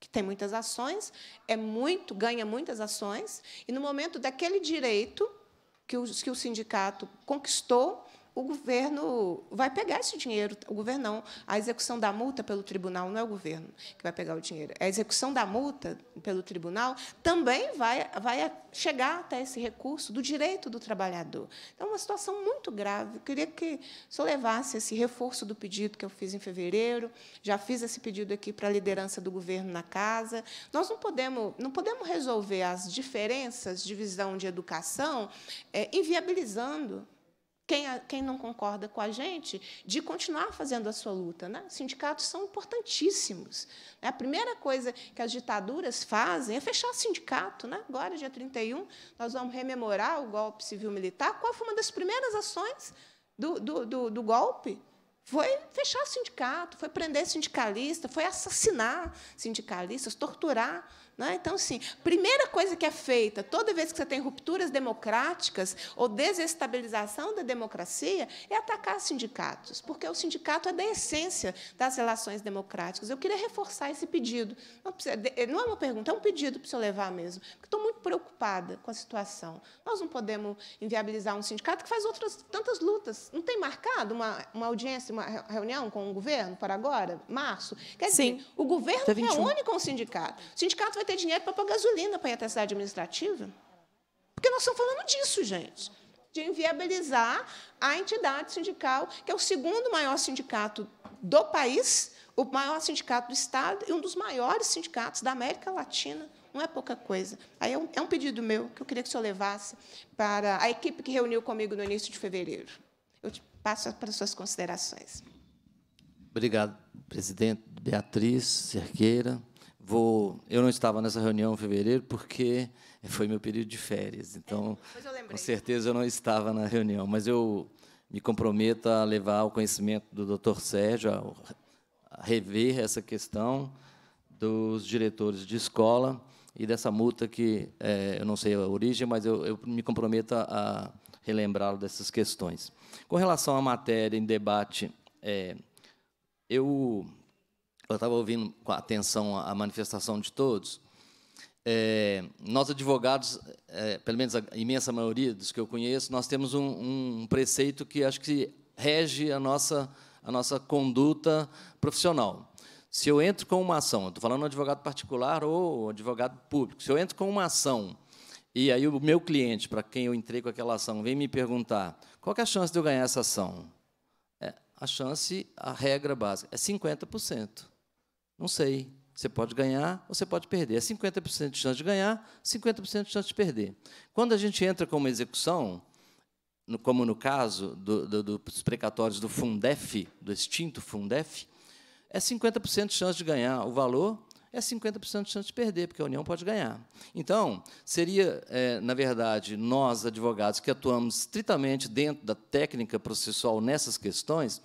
que tem muitas ações, é muito, ganha muitas ações, e no momento daquele direito que o, que o sindicato conquistou, o governo vai pegar esse dinheiro. O governo não. A execução da multa pelo tribunal não é o governo que vai pegar o dinheiro. É a execução da multa pelo tribunal também vai, vai chegar até esse recurso do direito do trabalhador. Então, é uma situação muito grave. Eu queria que só levasse esse reforço do pedido que eu fiz em fevereiro. Já fiz esse pedido aqui para a liderança do governo na casa. Nós não podemos, não podemos resolver as diferenças de visão de educação é, inviabilizando quem, quem não concorda com a gente, de continuar fazendo a sua luta. Né? Sindicatos são importantíssimos. Né? A primeira coisa que as ditaduras fazem é fechar sindicato. Né? Agora, dia 31, nós vamos rememorar o golpe civil-militar. Qual foi uma das primeiras ações do, do, do, do golpe? Foi fechar sindicato, foi prender sindicalista, foi assassinar sindicalistas, torturar é? Então, sim, primeira coisa que é feita, toda vez que você tem rupturas democráticas ou desestabilização da democracia, é atacar sindicatos, porque o sindicato é da essência das relações democráticas. Eu queria reforçar esse pedido. Não é uma pergunta, é um pedido para o senhor levar mesmo, porque estou muito preocupada com a situação. Nós não podemos inviabilizar um sindicato que faz outras tantas lutas. Não tem marcado uma, uma audiência, uma reunião com o governo para agora, março? Quer dizer, sim. o governo reúne com o sindicato. O sindicato vai vai ter dinheiro para pôr gasolina para ir até a cidade administrativa? Porque nós estamos falando disso, gente. De inviabilizar a entidade sindical, que é o segundo maior sindicato do país, o maior sindicato do Estado e um dos maiores sindicatos da América Latina. Não é pouca coisa. Aí é um, é um pedido meu que eu queria que o senhor levasse para a equipe que reuniu comigo no início de fevereiro. Eu te passo para as suas considerações. Obrigado, presidente Beatriz Cerqueira vou. Eu não estava nessa reunião em fevereiro porque foi meu período de férias. Então, é, com certeza eu não estava na reunião, mas eu me comprometo a levar o conhecimento do Dr. Sérgio a rever essa questão dos diretores de escola e dessa multa que é, eu não sei a origem, mas eu, eu me comprometo a relembrá-lo dessas questões. Com relação à matéria em debate, é, eu eu estava ouvindo com atenção a manifestação de todos. É, nós advogados, é, pelo menos a imensa maioria dos que eu conheço, nós temos um, um preceito que acho que rege a nossa a nossa conduta profissional. Se eu entro com uma ação, estou falando advogado particular ou advogado público, se eu entro com uma ação e aí o meu cliente, para quem eu entrei com aquela ação, vem me perguntar qual é a chance de eu ganhar essa ação? É, a chance, a regra básica, é 50%. Não sei. Você pode ganhar ou você pode perder. É 50% de chance de ganhar, 50% de chance de perder. Quando a gente entra com uma execução, no, como no caso do, do, dos precatórios do Fundef, do extinto Fundef, é 50% de chance de ganhar o valor, é 50% de chance de perder, porque a União pode ganhar. Então, seria, é, na verdade, nós, advogados, que atuamos estritamente dentro da técnica processual nessas questões,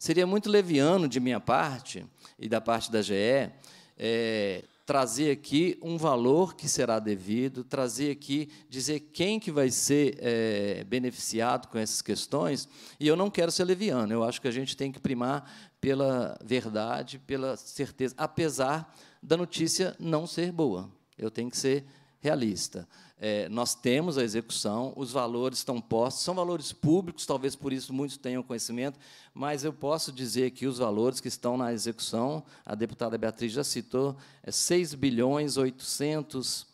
Seria muito leviano de minha parte e da parte da GE é, trazer aqui um valor que será devido, trazer aqui, dizer quem que vai ser é, beneficiado com essas questões. E eu não quero ser leviano, eu acho que a gente tem que primar pela verdade, pela certeza, apesar da notícia não ser boa. Eu tenho que ser realista. É, nós temos a execução, os valores estão postos, são valores públicos, talvez por isso muitos tenham conhecimento, mas eu posso dizer que os valores que estão na execução, a deputada Beatriz já citou, é 6 bilhões 800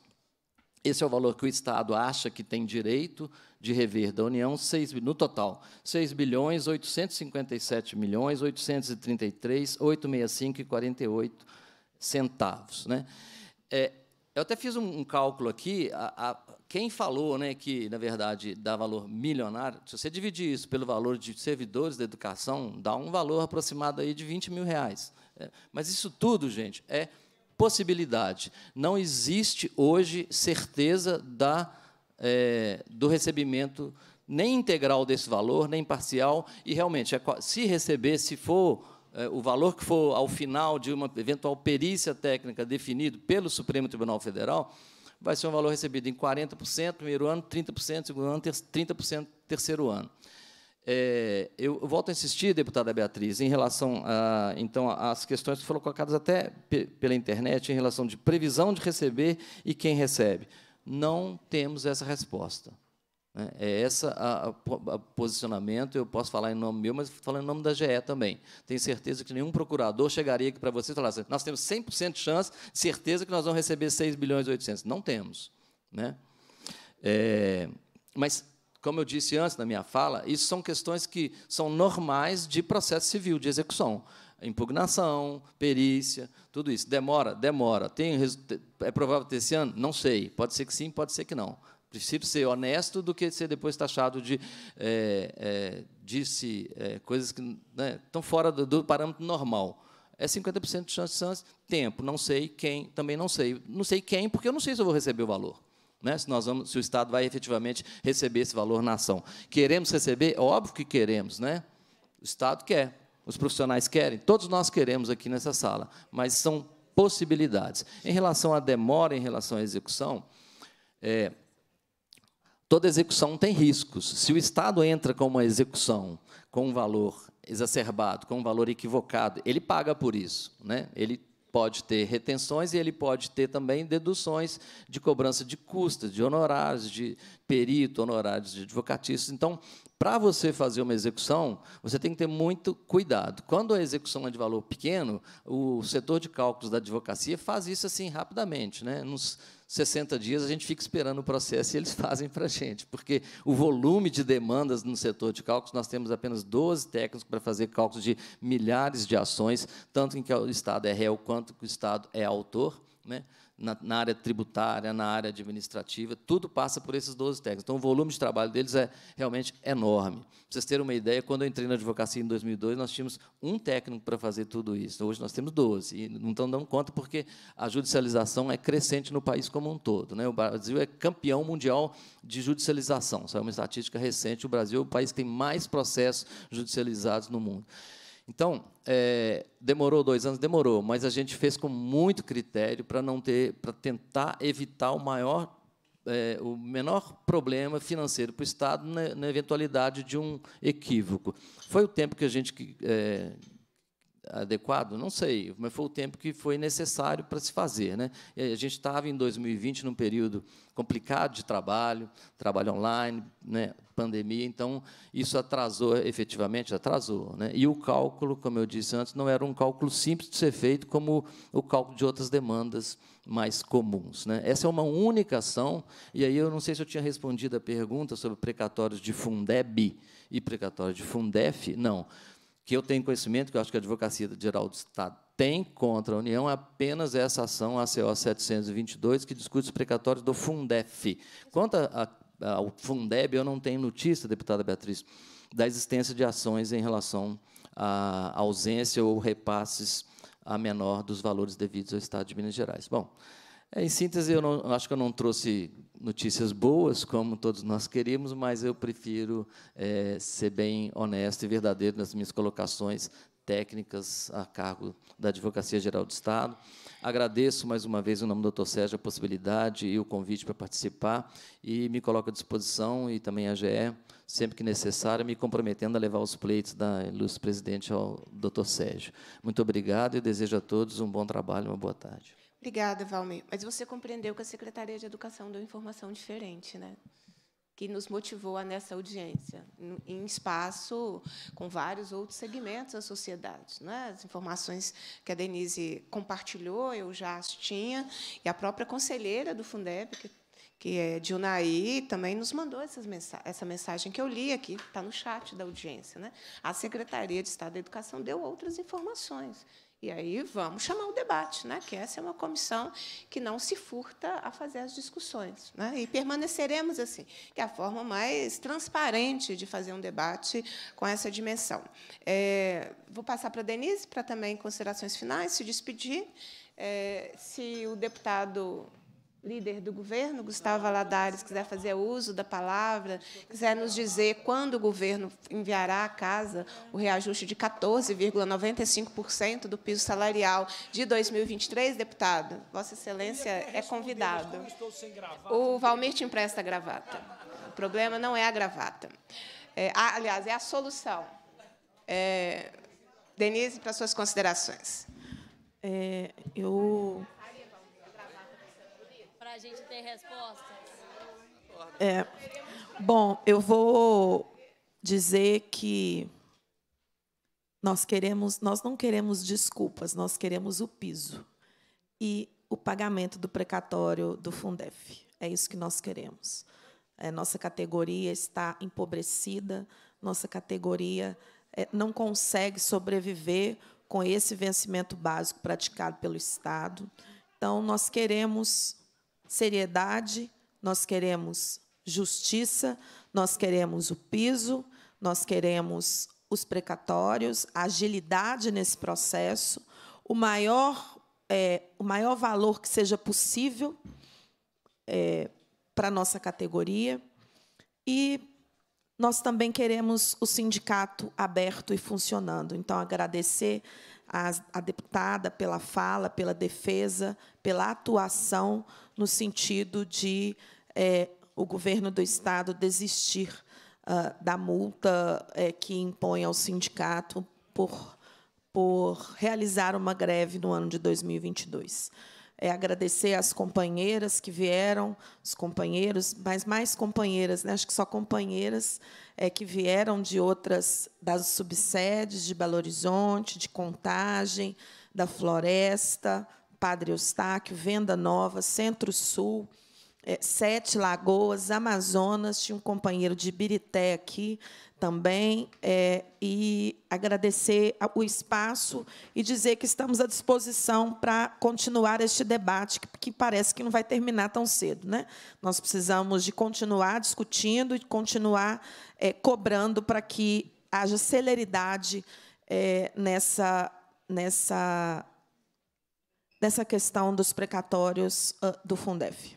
esse é o valor que o Estado acha que tem direito de rever da União, 6, no total, 6 bilhões 857 milhões 833, 865 e 48 centavos. Né? É, eu até fiz um, cálculo aqui. A, a, quem falou né, que, na verdade, dá valor milionário, se você dividir isso pelo valor de servidores da educação, dá um valor aproximado aí de 20 mil reais. É, mas isso tudo, gente, é possibilidade. Não existe hoje certeza da, é, do recebimento nem integral desse valor, nem parcial. E realmente, é se receber, se for é, o valor que for ao final de uma eventual perícia técnica definido pelo Supremo Tribunal Federal, vai ser um valor recebido em 40% primeiro ano, 30% segundo ano, 30% terceiro ano. É, eu volto a insistir, deputada Beatriz, em relação a, então às questões que foram colocadas até pela internet em relação de previsão de receber e quem recebe. Não temos essa resposta. Né? É esse o posicionamento, eu posso falar em nome meu, mas falando em nome da GE também. Tenho certeza que nenhum procurador chegaria aqui para você e falasse nós temos 100% de chance, certeza que nós vamos receber 6 bilhões e 800. Não temos. Né? É, mas, como eu disse antes na minha fala, isso são questões que são normais de processo civil, de execução impugnação, perícia, tudo isso. Demora? Demora. Tem, é provável ter esse ano? Não sei. Pode ser que sim, pode ser que não. Prefiro ser honesto do que ser depois taxado de é, é, disse é, coisas que né, estão fora do, do parâmetro normal. É 50% de chance, chance, tempo, não sei quem, também não sei. Não sei quem, porque eu não sei se eu vou receber o valor. Né? Se, nós vamos, se o Estado vai efetivamente receber esse valor na ação. Queremos receber? É óbvio que queremos, né? O Estado quer, os profissionais querem, todos nós queremos aqui nessa sala, mas são possibilidades. Em relação à demora, em relação à execução, é, Toda execução tem riscos. Se o Estado entra com uma execução com um valor exacerbado, com um valor equivocado, ele paga por isso. Né? Ele pode ter retenções e ele pode ter também deduções de cobrança de custas, de honorários, de perito, honorários de advocatistas. Então, para você fazer uma execução, você tem que ter muito cuidado. Quando a execução é de valor pequeno, o setor de cálculos da advocacia faz isso assim rapidamente, né? Nos 60 dias a gente fica esperando o processo e eles fazem para a gente, porque o volume de demandas no setor de cálculos, nós temos apenas 12 técnicos para fazer cálculos de milhares de ações, tanto em que o Estado é réu quanto que o Estado é autor. Né? na, na, área tributária, na área administrativa, tudo passa por esses 12 técnicos. Então, o volume de trabalho deles é realmente enorme. Para vocês terem uma ideia, quando eu entrei na advocacia em 2002, nós tínhamos um técnico para fazer tudo isso. Hoje nós temos 12, e não estão dando conta porque a judicialização é crescente no país como um todo. Né? O Brasil é campeão mundial de judicialização. Isso é uma estatística recente. O Brasil é o país que tem mais processos judicializados no mundo. Então, é, demorou dois anos? Demorou, mas a gente fez com muito critério para não ter, para tentar evitar o maior, é, o menor problema financeiro para o Estado na, na, eventualidade de um equívoco. Foi o tempo que a gente é, adequado? Não sei, mas foi o tempo que foi necessário para se fazer. Né? A gente estava em 2020 num período complicado de trabalho, trabalho online, né, pandemia, então isso atrasou, efetivamente atrasou. Né? E o cálculo, como eu disse antes, não era um cálculo simples de ser feito como o cálculo de outras demandas mais comuns. Né? Essa é uma única ação, e aí eu não sei se eu tinha respondido a pergunta sobre precatórios de Fundeb e precatórios de Fundef, não que eu tenho conhecimento, que eu acho que a Advocacia Geral do Estado tem contra a União, é apenas essa ação, a CO 722, que discute os precatórios do Fundef. Quanto a, a, ao Fundeb, eu não tenho notícia, deputada Beatriz, da existência de ações em relação à ausência ou repasses a menor dos valores devidos ao Estado de Minas Gerais. Bom, em síntese, eu não, acho que eu não trouxe notícias boas, como todos nós queríamos, mas eu prefiro é, ser bem honesto e verdadeiro nas minhas colocações técnicas a cargo da Advocacia Geral do Estado. Agradeço mais uma vez, em nome do Dr. Sérgio, a possibilidade e o convite para participar e me coloco à disposição e também a GE, sempre que necessário, me comprometendo a levar os pleitos da ilustre presidente ao Dr. Sérgio. Muito obrigado e desejo a todos um bom trabalho, uma boa tarde. Obrigada, Valmir. Mas você compreendeu que a Secretaria de Educação deu informação diferente, né? que nos motivou a nessa audiência, em espaço com vários outros segmentos da sociedade. Né? As informações que a Denise compartilhou, eu já as tinha, e a própria conselheira do Fundeb, que, que é de Unaí, também nos mandou mensa essa mensagem que eu li aqui, está no chat da audiência. Né? A Secretaria de Estado da Educação deu outras informações, e aí vamos chamar o debate, né? que essa é uma comissão que não se furta a fazer as discussões. Né? E permaneceremos assim, que é a forma mais transparente de fazer um debate com essa dimensão. É, vou passar para a Denise para também considerações finais, se despedir. É, se o deputado líder do governo, Gustavo Valadares, quiser fazer uso da palavra, quiser nos dizer quando o governo enviará à casa o reajuste de 14,95% do piso salarial de 2023, deputado, Vossa Excelência é convidado. O Valmir te empresta a gravata. O problema não é a gravata. É, aliás, é a solução. É, Denise, para suas considerações. É, eu para a gente ter respostas? É, bom, eu vou dizer que nós queremos, nós não queremos desculpas, nós queremos o piso e o pagamento do precatório do Fundef. É isso que nós queremos. É, nossa categoria está empobrecida, nossa categoria é, não consegue sobreviver com esse vencimento básico praticado pelo Estado. Então, nós queremos seriedade, nós queremos justiça, nós queremos o piso, nós queremos os precatórios, a agilidade nesse processo, o maior, é, o maior valor que seja possível é, para a nossa categoria. E nós também queremos o sindicato aberto e funcionando. Então, agradecer à deputada pela fala, pela defesa, pela atuação no sentido de é, o governo do Estado desistir uh, da multa é, que impõe ao sindicato por, por realizar uma greve no ano de 2022. É agradecer às companheiras que vieram, os companheiros, mas mais companheiras, né? acho que só companheiras é, que vieram de outras, das subsedes de Belo Horizonte, de Contagem, da Floresta, Padre Eustáquio, Venda Nova, Centro-Sul, é, Sete Lagoas, Amazonas, tinha um companheiro de Birité aqui também, é, e agradecer o espaço e dizer que estamos à disposição para continuar este debate, que, que parece que não vai terminar tão cedo. Né? Nós precisamos de continuar discutindo e continuar é, cobrando para que haja celeridade é, nessa, nessa dessa questão dos precatórios ah, do Fundef.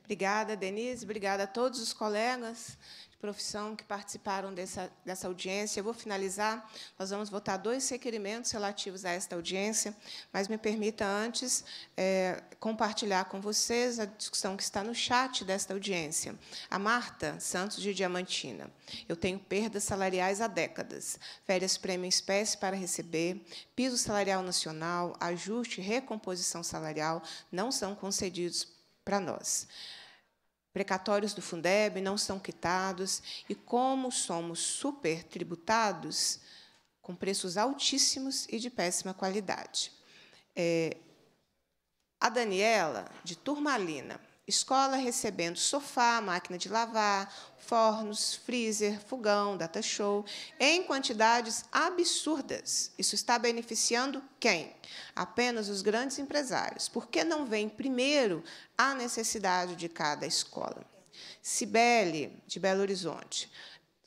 Obrigada, Denise. Obrigada a todos os colegas profissão que participaram dessa, dessa audiência. Eu vou finalizar, nós vamos votar dois requerimentos relativos a esta audiência, mas me permita antes é, compartilhar com vocês a discussão que está no chat desta audiência. A Marta Santos de Diamantina. Eu tenho perdas salariais há décadas, férias prêmio em espécie para receber, piso salarial nacional, ajuste e recomposição salarial não são concedidos para nós precatórios do Fundeb não são quitados e como somos supertributados com preços altíssimos e de péssima qualidade. É, a Daniela, de Turmalina, escola recebendo sofá, máquina de lavar, fornos, freezer, fogão, data show, em quantidades absurdas. Isso está beneficiando quem? Apenas os grandes empresários. Por que não vem primeiro a necessidade de cada escola? Cibele, de Belo Horizonte.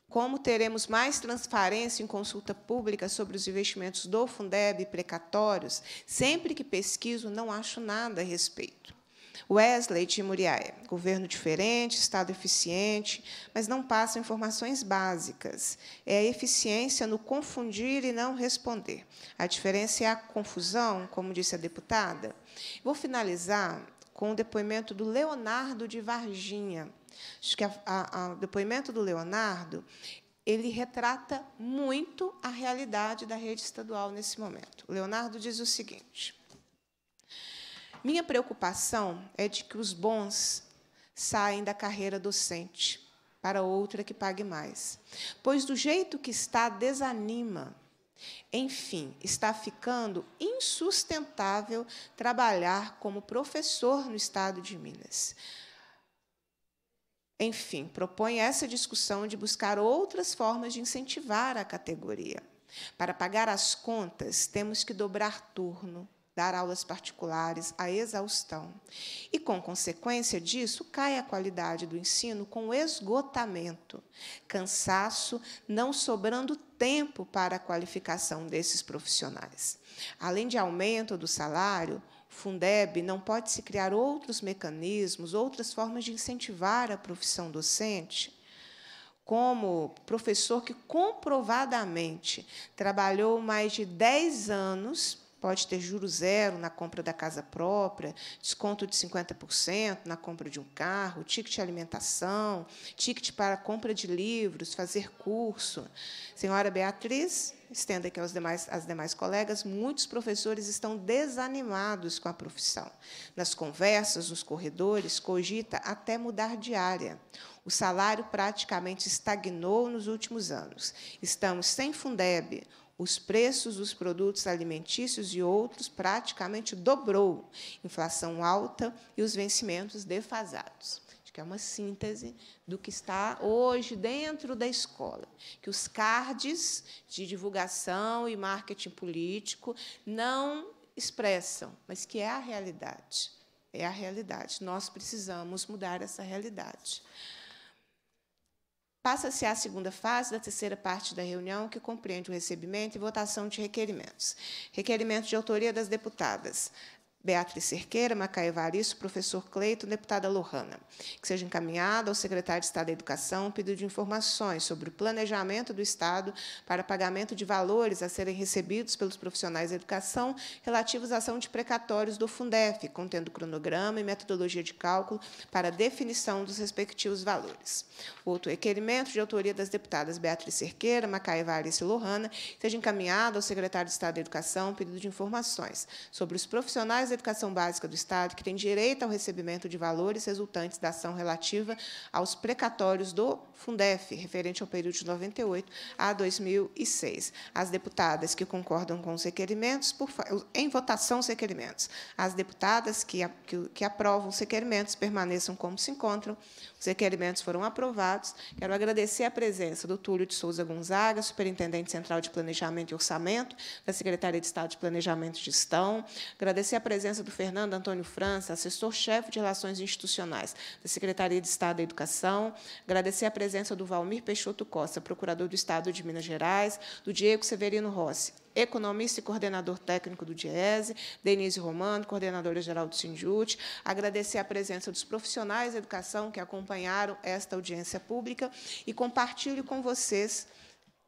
Como teremos mais transparência em consulta pública sobre os investimentos do Fundeb precatórios? Sempre que pesquiso, não acho nada a respeito. Wesley de Muriaé, governo diferente, Estado eficiente, mas não passa informações básicas. É a eficiência no confundir e não responder. A diferença é a confusão, como disse a deputada. Vou finalizar com o depoimento do Leonardo de Varginha. Acho que o depoimento do Leonardo ele retrata muito a realidade da rede estadual nesse momento. O Leonardo diz o seguinte: minha preocupação é de que os bons saem da carreira docente para outra que pague mais, pois do jeito que está, desanima. Enfim, está ficando insustentável trabalhar como professor no estado de Minas. Enfim, propõe essa discussão de buscar outras formas de incentivar a categoria. Para pagar as contas, temos que dobrar turno, dar aulas particulares à exaustão. E, com consequência disso, cai a qualidade do ensino com esgotamento, cansaço, não sobrando tempo para a qualificação desses profissionais. Além de aumento do salário, Fundeb não pode se criar outros mecanismos, outras formas de incentivar a profissão docente como professor que comprovadamente trabalhou mais de 10 anos pode ter juro zero na compra da casa própria, desconto de 50% na compra de um carro, ticket alimentação, ticket para compra de livros, fazer curso. Senhora Beatriz, estenda aqui aos demais, às demais colegas, muitos professores estão desanimados com a profissão. Nas conversas, nos corredores, cogita até mudar de área. O salário praticamente estagnou nos últimos anos. Estamos sem Fundeb, os preços dos produtos alimentícios e outros praticamente dobrou, inflação alta e os vencimentos defasados. Acho que é uma síntese do que está hoje dentro da escola, que os cards de divulgação e marketing político não expressam, mas que é a realidade. É a realidade. Nós precisamos mudar essa realidade. Passa-se à segunda fase da terceira parte da reunião, que compreende o recebimento e votação de requerimentos. Requerimento de autoria das deputadas Beatriz Cerqueira, Macaé Evaristo, professor Cleito, deputada Lohana, que seja encaminhado ao secretário de Estado da Educação um pedido de informações sobre o planejamento do Estado para pagamento de valores a serem recebidos pelos profissionais da educação relativos à ação de precatórios do Fundef, contendo cronograma e metodologia de cálculo para definição dos respectivos valores. Outro requerimento de autoria das deputadas Beatriz Cerqueira, Macaé Evaristo e Lohana, que seja encaminhado ao secretário de Estado da Educação um pedido de informações sobre os profissionais de Educação Básica do Estado, que tem direito ao recebimento de valores resultantes da ação relativa aos precatórios do Fundef, referente ao período de 98 a 2006. As deputadas que concordam com os requerimentos, por, em votação os requerimentos. As deputadas que, que, que aprovam os requerimentos permaneçam como se encontram. Os requerimentos foram aprovados. Quero agradecer a presença do Túlio de Souza Gonzaga, Superintendente Central de Planejamento e Orçamento, da Secretaria de Estado de Planejamento e Gestão. Agradecer a presença do Fernando Antônio França, assessor-chefe de Relações Institucionais, da Secretaria de Estado da Educação. Agradecer a presença do Valmir Peixoto Costa, Procurador do Estado de Minas Gerais, do Diego Severino Rossi, economista e coordenador técnico do DIESE, Denise Romano, coordenadora-geral do Sindjute. Agradecer a presença dos profissionais da educação que acompanharam esta audiência pública e compartilho com vocês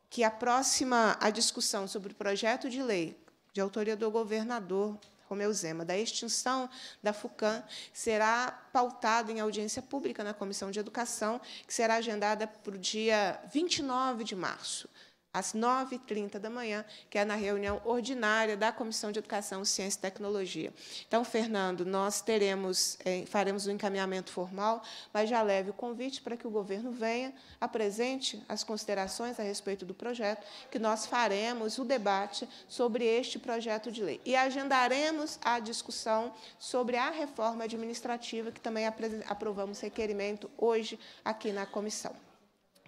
que a próxima a discussão sobre o projeto de lei de autoria do governador Romeu Zema, da extinção da FUCAM, será pautado em audiência pública na Comissão de Educação, que será agendada para o dia 29 de março às 9h30 da manhã, que é na reunião ordinária da Comissão de Educação, Ciência e Tecnologia. Então, Fernando, nós teremos, eh, faremos um encaminhamento formal, mas já leve o convite para que o governo venha, apresente as considerações a respeito do projeto, que nós faremos o debate sobre este projeto de lei. E agendaremos a discussão sobre a reforma administrativa, que também aprovamos requerimento hoje aqui na comissão.